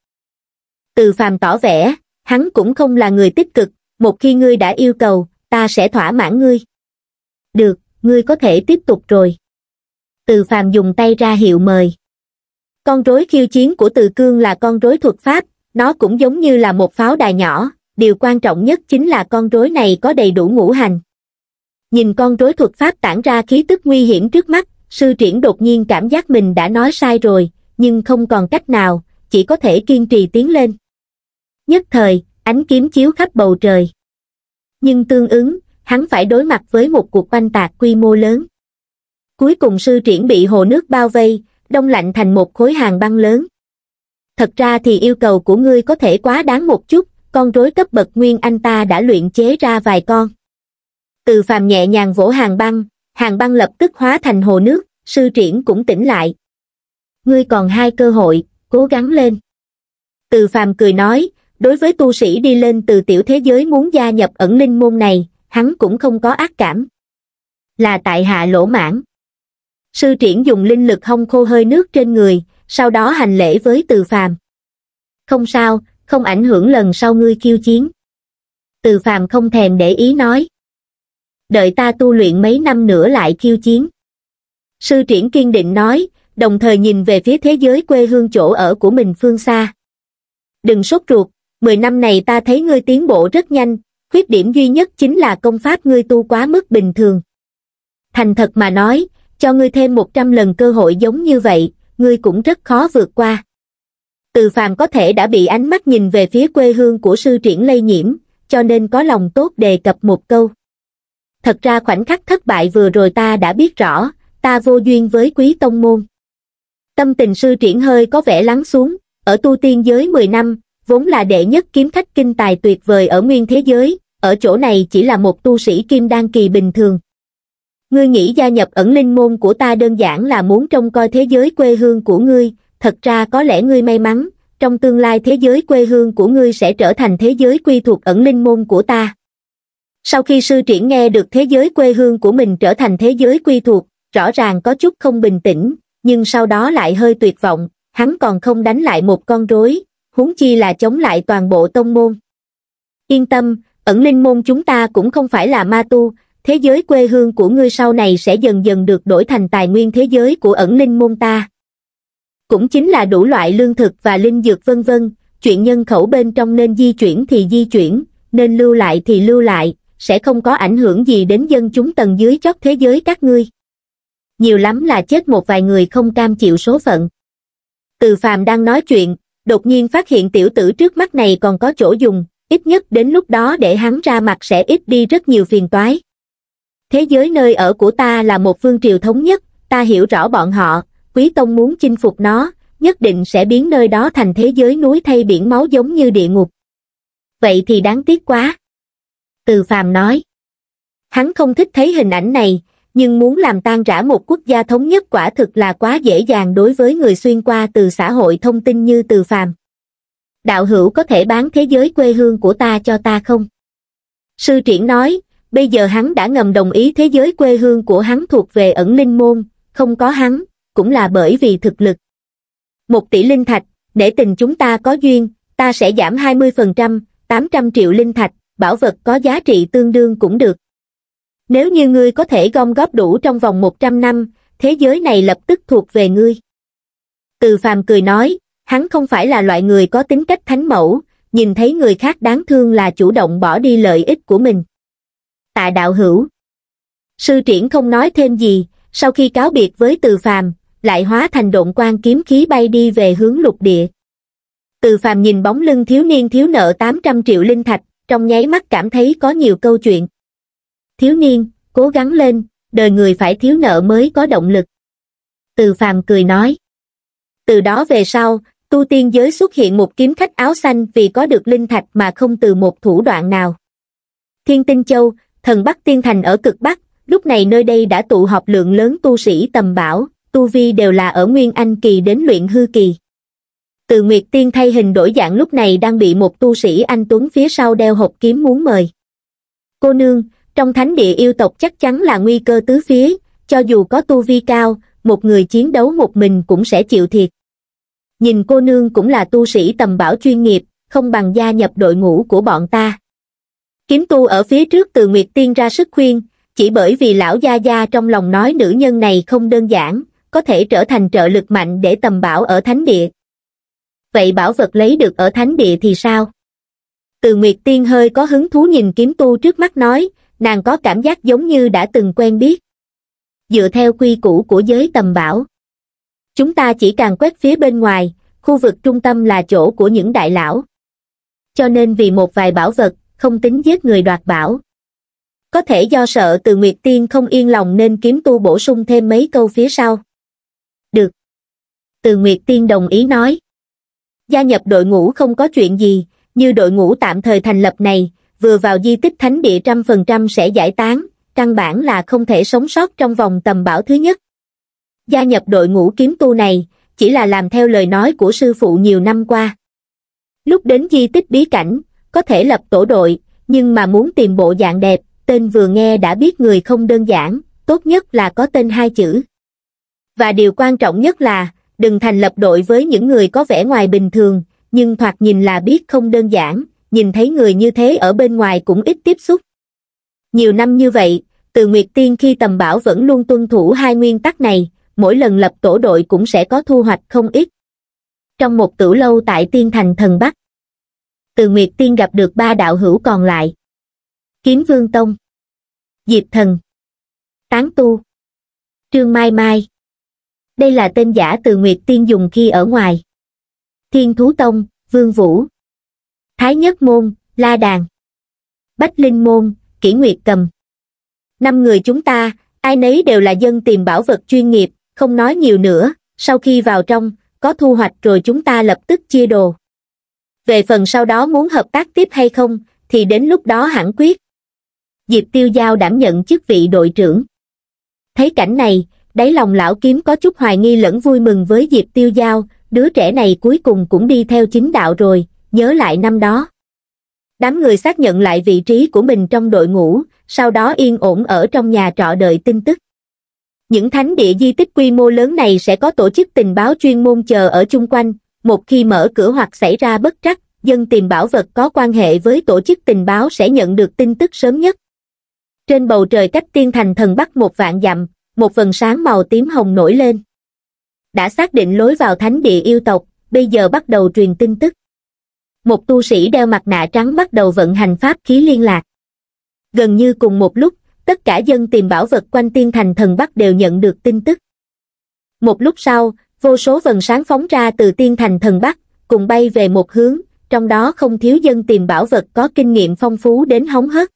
Từ phàm tỏ vẻ, hắn cũng không là người tích cực, một khi ngươi đã yêu cầu, ta sẽ thỏa mãn ngươi. Được, ngươi có thể tiếp tục rồi. Từ phàm dùng tay ra hiệu mời. Con rối khiêu chiến của từ cương là con rối thuật pháp, nó cũng giống như là một pháo đài nhỏ, điều quan trọng nhất chính là con rối này có đầy đủ ngũ hành. Nhìn con rối thuật pháp tản ra khí tức nguy hiểm trước mắt, sư triển đột nhiên cảm giác mình đã nói sai rồi, nhưng không còn cách nào, chỉ có thể kiên trì tiến lên. Nhất thời, ánh kiếm chiếu khắp bầu trời. Nhưng tương ứng, hắn phải đối mặt với một cuộc oanh tạc quy mô lớn. Cuối cùng sư triển bị hồ nước bao vây, đông lạnh thành một khối hàng băng lớn thật ra thì yêu cầu của ngươi có thể quá đáng một chút con rối cấp bậc nguyên anh ta đã luyện chế ra vài con từ phàm nhẹ nhàng vỗ hàng băng hàng băng lập tức hóa thành hồ nước sư triển cũng tỉnh lại ngươi còn hai cơ hội cố gắng lên từ phàm cười nói đối với tu sĩ đi lên từ tiểu thế giới muốn gia nhập ẩn linh môn này hắn cũng không có ác cảm là tại hạ lỗ mãn sư triển dùng linh lực hông khô hơi nước trên người sau đó hành lễ với từ phàm. Không sao, không ảnh hưởng lần sau ngươi kiêu chiến. Từ phàm không thèm để ý nói. Đợi ta tu luyện mấy năm nữa lại kiêu chiến. Sư triển kiên định nói, đồng thời nhìn về phía thế giới quê hương chỗ ở của mình phương xa. Đừng sốt ruột, 10 năm này ta thấy ngươi tiến bộ rất nhanh, khuyết điểm duy nhất chính là công pháp ngươi tu quá mức bình thường. Thành thật mà nói, cho ngươi thêm 100 lần cơ hội giống như vậy, ngươi cũng rất khó vượt qua. Từ phàm có thể đã bị ánh mắt nhìn về phía quê hương của sư triển lây nhiễm, cho nên có lòng tốt đề cập một câu. Thật ra khoảnh khắc thất bại vừa rồi ta đã biết rõ, ta vô duyên với quý tông môn. Tâm tình sư triển hơi có vẻ lắng xuống, ở tu tiên giới 10 năm, vốn là đệ nhất kiếm khách kinh tài tuyệt vời ở nguyên thế giới, ở chỗ này chỉ là một tu sĩ kim đan kỳ bình thường, ngươi nghĩ gia nhập ẩn linh môn của ta đơn giản là muốn trông coi thế giới quê hương của ngươi thật ra có lẽ ngươi may mắn trong tương lai thế giới quê hương của ngươi sẽ trở thành thế giới quy thuộc ẩn linh môn của ta sau khi sư triển nghe được thế giới quê hương của mình trở thành thế giới quy thuộc rõ ràng có chút không bình tĩnh nhưng sau đó lại hơi tuyệt vọng hắn còn không đánh lại một con rối huống chi là chống lại toàn bộ tông môn yên tâm ẩn linh môn chúng ta cũng không phải là ma tu thế giới quê hương của ngươi sau này sẽ dần dần được đổi thành tài nguyên thế giới của ẩn linh môn ta. Cũng chính là đủ loại lương thực và linh dược vân vân, chuyện nhân khẩu bên trong nên di chuyển thì di chuyển, nên lưu lại thì lưu lại, sẽ không có ảnh hưởng gì đến dân chúng tầng dưới chót thế giới các ngươi. Nhiều lắm là chết một vài người không cam chịu số phận. Từ phàm đang nói chuyện, đột nhiên phát hiện tiểu tử trước mắt này còn có chỗ dùng, ít nhất đến lúc đó để hắn ra mặt sẽ ít đi rất nhiều phiền toái. Thế giới nơi ở của ta là một phương triều thống nhất, ta hiểu rõ bọn họ, quý tông muốn chinh phục nó, nhất định sẽ biến nơi đó thành thế giới núi thay biển máu giống như địa ngục. Vậy thì đáng tiếc quá. Từ phàm nói. Hắn không thích thấy hình ảnh này, nhưng muốn làm tan rã một quốc gia thống nhất quả thực là quá dễ dàng đối với người xuyên qua từ xã hội thông tin như từ phàm. Đạo hữu có thể bán thế giới quê hương của ta cho ta không? Sư triển nói, bây giờ hắn đã ngầm đồng ý thế giới quê hương của hắn thuộc về ẩn linh môn, không có hắn, cũng là bởi vì thực lực. Một tỷ linh thạch, để tình chúng ta có duyên, ta sẽ giảm 20%, 800 triệu linh thạch, bảo vật có giá trị tương đương cũng được. Nếu như ngươi có thể gom góp đủ trong vòng 100 năm, thế giới này lập tức thuộc về ngươi. Từ phàm cười nói, hắn không phải là loại người có tính cách thánh mẫu, nhìn thấy người khác đáng thương là chủ động bỏ đi lợi ích của mình tạ đạo hữu. Sư triển không nói thêm gì, sau khi cáo biệt với từ phàm, lại hóa thành độn quan kiếm khí bay đi về hướng lục địa. Từ phàm nhìn bóng lưng thiếu niên thiếu nợ 800 triệu linh thạch, trong nháy mắt cảm thấy có nhiều câu chuyện. Thiếu niên, cố gắng lên, đời người phải thiếu nợ mới có động lực. Từ phàm cười nói. Từ đó về sau, tu tiên giới xuất hiện một kiếm khách áo xanh vì có được linh thạch mà không từ một thủ đoạn nào. Thiên Tinh Châu, thần Bắc Tiên Thành ở cực Bắc, lúc này nơi đây đã tụ họp lượng lớn tu sĩ tầm bảo, tu vi đều là ở Nguyên Anh Kỳ đến luyện hư kỳ. Từ Nguyệt Tiên thay hình đổi dạng lúc này đang bị một tu sĩ anh Tuấn phía sau đeo hộp kiếm muốn mời. Cô nương, trong thánh địa yêu tộc chắc chắn là nguy cơ tứ phía, cho dù có tu vi cao, một người chiến đấu một mình cũng sẽ chịu thiệt. Nhìn cô nương cũng là tu sĩ tầm bảo chuyên nghiệp, không bằng gia nhập đội ngũ của bọn ta. Kiếm tu ở phía trước từ Nguyệt Tiên ra sức khuyên, chỉ bởi vì lão gia gia trong lòng nói nữ nhân này không đơn giản, có thể trở thành trợ lực mạnh để tầm bảo ở thánh địa. Vậy bảo vật lấy được ở thánh địa thì sao? Từ Nguyệt Tiên hơi có hứng thú nhìn kiếm tu trước mắt nói, nàng có cảm giác giống như đã từng quen biết. Dựa theo quy củ của giới tầm bảo, chúng ta chỉ càng quét phía bên ngoài, khu vực trung tâm là chỗ của những đại lão. Cho nên vì một vài bảo vật, không tính giết người đoạt bảo. Có thể do sợ từ Nguyệt Tiên không yên lòng nên kiếm tu bổ sung thêm mấy câu phía sau. Được. Từ Nguyệt Tiên đồng ý nói. Gia nhập đội ngũ không có chuyện gì, như đội ngũ tạm thời thành lập này, vừa vào di tích thánh địa trăm phần trăm sẽ giải tán, căn bản là không thể sống sót trong vòng tầm bảo thứ nhất. Gia nhập đội ngũ kiếm tu này, chỉ là làm theo lời nói của sư phụ nhiều năm qua. Lúc đến di tích bí cảnh, có thể lập tổ đội, nhưng mà muốn tìm bộ dạng đẹp, tên vừa nghe đã biết người không đơn giản, tốt nhất là có tên hai chữ. Và điều quan trọng nhất là, đừng thành lập đội với những người có vẻ ngoài bình thường, nhưng thoạt nhìn là biết không đơn giản, nhìn thấy người như thế ở bên ngoài cũng ít tiếp xúc. Nhiều năm như vậy, từ Nguyệt Tiên khi tầm bảo vẫn luôn tuân thủ hai nguyên tắc này, mỗi lần lập tổ đội cũng sẽ có thu hoạch không ít. Trong một tửu lâu tại Tiên Thành Thần Bắc, từ Nguyệt Tiên gặp được ba đạo hữu còn lại. Kiếm Vương Tông Diệp Thần Tán Tu Trương Mai Mai Đây là tên giả từ Nguyệt Tiên dùng khi ở ngoài. Thiên Thú Tông, Vương Vũ Thái Nhất Môn, La Đàn Bách Linh Môn, Kỷ Nguyệt Cầm Năm người chúng ta, ai nấy đều là dân tìm bảo vật chuyên nghiệp, không nói nhiều nữa, sau khi vào trong, có thu hoạch rồi chúng ta lập tức chia đồ về phần sau đó muốn hợp tác tiếp hay không thì đến lúc đó hẳn quyết diệp tiêu giao đảm nhận chức vị đội trưởng thấy cảnh này đáy lòng lão kiếm có chút hoài nghi lẫn vui mừng với diệp tiêu giao đứa trẻ này cuối cùng cũng đi theo chính đạo rồi nhớ lại năm đó đám người xác nhận lại vị trí của mình trong đội ngũ sau đó yên ổn ở trong nhà trọ đợi tin tức những thánh địa di tích quy mô lớn này sẽ có tổ chức tình báo chuyên môn chờ ở chung quanh một khi mở cửa hoặc xảy ra bất trắc dân tìm bảo vật có quan hệ với tổ chức tình báo sẽ nhận được tin tức sớm nhất trên bầu trời cách tiên thành thần bắc một vạn dặm một phần sáng màu tím hồng nổi lên đã xác định lối vào thánh địa yêu tộc bây giờ bắt đầu truyền tin tức một tu sĩ đeo mặt nạ trắng bắt đầu vận hành pháp khí liên lạc gần như cùng một lúc tất cả dân tìm bảo vật quanh tiên thành thần bắc đều nhận được tin tức một lúc sau vô số vần sáng phóng ra từ tiên thành thần bắc cùng bay về một hướng trong đó không thiếu dân tìm bảo vật có kinh nghiệm phong phú đến hóng hớt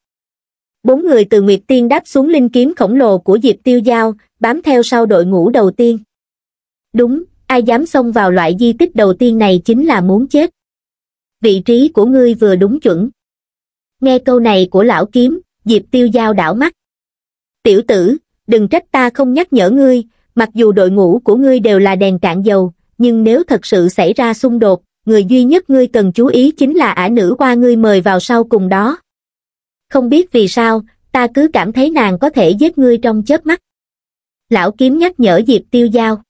bốn người từ nguyệt tiên đáp xuống linh kiếm khổng lồ của diệp tiêu giao bám theo sau đội ngũ đầu tiên đúng ai dám xông vào loại di tích đầu tiên này chính là muốn chết vị trí của ngươi vừa đúng chuẩn nghe câu này của lão kiếm diệp tiêu giao đảo mắt tiểu tử đừng trách ta không nhắc nhở ngươi mặc dù đội ngũ của ngươi đều là đèn cạn dầu, nhưng nếu thật sự xảy ra xung đột, người duy nhất ngươi cần chú ý chính là ả nữ qua ngươi mời vào sau cùng đó. Không biết vì sao, ta cứ cảm thấy nàng có thể giết ngươi trong chớp mắt. Lão kiếm nhắc nhở Diệp Tiêu Giao.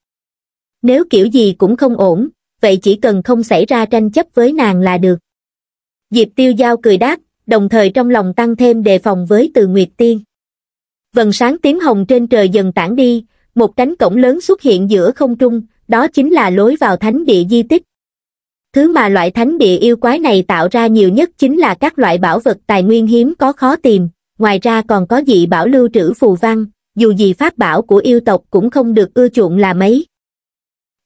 Nếu kiểu gì cũng không ổn, vậy chỉ cần không xảy ra tranh chấp với nàng là được. Diệp Tiêu Giao cười đáp, đồng thời trong lòng tăng thêm đề phòng với Từ Nguyệt Tiên. Vần sáng tím hồng trên trời dần tản đi, một cánh cổng lớn xuất hiện giữa không trung, đó chính là lối vào thánh địa di tích. Thứ mà loại thánh địa yêu quái này tạo ra nhiều nhất chính là các loại bảo vật tài nguyên hiếm có khó tìm, ngoài ra còn có dị bảo lưu trữ phù văn, dù gì pháp bảo của yêu tộc cũng không được ưa chuộng là mấy.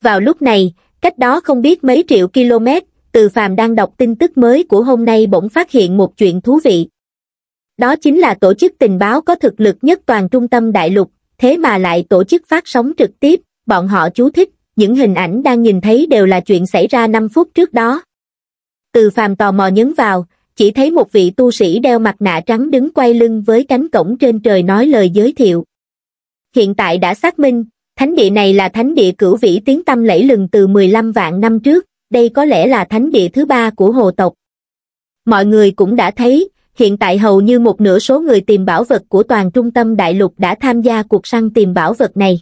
Vào lúc này, cách đó không biết mấy triệu km, từ phàm đang đọc tin tức mới của hôm nay bỗng phát hiện một chuyện thú vị. Đó chính là tổ chức tình báo có thực lực nhất toàn trung tâm đại lục, thế mà lại tổ chức phát sóng trực tiếp, bọn họ chú thích, những hình ảnh đang nhìn thấy đều là chuyện xảy ra 5 phút trước đó. Từ phàm tò mò nhấn vào, chỉ thấy một vị tu sĩ đeo mặt nạ trắng đứng quay lưng với cánh cổng trên trời nói lời giới thiệu. Hiện tại đã xác minh, thánh địa này là thánh địa cửu vĩ tiếng tâm lẫy lừng từ 15 vạn năm trước, đây có lẽ là thánh địa thứ ba của hồ tộc. Mọi người cũng đã thấy, hiện tại hầu như một nửa số người tìm bảo vật của toàn trung tâm đại lục đã tham gia cuộc săn tìm bảo vật này.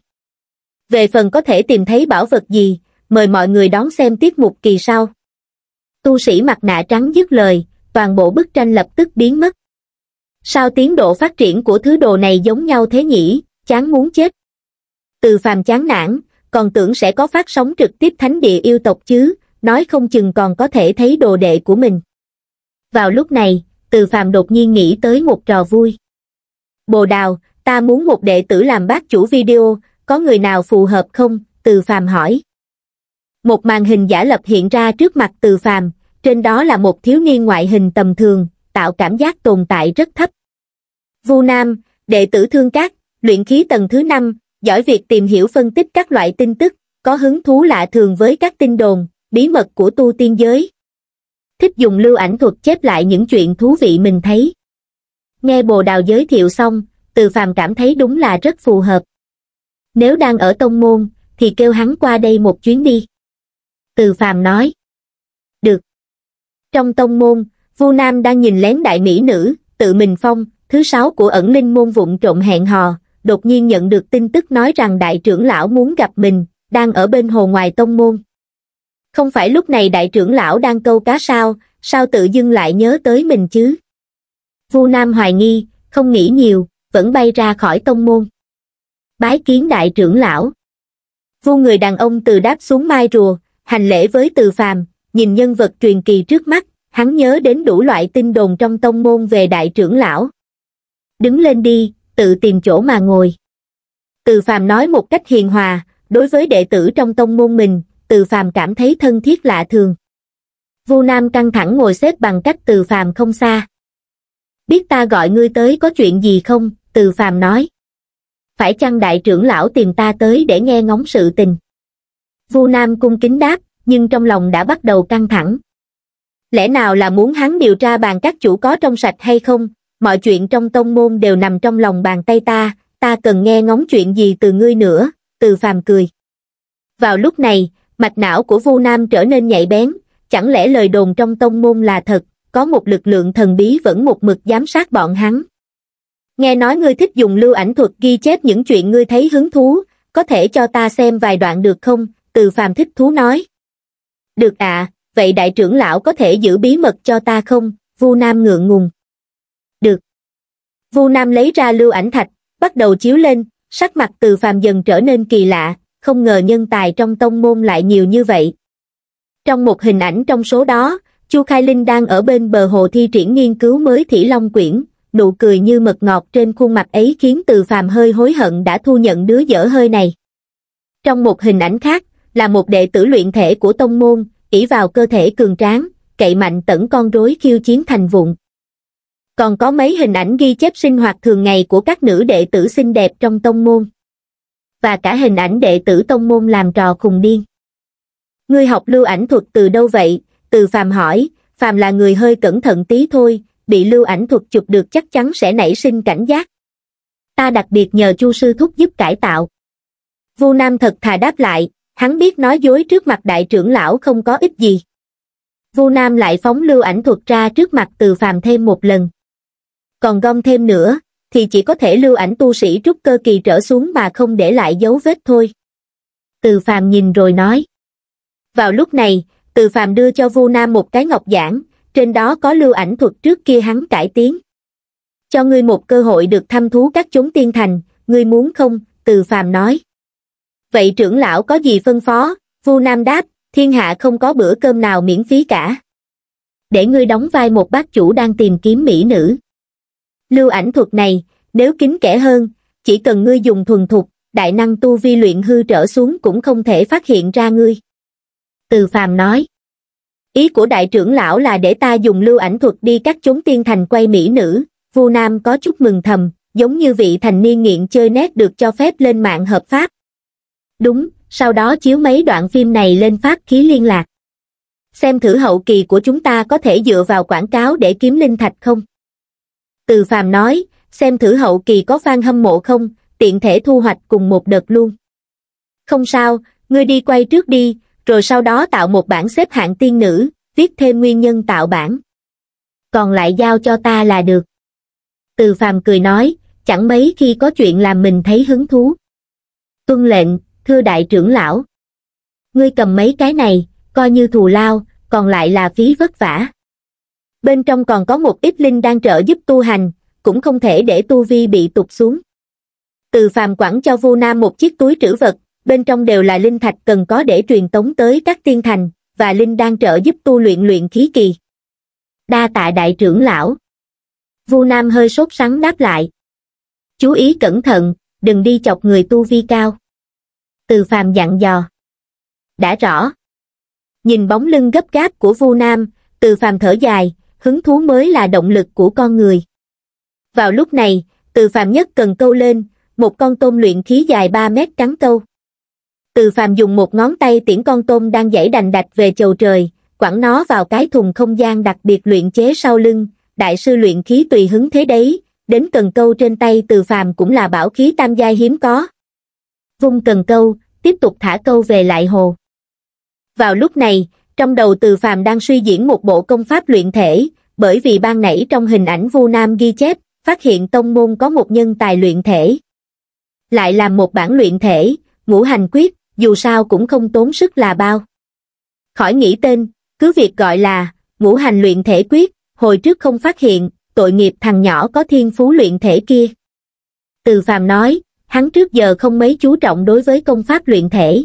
Về phần có thể tìm thấy bảo vật gì, mời mọi người đón xem tiết mục kỳ sau. Tu sĩ mặt nạ trắng dứt lời, toàn bộ bức tranh lập tức biến mất. Sao tiến độ phát triển của thứ đồ này giống nhau thế nhỉ, chán muốn chết. Từ phàm chán nản, còn tưởng sẽ có phát sóng trực tiếp thánh địa yêu tộc chứ, nói không chừng còn có thể thấy đồ đệ của mình. Vào lúc này, từ phàm đột nhiên nghĩ tới một trò vui. Bồ đào, ta muốn một đệ tử làm bác chủ video, có người nào phù hợp không? Từ phàm hỏi. Một màn hình giả lập hiện ra trước mặt từ phàm, trên đó là một thiếu niên ngoại hình tầm thường, tạo cảm giác tồn tại rất thấp. Vu Nam, đệ tử thương cát, luyện khí tầng thứ 5, giỏi việc tìm hiểu phân tích các loại tin tức, có hứng thú lạ thường với các tin đồn, bí mật của tu tiên giới thích dùng lưu ảnh thuật chép lại những chuyện thú vị mình thấy. Nghe bồ đào giới thiệu xong, từ phàm cảm thấy đúng là rất phù hợp. Nếu đang ở tông môn, thì kêu hắn qua đây một chuyến đi. Từ phàm nói. Được. Trong tông môn, Vu Nam đang nhìn lén đại mỹ nữ, tự mình phong, thứ sáu của ẩn linh môn vụng trộm hẹn hò, đột nhiên nhận được tin tức nói rằng đại trưởng lão muốn gặp mình, đang ở bên hồ ngoài tông môn. Không phải lúc này đại trưởng lão đang câu cá sao, sao tự dưng lại nhớ tới mình chứ? Vu Nam hoài nghi, không nghĩ nhiều, vẫn bay ra khỏi tông môn. Bái kiến đại trưởng lão. Vu người đàn ông từ đáp xuống mai rùa, hành lễ với từ phàm, nhìn nhân vật truyền kỳ trước mắt, hắn nhớ đến đủ loại tin đồn trong tông môn về đại trưởng lão. Đứng lên đi, tự tìm chỗ mà ngồi. Từ phàm nói một cách hiền hòa, đối với đệ tử trong tông môn mình, từ phàm cảm thấy thân thiết lạ thường. Vu Nam căng thẳng ngồi xếp bằng cách từ phàm không xa. Biết ta gọi ngươi tới có chuyện gì không, từ phàm nói. Phải chăng đại trưởng lão tìm ta tới để nghe ngóng sự tình? Vu Nam cung kính đáp, nhưng trong lòng đã bắt đầu căng thẳng. Lẽ nào là muốn hắn điều tra bàn các chủ có trong sạch hay không? Mọi chuyện trong tông môn đều nằm trong lòng bàn tay ta, ta cần nghe ngóng chuyện gì từ ngươi nữa, từ phàm cười. Vào lúc này, mạch não của Vu Nam trở nên nhạy bén, chẳng lẽ lời đồn trong tông môn là thật, có một lực lượng thần bí vẫn một mực giám sát bọn hắn. Nghe nói ngươi thích dùng lưu ảnh thuật ghi chép những chuyện ngươi thấy hứng thú, có thể cho ta xem vài đoạn được không? Từ phàm thích thú nói. Được ạ, à, vậy đại trưởng lão có thể giữ bí mật cho ta không? Vu Nam ngượng ngùng. Được. Vu Nam lấy ra lưu ảnh thạch, bắt đầu chiếu lên, sắc mặt từ phàm dần trở nên kỳ lạ, không ngờ nhân tài trong tông môn lại nhiều như vậy. Trong một hình ảnh trong số đó, Chu Khai Linh đang ở bên bờ hồ thi triển nghiên cứu mới Thỉ Long Quyển, nụ cười như mật ngọt trên khuôn mặt ấy khiến từ phàm hơi hối hận đã thu nhận đứa dở hơi này. Trong một hình ảnh khác, là một đệ tử luyện thể của tông môn, ỷ vào cơ thể cường tráng, cậy mạnh tẩn con rối khiêu chiến thành vụn. Còn có mấy hình ảnh ghi chép sinh hoạt thường ngày của các nữ đệ tử xinh đẹp trong tông môn và cả hình ảnh đệ tử tông môn làm trò khùng điên. Ngươi học lưu ảnh thuật từ đâu vậy? Từ phàm hỏi, phàm là người hơi cẩn thận tí thôi, bị lưu ảnh thuật chụp được chắc chắn sẽ nảy sinh cảnh giác. Ta đặc biệt nhờ chu sư thúc giúp cải tạo. Vu Nam thật thà đáp lại, hắn biết nói dối trước mặt đại trưởng lão không có ích gì. Vu Nam lại phóng lưu ảnh thuật ra trước mặt từ phàm thêm một lần. Còn gom thêm nữa, thì chỉ có thể lưu ảnh tu sĩ trúc cơ kỳ trở xuống mà không để lại dấu vết thôi. Từ phàm nhìn rồi nói. Vào lúc này, từ phàm đưa cho Vu Nam một cái ngọc giản, trên đó có lưu ảnh thuật trước kia hắn cải tiến. Cho ngươi một cơ hội được thăm thú các chốn tiên thành, ngươi muốn không, từ phàm nói. Vậy trưởng lão có gì phân phó, Vu Nam đáp, thiên hạ không có bữa cơm nào miễn phí cả. Để ngươi đóng vai một bác chủ đang tìm kiếm mỹ nữ lưu ảnh thuật này nếu kín kẽ hơn chỉ cần ngươi dùng thuần thục đại năng tu vi luyện hư trở xuống cũng không thể phát hiện ra ngươi từ phàm nói ý của đại trưởng lão là để ta dùng lưu ảnh thuật đi các chốn tiên thành quay mỹ nữ vu nam có chút mừng thầm giống như vị thành niên nghiện chơi nét được cho phép lên mạng hợp pháp đúng sau đó chiếu mấy đoạn phim này lên phát khí liên lạc xem thử hậu kỳ của chúng ta có thể dựa vào quảng cáo để kiếm linh thạch không từ Phàm nói, xem thử hậu kỳ có fan hâm mộ không, tiện thể thu hoạch cùng một đợt luôn. Không sao, ngươi đi quay trước đi, rồi sau đó tạo một bản xếp hạng tiên nữ, viết thêm nguyên nhân tạo bản. Còn lại giao cho ta là được. Từ Phàm cười nói, chẳng mấy khi có chuyện làm mình thấy hứng thú. Tuân lệnh, thưa đại trưởng lão. Ngươi cầm mấy cái này, coi như thù lao, còn lại là phí vất vả bên trong còn có một ít linh đang trợ giúp tu hành cũng không thể để tu vi bị tụt xuống từ phàm quẳng cho vu nam một chiếc túi trữ vật bên trong đều là linh thạch cần có để truyền tống tới các tiên thành và linh đang trợ giúp tu luyện luyện khí kỳ đa tạ đại trưởng lão vu nam hơi sốt sắng đáp lại chú ý cẩn thận đừng đi chọc người tu vi cao từ phàm dặn dò đã rõ nhìn bóng lưng gấp gáp của vu nam từ phàm thở dài hứng thú mới là động lực của con người. Vào lúc này, từ phàm nhất cần câu lên, một con tôm luyện khí dài 3 mét cắn câu. Từ phàm dùng một ngón tay tiễn con tôm đang dãy đành đạch về chầu trời, quẳng nó vào cái thùng không gian đặc biệt luyện chế sau lưng, đại sư luyện khí tùy hứng thế đấy, đến cần câu trên tay từ phàm cũng là bảo khí tam giai hiếm có. Vung cần câu, tiếp tục thả câu về lại hồ. Vào lúc này, trong đầu từ phàm đang suy diễn một bộ công pháp luyện thể, bởi vì ban nãy trong hình ảnh Vu Nam ghi chép, phát hiện tông môn có một nhân tài luyện thể. Lại làm một bản luyện thể, ngũ hành quyết, dù sao cũng không tốn sức là bao. Khỏi nghĩ tên, cứ việc gọi là ngũ hành luyện thể quyết, hồi trước không phát hiện, tội nghiệp thằng nhỏ có thiên phú luyện thể kia. Từ phàm nói, hắn trước giờ không mấy chú trọng đối với công pháp luyện thể.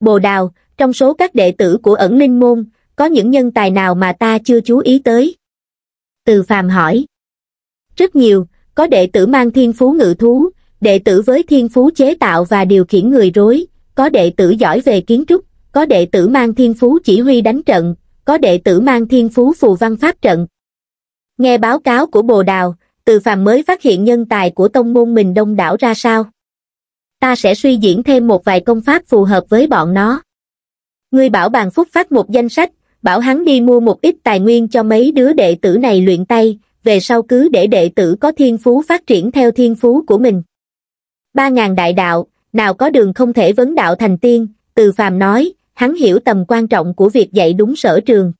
Bồ đào, trong số các đệ tử của ẩn linh môn, có những nhân tài nào mà ta chưa chú ý tới? Từ phàm hỏi. Rất nhiều, có đệ tử mang thiên phú ngự thú, đệ tử với thiên phú chế tạo và điều khiển người rối, có đệ tử giỏi về kiến trúc, có đệ tử mang thiên phú chỉ huy đánh trận, có đệ tử mang thiên phú phù văn pháp trận. Nghe báo cáo của Bồ Đào, Từ Phàm mới phát hiện nhân tài của tông môn mình đông đảo ra sao. Ta sẽ suy diễn thêm một vài công pháp phù hợp với bọn nó ngươi bảo bàn phúc phát một danh sách bảo hắn đi mua một ít tài nguyên cho mấy đứa đệ tử này luyện tay về sau cứ để đệ tử có thiên phú phát triển theo thiên phú của mình ba ngàn đại đạo nào có đường không thể vấn đạo thành tiên từ phàm nói hắn hiểu tầm quan trọng của việc dạy đúng sở trường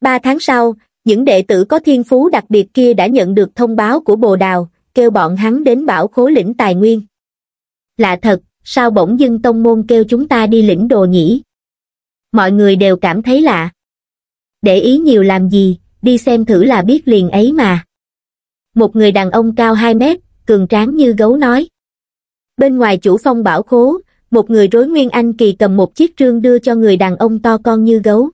ba tháng sau những đệ tử có thiên phú đặc biệt kia đã nhận được thông báo của bồ đào kêu bọn hắn đến bảo khố lĩnh tài nguyên lạ thật sao bỗng dưng tông môn kêu chúng ta đi lĩnh đồ nhỉ mọi người đều cảm thấy lạ. Để ý nhiều làm gì, đi xem thử là biết liền ấy mà. Một người đàn ông cao 2 mét, cường tráng như gấu nói. Bên ngoài chủ phong bảo khố, một người rối nguyên anh kỳ cầm một chiếc trương đưa cho người đàn ông to con như gấu.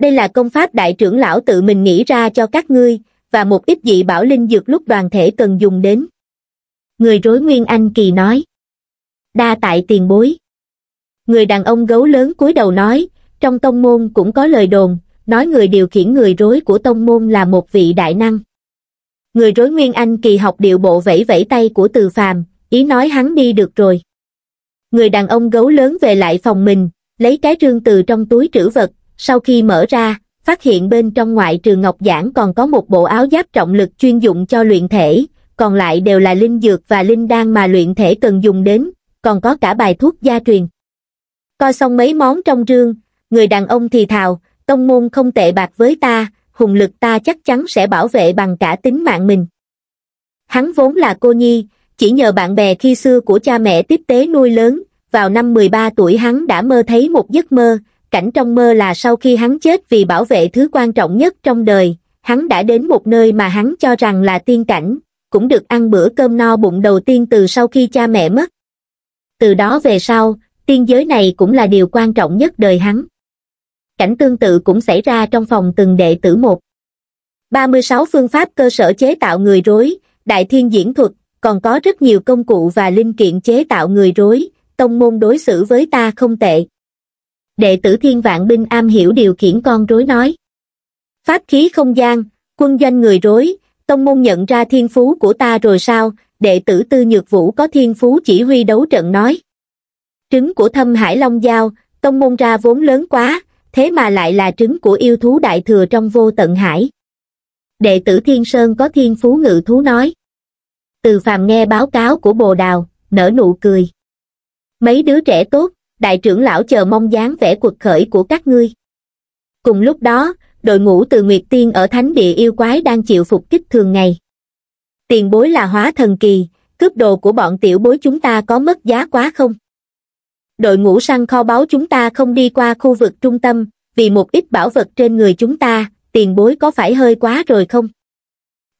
Đây là công pháp đại trưởng lão tự mình nghĩ ra cho các ngươi, và một ít dị bảo linh dược lúc đoàn thể cần dùng đến. Người rối nguyên anh kỳ nói. Đa tại tiền bối người đàn ông gấu lớn cúi đầu nói trong tông môn cũng có lời đồn nói người điều khiển người rối của tông môn là một vị đại năng người rối nguyên anh kỳ học điệu bộ vẫy vẫy tay của từ phàm ý nói hắn đi được rồi người đàn ông gấu lớn về lại phòng mình lấy cái rương từ trong túi trữ vật sau khi mở ra phát hiện bên trong ngoại trừ ngọc giảng còn có một bộ áo giáp trọng lực chuyên dụng cho luyện thể còn lại đều là linh dược và linh đan mà luyện thể cần dùng đến còn có cả bài thuốc gia truyền coi xong mấy món trong rương người đàn ông thì thào tông môn không tệ bạc với ta hùng lực ta chắc chắn sẽ bảo vệ bằng cả tính mạng mình hắn vốn là cô nhi chỉ nhờ bạn bè khi xưa của cha mẹ tiếp tế nuôi lớn vào năm 13 tuổi hắn đã mơ thấy một giấc mơ cảnh trong mơ là sau khi hắn chết vì bảo vệ thứ quan trọng nhất trong đời hắn đã đến một nơi mà hắn cho rằng là tiên cảnh cũng được ăn bữa cơm no bụng đầu tiên từ sau khi cha mẹ mất từ đó về sau tiên giới này cũng là điều quan trọng nhất đời hắn. Cảnh tương tự cũng xảy ra trong phòng từng đệ tử một. 36 phương pháp cơ sở chế tạo người rối, đại thiên diễn thuật, còn có rất nhiều công cụ và linh kiện chế tạo người rối, tông môn đối xử với ta không tệ. Đệ tử thiên vạn binh am hiểu điều khiển con rối nói. Pháp khí không gian, quân doanh người rối, tông môn nhận ra thiên phú của ta rồi sao, đệ tử tư nhược vũ có thiên phú chỉ huy đấu trận nói trứng của thâm hải long giao tông môn ra vốn lớn quá thế mà lại là trứng của yêu thú đại thừa trong vô tận hải đệ tử thiên sơn có thiên phú ngự thú nói từ phàm nghe báo cáo của bồ đào nở nụ cười mấy đứa trẻ tốt đại trưởng lão chờ mong dáng vẻ cuộc khởi của các ngươi cùng lúc đó đội ngũ từ nguyệt tiên ở thánh địa yêu quái đang chịu phục kích thường ngày tiền bối là hóa thần kỳ cướp đồ của bọn tiểu bối chúng ta có mất giá quá không đội ngũ săn kho báu chúng ta không đi qua khu vực trung tâm vì một ít bảo vật trên người chúng ta tiền bối có phải hơi quá rồi không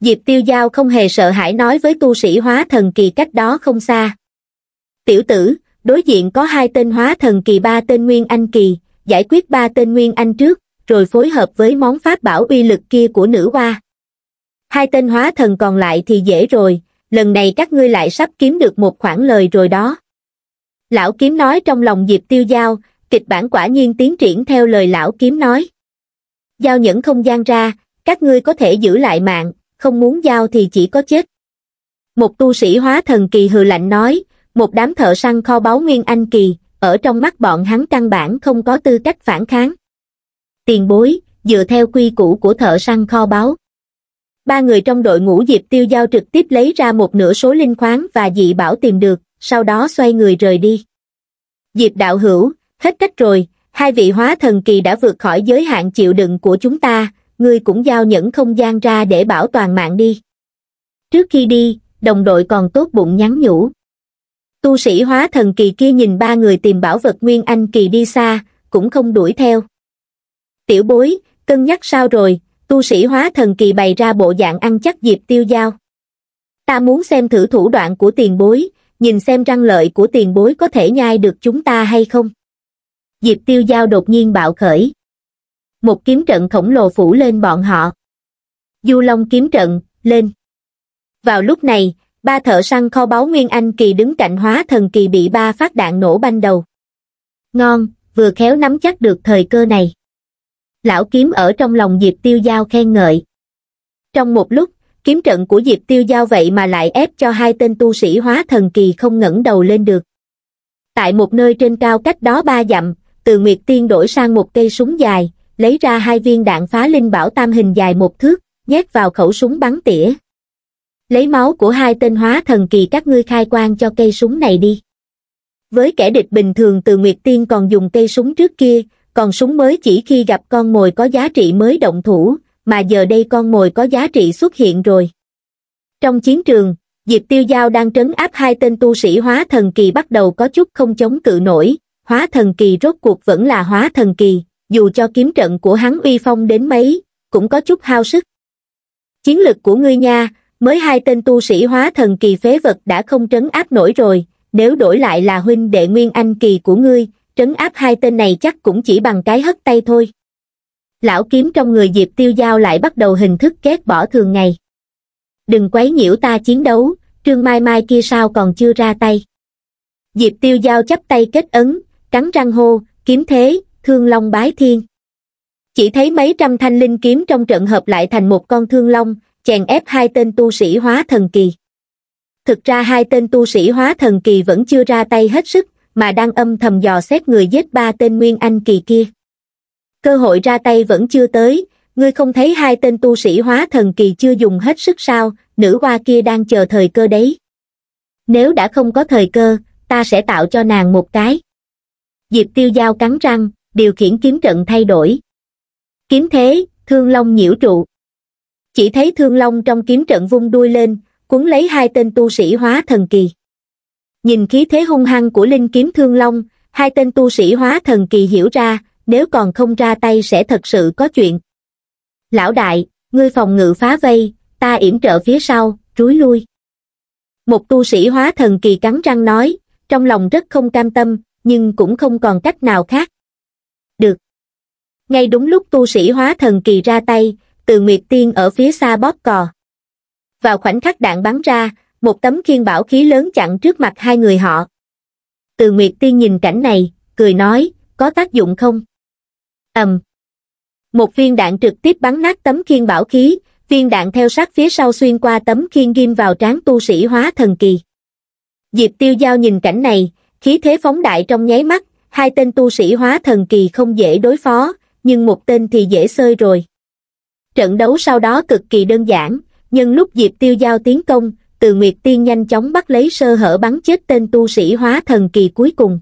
diệp tiêu giao không hề sợ hãi nói với tu sĩ hóa thần kỳ cách đó không xa tiểu tử đối diện có hai tên hóa thần kỳ ba tên nguyên anh kỳ giải quyết ba tên nguyên anh trước rồi phối hợp với món pháp bảo uy lực kia của nữ hoa hai tên hóa thần còn lại thì dễ rồi lần này các ngươi lại sắp kiếm được một khoản lời rồi đó Lão kiếm nói trong lòng Diệp Tiêu Giao, kịch bản quả nhiên tiến triển theo lời lão kiếm nói. Giao những không gian ra, các ngươi có thể giữ lại mạng, không muốn giao thì chỉ có chết. Một tu sĩ hóa thần kỳ hừ lạnh nói, một đám thợ săn kho báu nguyên anh kỳ, ở trong mắt bọn hắn căn bản không có tư cách phản kháng. Tiền bối, dựa theo quy củ của thợ săn kho báu. Ba người trong đội ngũ Diệp Tiêu Giao trực tiếp lấy ra một nửa số linh khoáng và dị bảo tìm được, sau đó xoay người rời đi. Diệp đạo hữu, hết cách rồi, hai vị hóa thần kỳ đã vượt khỏi giới hạn chịu đựng của chúng ta, ngươi cũng giao nhẫn không gian ra để bảo toàn mạng đi. Trước khi đi, đồng đội còn tốt bụng nhắn nhủ. Tu sĩ hóa thần kỳ kia nhìn ba người tìm bảo vật Nguyên Anh kỳ đi xa, cũng không đuổi theo. Tiểu bối, cân nhắc sao rồi, tu sĩ hóa thần kỳ bày ra bộ dạng ăn chắc dịp tiêu giao. Ta muốn xem thử thủ đoạn của tiền bối, nhìn xem răng lợi của tiền bối có thể nhai được chúng ta hay không. Diệp tiêu giao đột nhiên bạo khởi. Một kiếm trận khổng lồ phủ lên bọn họ. Du Long kiếm trận, lên. Vào lúc này, ba thợ săn kho báu Nguyên Anh kỳ đứng cạnh hóa thần kỳ bị ba phát đạn nổ banh đầu. Ngon, vừa khéo nắm chắc được thời cơ này. Lão kiếm ở trong lòng Diệp tiêu giao khen ngợi. Trong một lúc, kiếm trận của Diệp Tiêu Giao vậy mà lại ép cho hai tên tu sĩ hóa thần kỳ không ngẩng đầu lên được. Tại một nơi trên cao cách đó ba dặm, từ Nguyệt Tiên đổi sang một cây súng dài, lấy ra hai viên đạn phá linh bảo tam hình dài một thước, nhét vào khẩu súng bắn tỉa. Lấy máu của hai tên hóa thần kỳ các ngươi khai quang cho cây súng này đi. Với kẻ địch bình thường từ Nguyệt Tiên còn dùng cây súng trước kia, còn súng mới chỉ khi gặp con mồi có giá trị mới động thủ, mà giờ đây con mồi có giá trị xuất hiện rồi. Trong chiến trường, Diệp Tiêu Giao đang trấn áp hai tên tu sĩ hóa thần kỳ bắt đầu có chút không chống cự nổi, hóa thần kỳ rốt cuộc vẫn là hóa thần kỳ, dù cho kiếm trận của hắn uy phong đến mấy, cũng có chút hao sức. Chiến lực của ngươi nha, mới hai tên tu sĩ hóa thần kỳ phế vật đã không trấn áp nổi rồi, nếu đổi lại là huynh đệ nguyên anh kỳ của ngươi, trấn áp hai tên này chắc cũng chỉ bằng cái hất tay thôi lão kiếm trong người diệp tiêu giao lại bắt đầu hình thức két bỏ thường ngày. Đừng quấy nhiễu ta chiến đấu, trương mai mai kia sao còn chưa ra tay. Diệp tiêu giao chắp tay kết ấn, cắn răng hô, kiếm thế, thương long bái thiên. Chỉ thấy mấy trăm thanh linh kiếm trong trận hợp lại thành một con thương long, chèn ép hai tên tu sĩ hóa thần kỳ. Thực ra hai tên tu sĩ hóa thần kỳ vẫn chưa ra tay hết sức, mà đang âm thầm dò xét người giết ba tên Nguyên Anh kỳ kia cơ hội ra tay vẫn chưa tới ngươi không thấy hai tên tu sĩ hóa thần kỳ chưa dùng hết sức sao nữ hoa kia đang chờ thời cơ đấy nếu đã không có thời cơ ta sẽ tạo cho nàng một cái diệp tiêu giao cắn răng điều khiển kiếm trận thay đổi kiếm thế thương long nhiễu trụ chỉ thấy thương long trong kiếm trận vung đuôi lên cuốn lấy hai tên tu sĩ hóa thần kỳ nhìn khí thế hung hăng của linh kiếm thương long hai tên tu sĩ hóa thần kỳ hiểu ra nếu còn không ra tay sẽ thật sự có chuyện. Lão đại, ngươi phòng ngự phá vây, ta yểm trợ phía sau, rúi lui. Một tu sĩ hóa thần kỳ cắn răng nói, trong lòng rất không cam tâm, nhưng cũng không còn cách nào khác. Được. Ngay đúng lúc tu sĩ hóa thần kỳ ra tay, từ Nguyệt Tiên ở phía xa bóp cò. Vào khoảnh khắc đạn bắn ra, một tấm khiên bảo khí lớn chặn trước mặt hai người họ. Từ Nguyệt Tiên nhìn cảnh này, cười nói, có tác dụng không? ầm một viên đạn trực tiếp bắn nát tấm khiên bảo khí viên đạn theo sát phía sau xuyên qua tấm khiên ghim vào trán tu sĩ hóa thần kỳ diệp tiêu giao nhìn cảnh này khí thế phóng đại trong nháy mắt hai tên tu sĩ hóa thần kỳ không dễ đối phó nhưng một tên thì dễ sơi rồi trận đấu sau đó cực kỳ đơn giản nhưng lúc diệp tiêu giao tiến công từ nguyệt tiên nhanh chóng bắt lấy sơ hở bắn chết tên tu sĩ hóa thần kỳ cuối cùng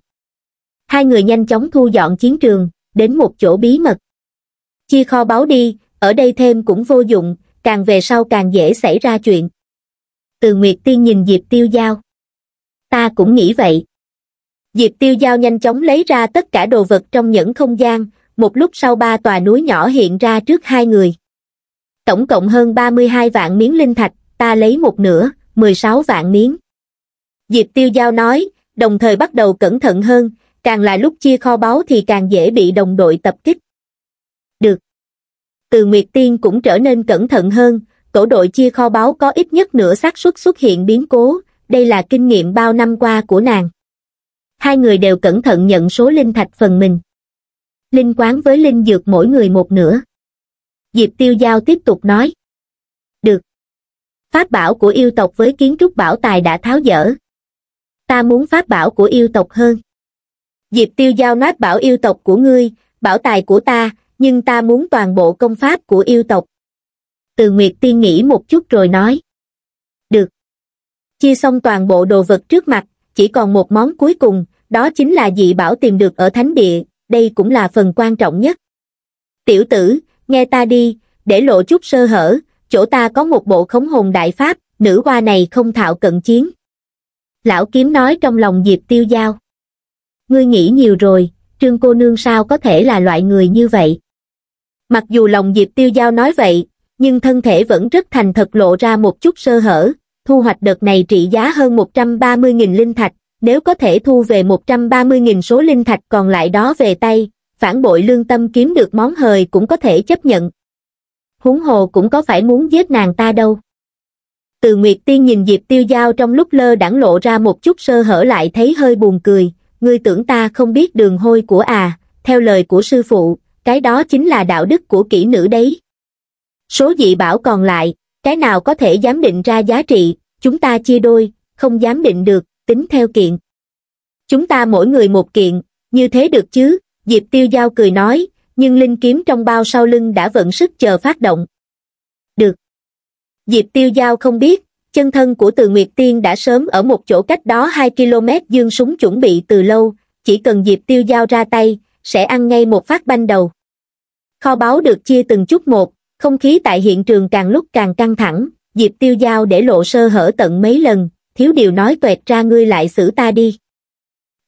hai người nhanh chóng thu dọn chiến trường đến một chỗ bí mật. Chia kho báu đi, ở đây thêm cũng vô dụng, càng về sau càng dễ xảy ra chuyện. Từ Nguyệt Tiên nhìn Diệp Tiêu Giao. Ta cũng nghĩ vậy. Diệp Tiêu Giao nhanh chóng lấy ra tất cả đồ vật trong những không gian, một lúc sau ba tòa núi nhỏ hiện ra trước hai người. Tổng cộng hơn 32 vạn miếng linh thạch, ta lấy một nửa, 16 vạn miếng. Diệp Tiêu Giao nói, đồng thời bắt đầu cẩn thận hơn, càng là lúc chia kho báu thì càng dễ bị đồng đội tập kích. Được. Từ Nguyệt Tiên cũng trở nên cẩn thận hơn, tổ đội chia kho báu có ít nhất nửa xác suất xuất hiện biến cố, đây là kinh nghiệm bao năm qua của nàng. Hai người đều cẩn thận nhận số linh thạch phần mình. Linh quán với linh dược mỗi người một nửa. Diệp Tiêu Giao tiếp tục nói. Được. Pháp bảo của yêu tộc với kiến trúc bảo tài đã tháo dỡ. Ta muốn pháp bảo của yêu tộc hơn diệp tiêu giao nói bảo yêu tộc của ngươi bảo tài của ta nhưng ta muốn toàn bộ công pháp của yêu tộc từ nguyệt tiên nghĩ một chút rồi nói được chia xong toàn bộ đồ vật trước mặt chỉ còn một món cuối cùng đó chính là dị bảo tìm được ở thánh địa đây cũng là phần quan trọng nhất tiểu tử nghe ta đi để lộ chút sơ hở chỗ ta có một bộ khống hồn đại pháp nữ hoa này không thạo cận chiến lão kiếm nói trong lòng diệp tiêu giao ngươi nghĩ nhiều rồi, trương cô nương sao có thể là loại người như vậy. Mặc dù lòng Diệp Tiêu Giao nói vậy, nhưng thân thể vẫn rất thành thật lộ ra một chút sơ hở, thu hoạch đợt này trị giá hơn 130.000 linh thạch, nếu có thể thu về 130.000 số linh thạch còn lại đó về tay, phản bội lương tâm kiếm được món hời cũng có thể chấp nhận. Huống hồ cũng có phải muốn giết nàng ta đâu. Từ Nguyệt Tiên nhìn Diệp Tiêu Giao trong lúc lơ đãng lộ ra một chút sơ hở lại thấy hơi buồn cười, ngươi tưởng ta không biết đường hôi của à, theo lời của sư phụ, cái đó chính là đạo đức của kỹ nữ đấy. Số dị bảo còn lại, cái nào có thể giám định ra giá trị, chúng ta chia đôi, không giám định được, tính theo kiện. Chúng ta mỗi người một kiện, như thế được chứ, Diệp Tiêu Giao cười nói, nhưng linh kiếm trong bao sau lưng đã vận sức chờ phát động. Được. Diệp Tiêu Giao không biết, chân thân của từ nguyệt tiên đã sớm ở một chỗ cách đó hai km dương súng chuẩn bị từ lâu chỉ cần diệp tiêu giao ra tay sẽ ăn ngay một phát banh đầu kho báu được chia từng chút một không khí tại hiện trường càng lúc càng căng thẳng diệp tiêu giao để lộ sơ hở tận mấy lần thiếu điều nói toẹt ra ngươi lại xử ta đi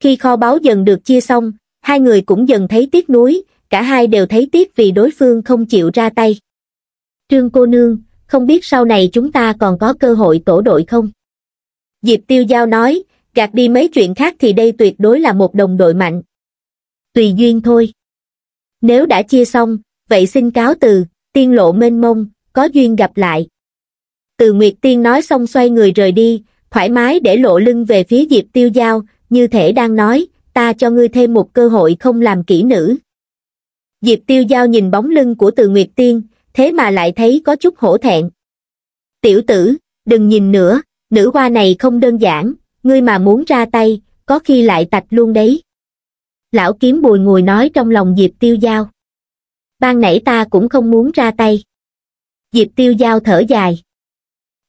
khi kho báu dần được chia xong hai người cũng dần thấy tiếc nuối cả hai đều thấy tiếc vì đối phương không chịu ra tay trương cô nương không biết sau này chúng ta còn có cơ hội tổ đội không? Diệp Tiêu Giao nói, gạt đi mấy chuyện khác thì đây tuyệt đối là một đồng đội mạnh. Tùy duyên thôi. Nếu đã chia xong, vậy xin cáo từ, tiên lộ mênh mông, có duyên gặp lại. Từ Nguyệt Tiên nói xong xoay người rời đi, thoải mái để lộ lưng về phía Diệp Tiêu Giao, như thể đang nói, ta cho ngươi thêm một cơ hội không làm kỹ nữ. Diệp Tiêu Giao nhìn bóng lưng của Từ Nguyệt Tiên, thế mà lại thấy có chút hổ thẹn. Tiểu tử, đừng nhìn nữa, nữ hoa này không đơn giản, ngươi mà muốn ra tay, có khi lại tạch luôn đấy. Lão kiếm bùi ngồi nói trong lòng Diệp Tiêu Giao. Ban nãy ta cũng không muốn ra tay. Diệp Tiêu Giao thở dài.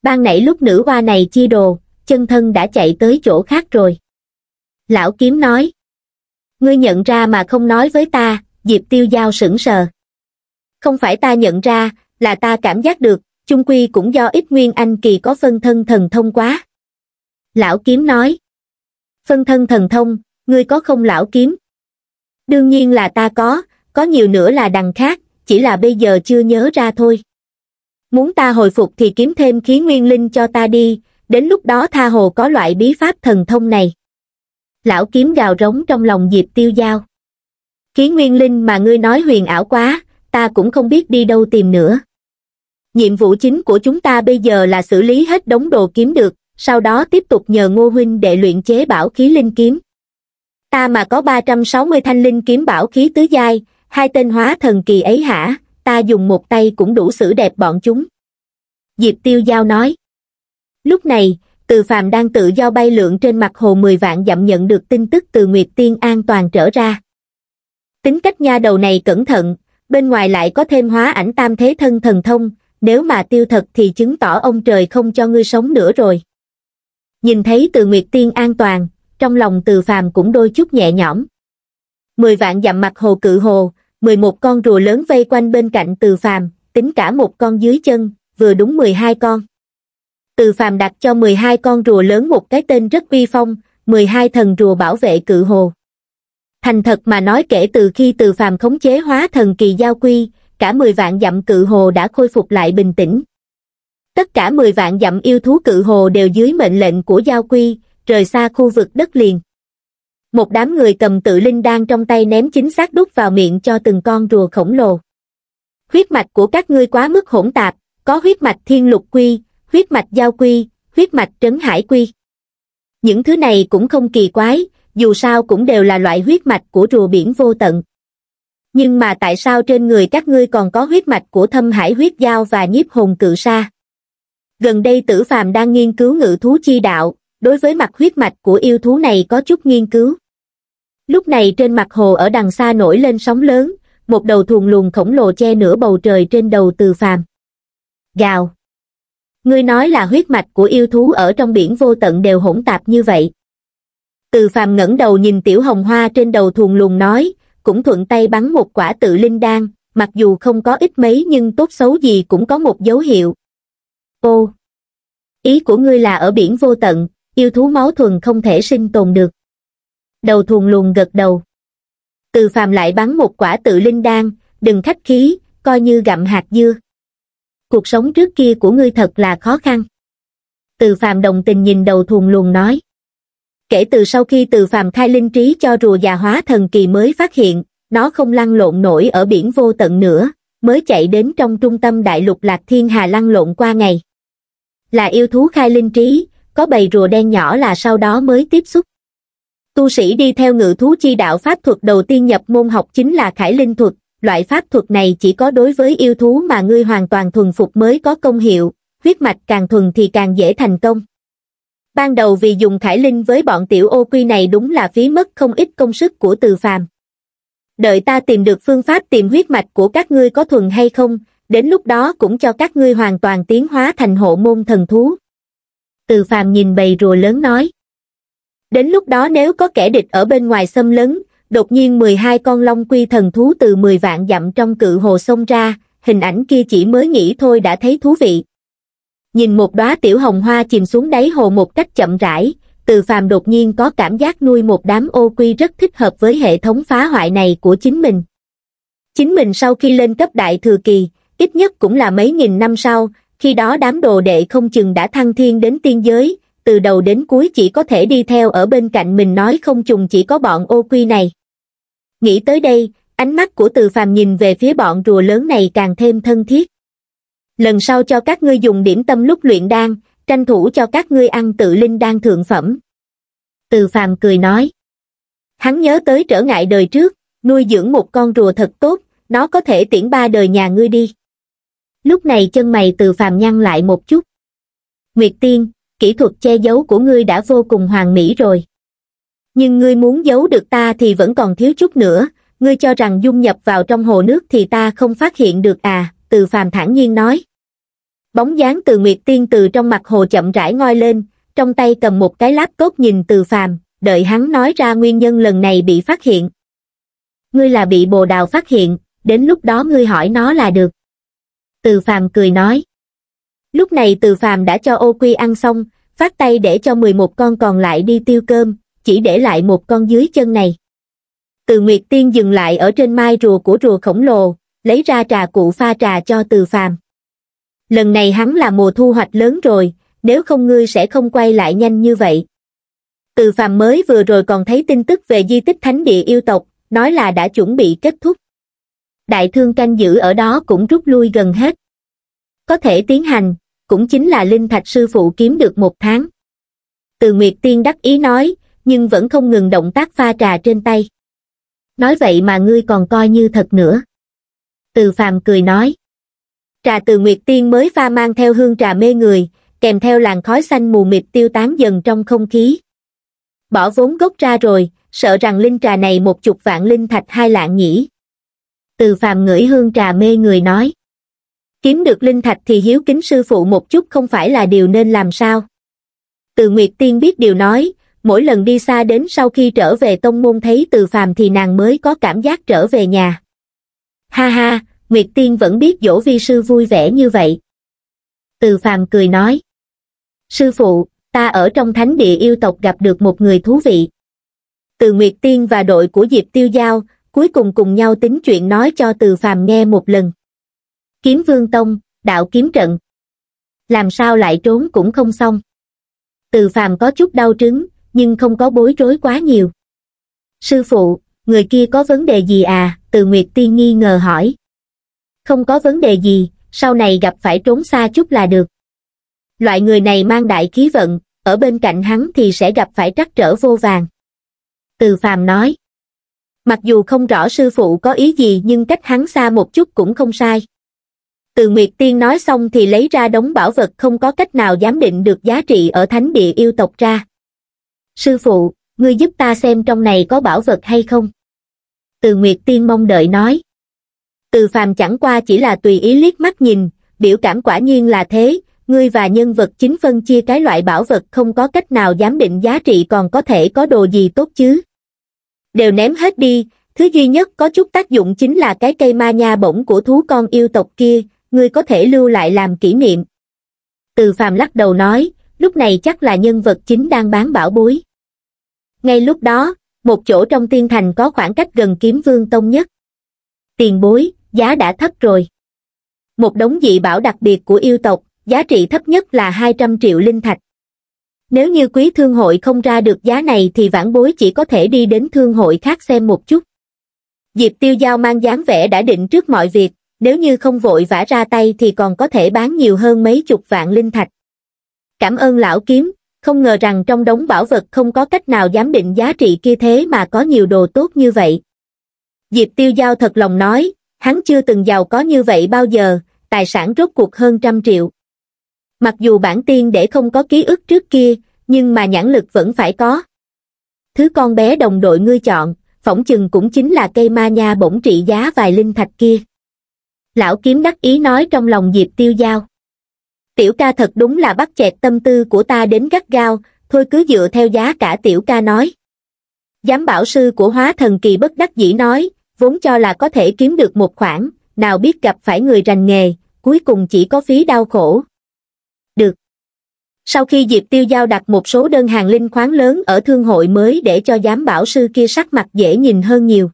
Ban nãy lúc nữ hoa này chia đồ, chân thân đã chạy tới chỗ khác rồi. Lão kiếm nói. Ngươi nhận ra mà không nói với ta, Diệp Tiêu Giao sững sờ không phải ta nhận ra là ta cảm giác được chung quy cũng do ít nguyên anh kỳ có phân thân thần thông quá lão kiếm nói phân thân thần thông ngươi có không lão kiếm đương nhiên là ta có có nhiều nữa là đằng khác chỉ là bây giờ chưa nhớ ra thôi muốn ta hồi phục thì kiếm thêm khí nguyên linh cho ta đi đến lúc đó tha hồ có loại bí pháp thần thông này lão kiếm gào rống trong lòng diệp tiêu giao khí nguyên linh mà ngươi nói huyền ảo quá ta cũng không biết đi đâu tìm nữa. Nhiệm vụ chính của chúng ta bây giờ là xử lý hết đống đồ kiếm được, sau đó tiếp tục nhờ Ngô Huynh để luyện chế bảo khí linh kiếm. Ta mà có 360 thanh linh kiếm bảo khí tứ giai, hai tên hóa thần kỳ ấy hả, ta dùng một tay cũng đủ xử đẹp bọn chúng. Diệp Tiêu Giao nói. Lúc này, Từ Phạm đang tự do bay lượn trên mặt hồ 10 vạn dặm nhận được tin tức từ Nguyệt Tiên an toàn trở ra. Tính cách nha đầu này cẩn thận, bên ngoài lại có thêm hóa ảnh tam thế thân thần thông, nếu mà tiêu thật thì chứng tỏ ông trời không cho ngươi sống nữa rồi. Nhìn thấy từ Nguyệt Tiên an toàn, trong lòng từ phàm cũng đôi chút nhẹ nhõm. Mười vạn dặm mặt hồ cự hồ, mười một con rùa lớn vây quanh bên cạnh từ phàm, tính cả một con dưới chân, vừa đúng mười hai con. Từ phàm đặt cho mười hai con rùa lớn một cái tên rất uy phong, mười hai thần rùa bảo vệ cự hồ thành thật mà nói kể từ khi từ phàm khống chế hóa thần kỳ giao quy, cả 10 vạn dặm cự hồ đã khôi phục lại bình tĩnh. Tất cả 10 vạn dặm yêu thú cự hồ đều dưới mệnh lệnh của giao quy, rời xa khu vực đất liền. Một đám người cầm tự linh đan trong tay ném chính xác đút vào miệng cho từng con rùa khổng lồ. Huyết mạch của các ngươi quá mức hỗn tạp, có huyết mạch thiên lục quy, huyết mạch giao quy, huyết mạch trấn hải quy. Những thứ này cũng không kỳ quái, dù sao cũng đều là loại huyết mạch của rùa biển vô tận. Nhưng mà tại sao trên người các ngươi còn có huyết mạch của thâm hải huyết giao và nhiếp hồn cự sa? Gần đây tử phàm đang nghiên cứu ngự thú chi đạo, đối với mặt huyết mạch của yêu thú này có chút nghiên cứu. Lúc này trên mặt hồ ở đằng xa nổi lên sóng lớn, một đầu thùng luồng khổng lồ che nửa bầu trời trên đầu từ phàm. Gào! Ngươi nói là huyết mạch của yêu thú ở trong biển vô tận đều hỗn tạp như vậy từ phàm ngẩng đầu nhìn tiểu hồng hoa trên đầu thùn lùn nói cũng thuận tay bắn một quả tự linh đan mặc dù không có ít mấy nhưng tốt xấu gì cũng có một dấu hiệu ô ý của ngươi là ở biển vô tận yêu thú máu thuần không thể sinh tồn được đầu thùn lùn gật đầu từ phàm lại bắn một quả tự linh đan đừng khách khí coi như gặm hạt dưa cuộc sống trước kia của ngươi thật là khó khăn từ phàm đồng tình nhìn đầu thùn lùn nói kể từ sau khi từ phàm khai linh trí cho rùa già hóa thần kỳ mới phát hiện, nó không lăn lộn nổi ở biển vô tận nữa, mới chạy đến trong trung tâm đại lục Lạc Thiên Hà lăn lộn qua ngày. Là yêu thú khai linh trí, có bầy rùa đen nhỏ là sau đó mới tiếp xúc. Tu sĩ đi theo ngự thú chi đạo pháp thuật đầu tiên nhập môn học chính là khải linh thuật, loại pháp thuật này chỉ có đối với yêu thú mà ngươi hoàn toàn thuần phục mới có công hiệu, huyết mạch càng thuần thì càng dễ thành công ban đầu vì dùng khải linh với bọn tiểu ô quy này đúng là phí mất không ít công sức của từ phàm đợi ta tìm được phương pháp tìm huyết mạch của các ngươi có thuần hay không đến lúc đó cũng cho các ngươi hoàn toàn tiến hóa thành hộ môn thần thú từ phàm nhìn bầy rùa lớn nói đến lúc đó nếu có kẻ địch ở bên ngoài xâm lấn đột nhiên 12 con long quy thần thú từ 10 vạn dặm trong cự hồ sông ra hình ảnh kia chỉ mới nghĩ thôi đã thấy thú vị nhìn một đóa tiểu hồng hoa chìm xuống đáy hồ một cách chậm rãi từ phàm đột nhiên có cảm giác nuôi một đám ô quy rất thích hợp với hệ thống phá hoại này của chính mình chính mình sau khi lên cấp đại thừa kỳ ít nhất cũng là mấy nghìn năm sau khi đó đám đồ đệ không chừng đã thăng thiên đến tiên giới từ đầu đến cuối chỉ có thể đi theo ở bên cạnh mình nói không chừng chỉ có bọn ô quy này nghĩ tới đây ánh mắt của từ phàm nhìn về phía bọn rùa lớn này càng thêm thân thiết lần sau cho các ngươi dùng điểm tâm lúc luyện đan tranh thủ cho các ngươi ăn tự linh đan thượng phẩm từ phàm cười nói hắn nhớ tới trở ngại đời trước nuôi dưỡng một con rùa thật tốt nó có thể tiễn ba đời nhà ngươi đi lúc này chân mày từ phàm nhăn lại một chút nguyệt tiên kỹ thuật che giấu của ngươi đã vô cùng hoàn mỹ rồi nhưng ngươi muốn giấu được ta thì vẫn còn thiếu chút nữa ngươi cho rằng dung nhập vào trong hồ nước thì ta không phát hiện được à từ phàm thản nhiên nói. Bóng dáng từ Nguyệt Tiên từ trong mặt hồ chậm rãi ngoi lên, trong tay cầm một cái cốt nhìn từ phàm, đợi hắn nói ra nguyên nhân lần này bị phát hiện. Ngươi là bị bồ đào phát hiện, đến lúc đó ngươi hỏi nó là được. Từ phàm cười nói. Lúc này từ phàm đã cho ô quy ăn xong, phát tay để cho 11 con còn lại đi tiêu cơm, chỉ để lại một con dưới chân này. Từ Nguyệt Tiên dừng lại ở trên mai rùa của rùa khổng lồ, lấy ra trà cụ pha trà cho từ phàm. Lần này hắn là mùa thu hoạch lớn rồi, nếu không ngươi sẽ không quay lại nhanh như vậy. Từ phàm mới vừa rồi còn thấy tin tức về di tích thánh địa yêu tộc, nói là đã chuẩn bị kết thúc. Đại thương canh giữ ở đó cũng rút lui gần hết. Có thể tiến hành, cũng chính là linh thạch sư phụ kiếm được một tháng. Từ Nguyệt Tiên đắc ý nói, nhưng vẫn không ngừng động tác pha trà trên tay. Nói vậy mà ngươi còn coi như thật nữa. Từ phàm cười nói. Trà từ Nguyệt Tiên mới pha mang theo hương trà mê người, kèm theo làn khói xanh mù mịt tiêu tán dần trong không khí. Bỏ vốn gốc ra rồi, sợ rằng linh trà này một chục vạn linh thạch hai lạng nhỉ. Từ phàm ngửi hương trà mê người nói. Kiếm được linh thạch thì hiếu kính sư phụ một chút không phải là điều nên làm sao. Từ Nguyệt Tiên biết điều nói, mỗi lần đi xa đến sau khi trở về tông môn thấy từ phàm thì nàng mới có cảm giác trở về nhà ha ha nguyệt tiên vẫn biết dỗ vi sư vui vẻ như vậy từ phàm cười nói sư phụ ta ở trong thánh địa yêu tộc gặp được một người thú vị từ nguyệt tiên và đội của diệp tiêu giao cuối cùng cùng nhau tính chuyện nói cho từ phàm nghe một lần kiếm vương tông đạo kiếm trận làm sao lại trốn cũng không xong từ phàm có chút đau trứng nhưng không có bối rối quá nhiều sư phụ người kia có vấn đề gì à từ nguyệt tiên nghi ngờ hỏi không có vấn đề gì sau này gặp phải trốn xa chút là được loại người này mang đại khí vận ở bên cạnh hắn thì sẽ gặp phải trắc trở vô vàng từ phàm nói mặc dù không rõ sư phụ có ý gì nhưng cách hắn xa một chút cũng không sai từ nguyệt tiên nói xong thì lấy ra đống bảo vật không có cách nào giám định được giá trị ở thánh địa yêu tộc ra sư phụ ngươi giúp ta xem trong này có bảo vật hay không từ Nguyệt Tiên mong đợi nói. Từ phàm chẳng qua chỉ là tùy ý liếc mắt nhìn, biểu cảm quả nhiên là thế, ngươi và nhân vật chính phân chia cái loại bảo vật không có cách nào giám định giá trị còn có thể có đồ gì tốt chứ. Đều ném hết đi, thứ duy nhất có chút tác dụng chính là cái cây ma nha bổng của thú con yêu tộc kia, ngươi có thể lưu lại làm kỷ niệm. Từ phàm lắc đầu nói, lúc này chắc là nhân vật chính đang bán bảo bối. Ngay lúc đó, một chỗ trong tiên thành có khoảng cách gần kiếm vương tông nhất tiền bối giá đã thấp rồi một đống dị bảo đặc biệt của yêu tộc giá trị thấp nhất là hai trăm triệu linh thạch nếu như quý thương hội không ra được giá này thì vãn bối chỉ có thể đi đến thương hội khác xem một chút diệp tiêu giao mang dáng vẻ đã định trước mọi việc nếu như không vội vã ra tay thì còn có thể bán nhiều hơn mấy chục vạn linh thạch cảm ơn lão kiếm không ngờ rằng trong đống bảo vật không có cách nào giám định giá trị kia thế mà có nhiều đồ tốt như vậy. Diệp Tiêu Giao thật lòng nói, hắn chưa từng giàu có như vậy bao giờ, tài sản rốt cuộc hơn trăm triệu. Mặc dù bản tiên để không có ký ức trước kia, nhưng mà nhãn lực vẫn phải có. Thứ con bé đồng đội ngươi chọn, phỏng chừng cũng chính là cây ma nha bổng trị giá vài linh thạch kia. Lão kiếm đắc ý nói trong lòng Diệp Tiêu Giao tiểu ca thật đúng là bắt chẹt tâm tư của ta đến gắt gao, thôi cứ dựa theo giá cả tiểu ca nói. Giám bảo sư của hóa thần kỳ bất đắc dĩ nói, vốn cho là có thể kiếm được một khoản, nào biết gặp phải người rành nghề, cuối cùng chỉ có phí đau khổ. Được. Sau khi Diệp Tiêu Giao đặt một số đơn hàng linh khoáng lớn ở thương hội mới để cho giám bảo sư kia sắc mặt dễ nhìn hơn nhiều.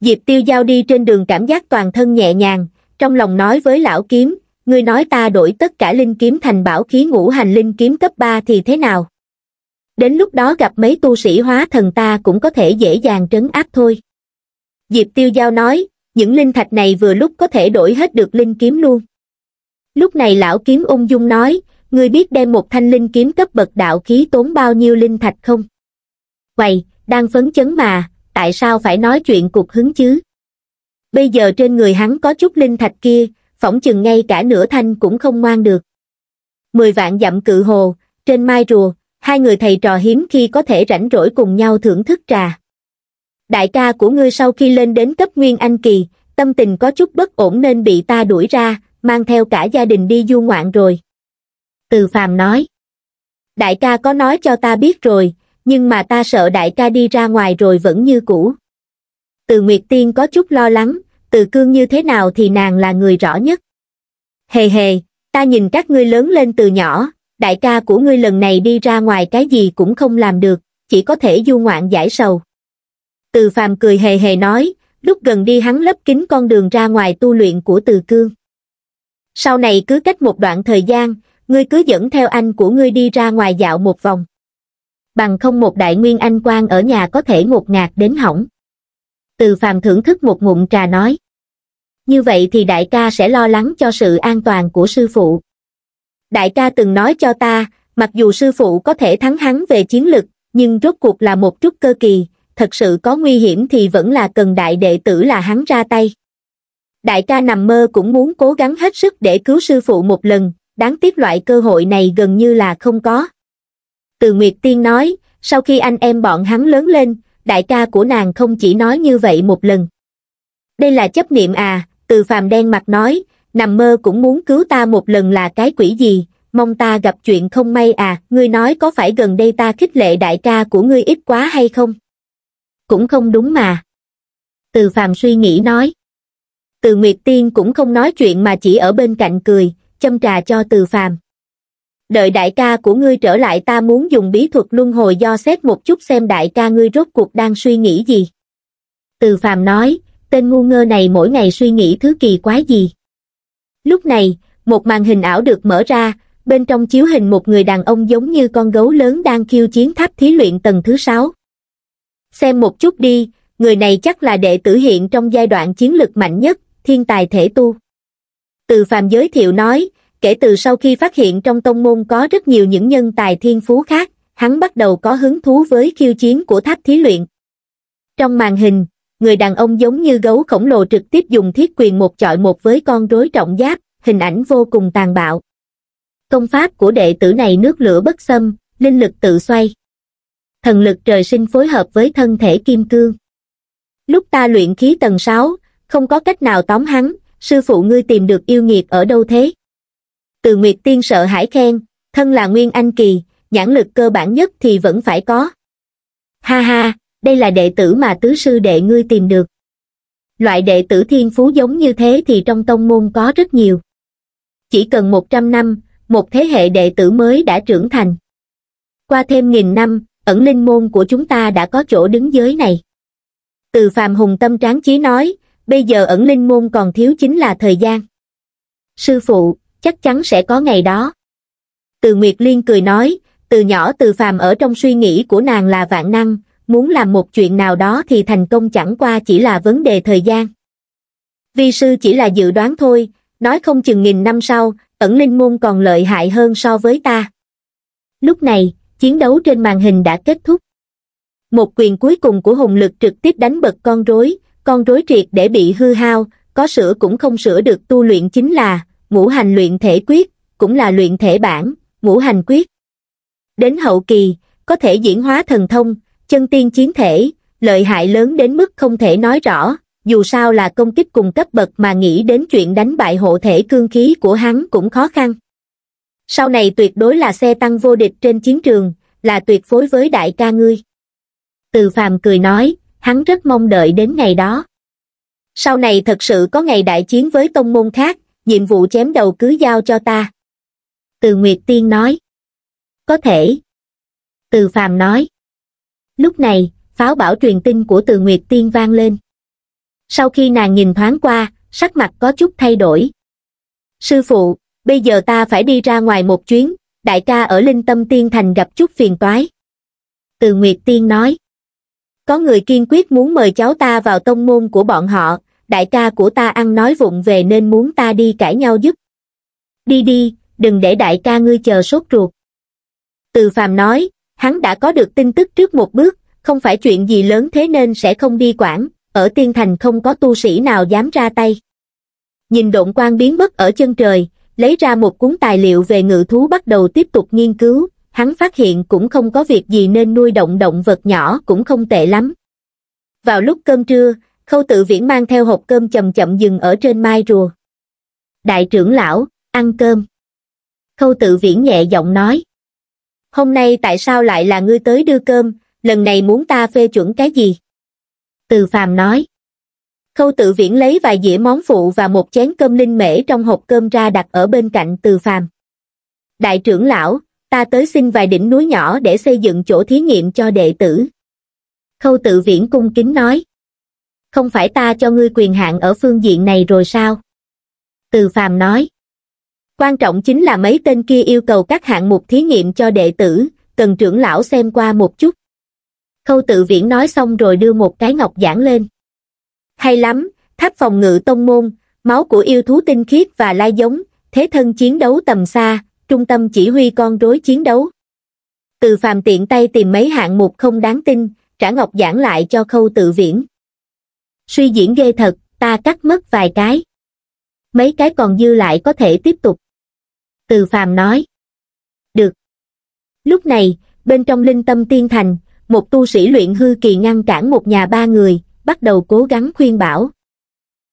Diệp Tiêu Giao đi trên đường cảm giác toàn thân nhẹ nhàng, trong lòng nói với lão kiếm, ngươi nói ta đổi tất cả linh kiếm thành bảo khí ngũ hành linh kiếm cấp 3 thì thế nào? Đến lúc đó gặp mấy tu sĩ hóa thần ta cũng có thể dễ dàng trấn áp thôi. Diệp Tiêu Giao nói, những linh thạch này vừa lúc có thể đổi hết được linh kiếm luôn. Lúc này lão kiếm ung dung nói, ngươi biết đem một thanh linh kiếm cấp bậc đạo khí tốn bao nhiêu linh thạch không? Quầy, đang phấn chấn mà, tại sao phải nói chuyện cục hứng chứ? Bây giờ trên người hắn có chút linh thạch kia, phỏng chừng ngay cả nửa thanh cũng không ngoan được. Mười vạn dặm cự hồ, trên mai rùa, hai người thầy trò hiếm khi có thể rảnh rỗi cùng nhau thưởng thức trà. Đại ca của ngươi sau khi lên đến cấp nguyên anh kỳ, tâm tình có chút bất ổn nên bị ta đuổi ra, mang theo cả gia đình đi du ngoạn rồi. Từ phàm nói. Đại ca có nói cho ta biết rồi, nhưng mà ta sợ đại ca đi ra ngoài rồi vẫn như cũ. Từ Nguyệt Tiên có chút lo lắng, từ cương như thế nào thì nàng là người rõ nhất. Hề hề, ta nhìn các ngươi lớn lên từ nhỏ, đại ca của ngươi lần này đi ra ngoài cái gì cũng không làm được, chỉ có thể du ngoạn giải sầu. Từ phàm cười hề hề nói, lúc gần đi hắn lấp kín con đường ra ngoài tu luyện của từ cương. Sau này cứ cách một đoạn thời gian, ngươi cứ dẫn theo anh của ngươi đi ra ngoài dạo một vòng. Bằng không một đại nguyên anh quan ở nhà có thể ngột ngạt đến hỏng. Từ phàm thưởng thức một ngụm trà nói như vậy thì đại ca sẽ lo lắng cho sự an toàn của sư phụ. Đại ca từng nói cho ta, mặc dù sư phụ có thể thắng hắn về chiến lực, nhưng rốt cuộc là một chút cơ kỳ, thật sự có nguy hiểm thì vẫn là cần đại đệ tử là hắn ra tay. Đại ca nằm mơ cũng muốn cố gắng hết sức để cứu sư phụ một lần, đáng tiếc loại cơ hội này gần như là không có. Từ Nguyệt Tiên nói, sau khi anh em bọn hắn lớn lên, đại ca của nàng không chỉ nói như vậy một lần. Đây là chấp niệm à, từ phàm đen mặt nói, nằm mơ cũng muốn cứu ta một lần là cái quỷ gì, mong ta gặp chuyện không may à, ngươi nói có phải gần đây ta khích lệ đại ca của ngươi ít quá hay không? Cũng không đúng mà. Từ phàm suy nghĩ nói. Từ Nguyệt Tiên cũng không nói chuyện mà chỉ ở bên cạnh cười, châm trà cho từ phàm. Đợi đại ca của ngươi trở lại ta muốn dùng bí thuật luân hồi do xét một chút xem đại ca ngươi rốt cuộc đang suy nghĩ gì. Từ phàm nói, tên ngu ngơ này mỗi ngày suy nghĩ thứ kỳ quái gì. Lúc này, một màn hình ảo được mở ra, bên trong chiếu hình một người đàn ông giống như con gấu lớn đang khiêu chiến tháp thí luyện tầng thứ 6. Xem một chút đi, người này chắc là đệ tử hiện trong giai đoạn chiến lực mạnh nhất, thiên tài thể tu. Từ phàm giới thiệu nói, kể từ sau khi phát hiện trong tông môn có rất nhiều những nhân tài thiên phú khác, hắn bắt đầu có hứng thú với khiêu chiến của tháp thí luyện. Trong màn hình, người đàn ông giống như gấu khổng lồ trực tiếp dùng thiết quyền một chọi một với con rối trọng giáp, hình ảnh vô cùng tàn bạo. Công pháp của đệ tử này nước lửa bất xâm, linh lực tự xoay. Thần lực trời sinh phối hợp với thân thể kim cương. Lúc ta luyện khí tầng 6, không có cách nào tóm hắn, sư phụ ngươi tìm được yêu nghiệt ở đâu thế? Từ Nguyệt Tiên sợ hãi khen, thân là Nguyên Anh Kỳ, nhãn lực cơ bản nhất thì vẫn phải có. Ha ha, đây là đệ tử mà tứ sư đệ ngươi tìm được. Loại đệ tử thiên phú giống như thế thì trong tông môn có rất nhiều. Chỉ cần 100 năm, một thế hệ đệ tử mới đã trưởng thành. Qua thêm nghìn năm, ẩn linh môn của chúng ta đã có chỗ đứng giới này. Từ Phạm hùng tâm tráng chí nói, bây giờ ẩn linh môn còn thiếu chính là thời gian. Sư phụ, chắc chắn sẽ có ngày đó. Từ Nguyệt Liên cười nói, từ nhỏ từ Phạm ở trong suy nghĩ của nàng là vạn năng, muốn làm một chuyện nào đó thì thành công chẳng qua chỉ là vấn đề thời gian. Vi sư chỉ là dự đoán thôi, nói không chừng nghìn năm sau, ẩn linh môn còn lợi hại hơn so với ta. Lúc này, chiến đấu trên màn hình đã kết thúc. Một quyền cuối cùng của hùng lực trực tiếp đánh bật con rối, con rối triệt để bị hư hao, có sửa cũng không sửa được tu luyện chính là ngũ hành luyện thể quyết, cũng là luyện thể bản, ngũ hành quyết. Đến hậu kỳ, có thể diễn hóa thần thông, chân tiên chiến thể, lợi hại lớn đến mức không thể nói rõ, dù sao là công kích cùng cấp bậc mà nghĩ đến chuyện đánh bại hộ thể cương khí của hắn cũng khó khăn. Sau này tuyệt đối là xe tăng vô địch trên chiến trường, là tuyệt phối với đại ca ngươi. Từ phàm cười nói, hắn rất mong đợi đến ngày đó. Sau này thật sự có ngày đại chiến với tông môn khác, nhiệm vụ chém đầu cứ giao cho ta. Từ Nguyệt Tiên nói. Có thể. Từ phàm nói. Lúc này, pháo bảo truyền tin của từ Nguyệt Tiên vang lên. Sau khi nàng nhìn thoáng qua, sắc mặt có chút thay đổi. Sư phụ, bây giờ ta phải đi ra ngoài một chuyến, đại ca ở Linh Tâm Tiên Thành gặp chút phiền toái. Từ Nguyệt Tiên nói, có người kiên quyết muốn mời cháu ta vào tông môn của bọn họ, đại ca của ta ăn nói vụng về nên muốn ta đi cãi nhau giúp. Đi đi, đừng để đại ca ngươi chờ sốt ruột. Từ Phạm nói, hắn đã có được tin tức trước một bước, không phải chuyện gì lớn thế nên sẽ không đi quản, ở tiên thành không có tu sĩ nào dám ra tay. Nhìn độn quan biến mất ở chân trời, lấy ra một cuốn tài liệu về ngự thú bắt đầu tiếp tục nghiên cứu, hắn phát hiện cũng không có việc gì nên nuôi động động vật nhỏ cũng không tệ lắm. Vào lúc cơm trưa, khâu tự viễn mang theo hộp cơm chậm chậm dừng ở trên mai rùa. Đại trưởng lão, ăn cơm. Khâu tự viễn nhẹ giọng nói hôm nay tại sao lại là ngươi tới đưa cơm, lần này muốn ta phê chuẩn cái gì? Từ phàm nói. Khâu tự viễn lấy vài dĩa món phụ và một chén cơm linh mễ trong hộp cơm ra đặt ở bên cạnh từ phàm. Đại trưởng lão, ta tới xin vài đỉnh núi nhỏ để xây dựng chỗ thí nghiệm cho đệ tử. Khâu tự viễn cung kính nói. Không phải ta cho ngươi quyền hạn ở phương diện này rồi sao? Từ phàm nói quan trọng chính là mấy tên kia yêu cầu các hạng mục thí nghiệm cho đệ tử cần trưởng lão xem qua một chút khâu tự viễn nói xong rồi đưa một cái ngọc giản lên hay lắm tháp phòng ngự tông môn máu của yêu thú tinh khiết và lai giống thế thân chiến đấu tầm xa trung tâm chỉ huy con rối chiến đấu từ phàm tiện tay tìm mấy hạng mục không đáng tin trả ngọc giảng lại cho khâu tự viễn suy diễn ghê thật ta cắt mất vài cái mấy cái còn dư lại có thể tiếp tục từ phàm nói. Được. Lúc này, bên trong linh tâm tiên thành, một tu sĩ luyện hư kỳ ngăn cản một nhà ba người, bắt đầu cố gắng khuyên bảo.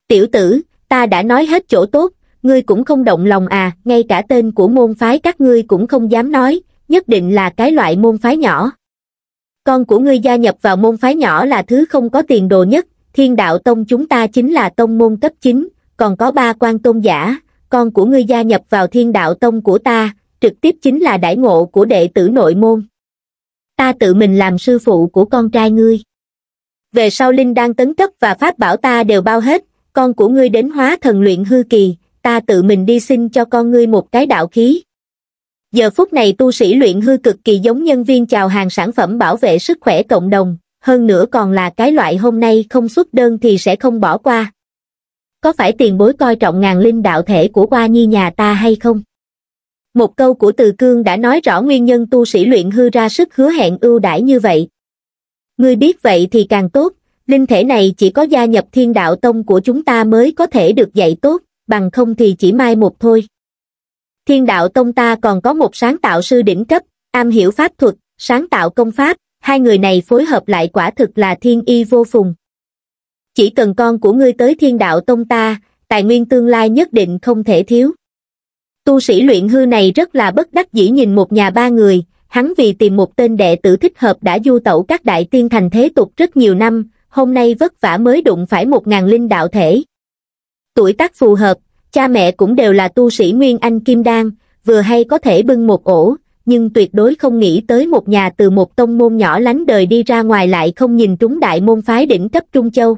Tiểu tử, ta đã nói hết chỗ tốt, ngươi cũng không động lòng à, ngay cả tên của môn phái các ngươi cũng không dám nói, nhất định là cái loại môn phái nhỏ. Con của ngươi gia nhập vào môn phái nhỏ là thứ không có tiền đồ nhất, thiên đạo tông chúng ta chính là tông môn cấp chính còn có ba quan tôn giả, con của ngươi gia nhập vào thiên đạo tông của ta, trực tiếp chính là đại ngộ của đệ tử nội môn. Ta tự mình làm sư phụ của con trai ngươi. Về sau linh đang tấn cấp và pháp bảo ta đều bao hết, con của ngươi đến hóa thần luyện hư kỳ, ta tự mình đi xin cho con ngươi một cái đạo khí. Giờ phút này tu sĩ luyện hư cực kỳ giống nhân viên chào hàng sản phẩm bảo vệ sức khỏe cộng đồng, hơn nữa còn là cái loại hôm nay không xuất đơn thì sẽ không bỏ qua có phải tiền bối coi trọng ngàn linh đạo thể của qua Nhi nhà ta hay không? Một câu của Từ Cương đã nói rõ nguyên nhân tu sĩ luyện hư ra sức hứa hẹn ưu đãi như vậy. Ngươi biết vậy thì càng tốt, linh thể này chỉ có gia nhập thiên đạo tông của chúng ta mới có thể được dạy tốt, bằng không thì chỉ mai một thôi. Thiên đạo tông ta còn có một sáng tạo sư đỉnh cấp, am hiểu pháp thuật, sáng tạo công pháp, hai người này phối hợp lại quả thực là thiên y vô phùng chỉ cần con của ngươi tới thiên đạo tông ta tài nguyên tương lai nhất định không thể thiếu tu sĩ luyện hư này rất là bất đắc dĩ nhìn một nhà ba người hắn vì tìm một tên đệ tử thích hợp đã du tẩu các đại tiên thành thế tục rất nhiều năm hôm nay vất vả mới đụng phải một ngàn linh đạo thể tuổi tác phù hợp cha mẹ cũng đều là tu sĩ nguyên anh kim đan vừa hay có thể bưng một ổ nhưng tuyệt đối không nghĩ tới một nhà từ một tông môn nhỏ lánh đời đi ra ngoài lại không nhìn trúng đại môn phái đỉnh cấp Trung Châu.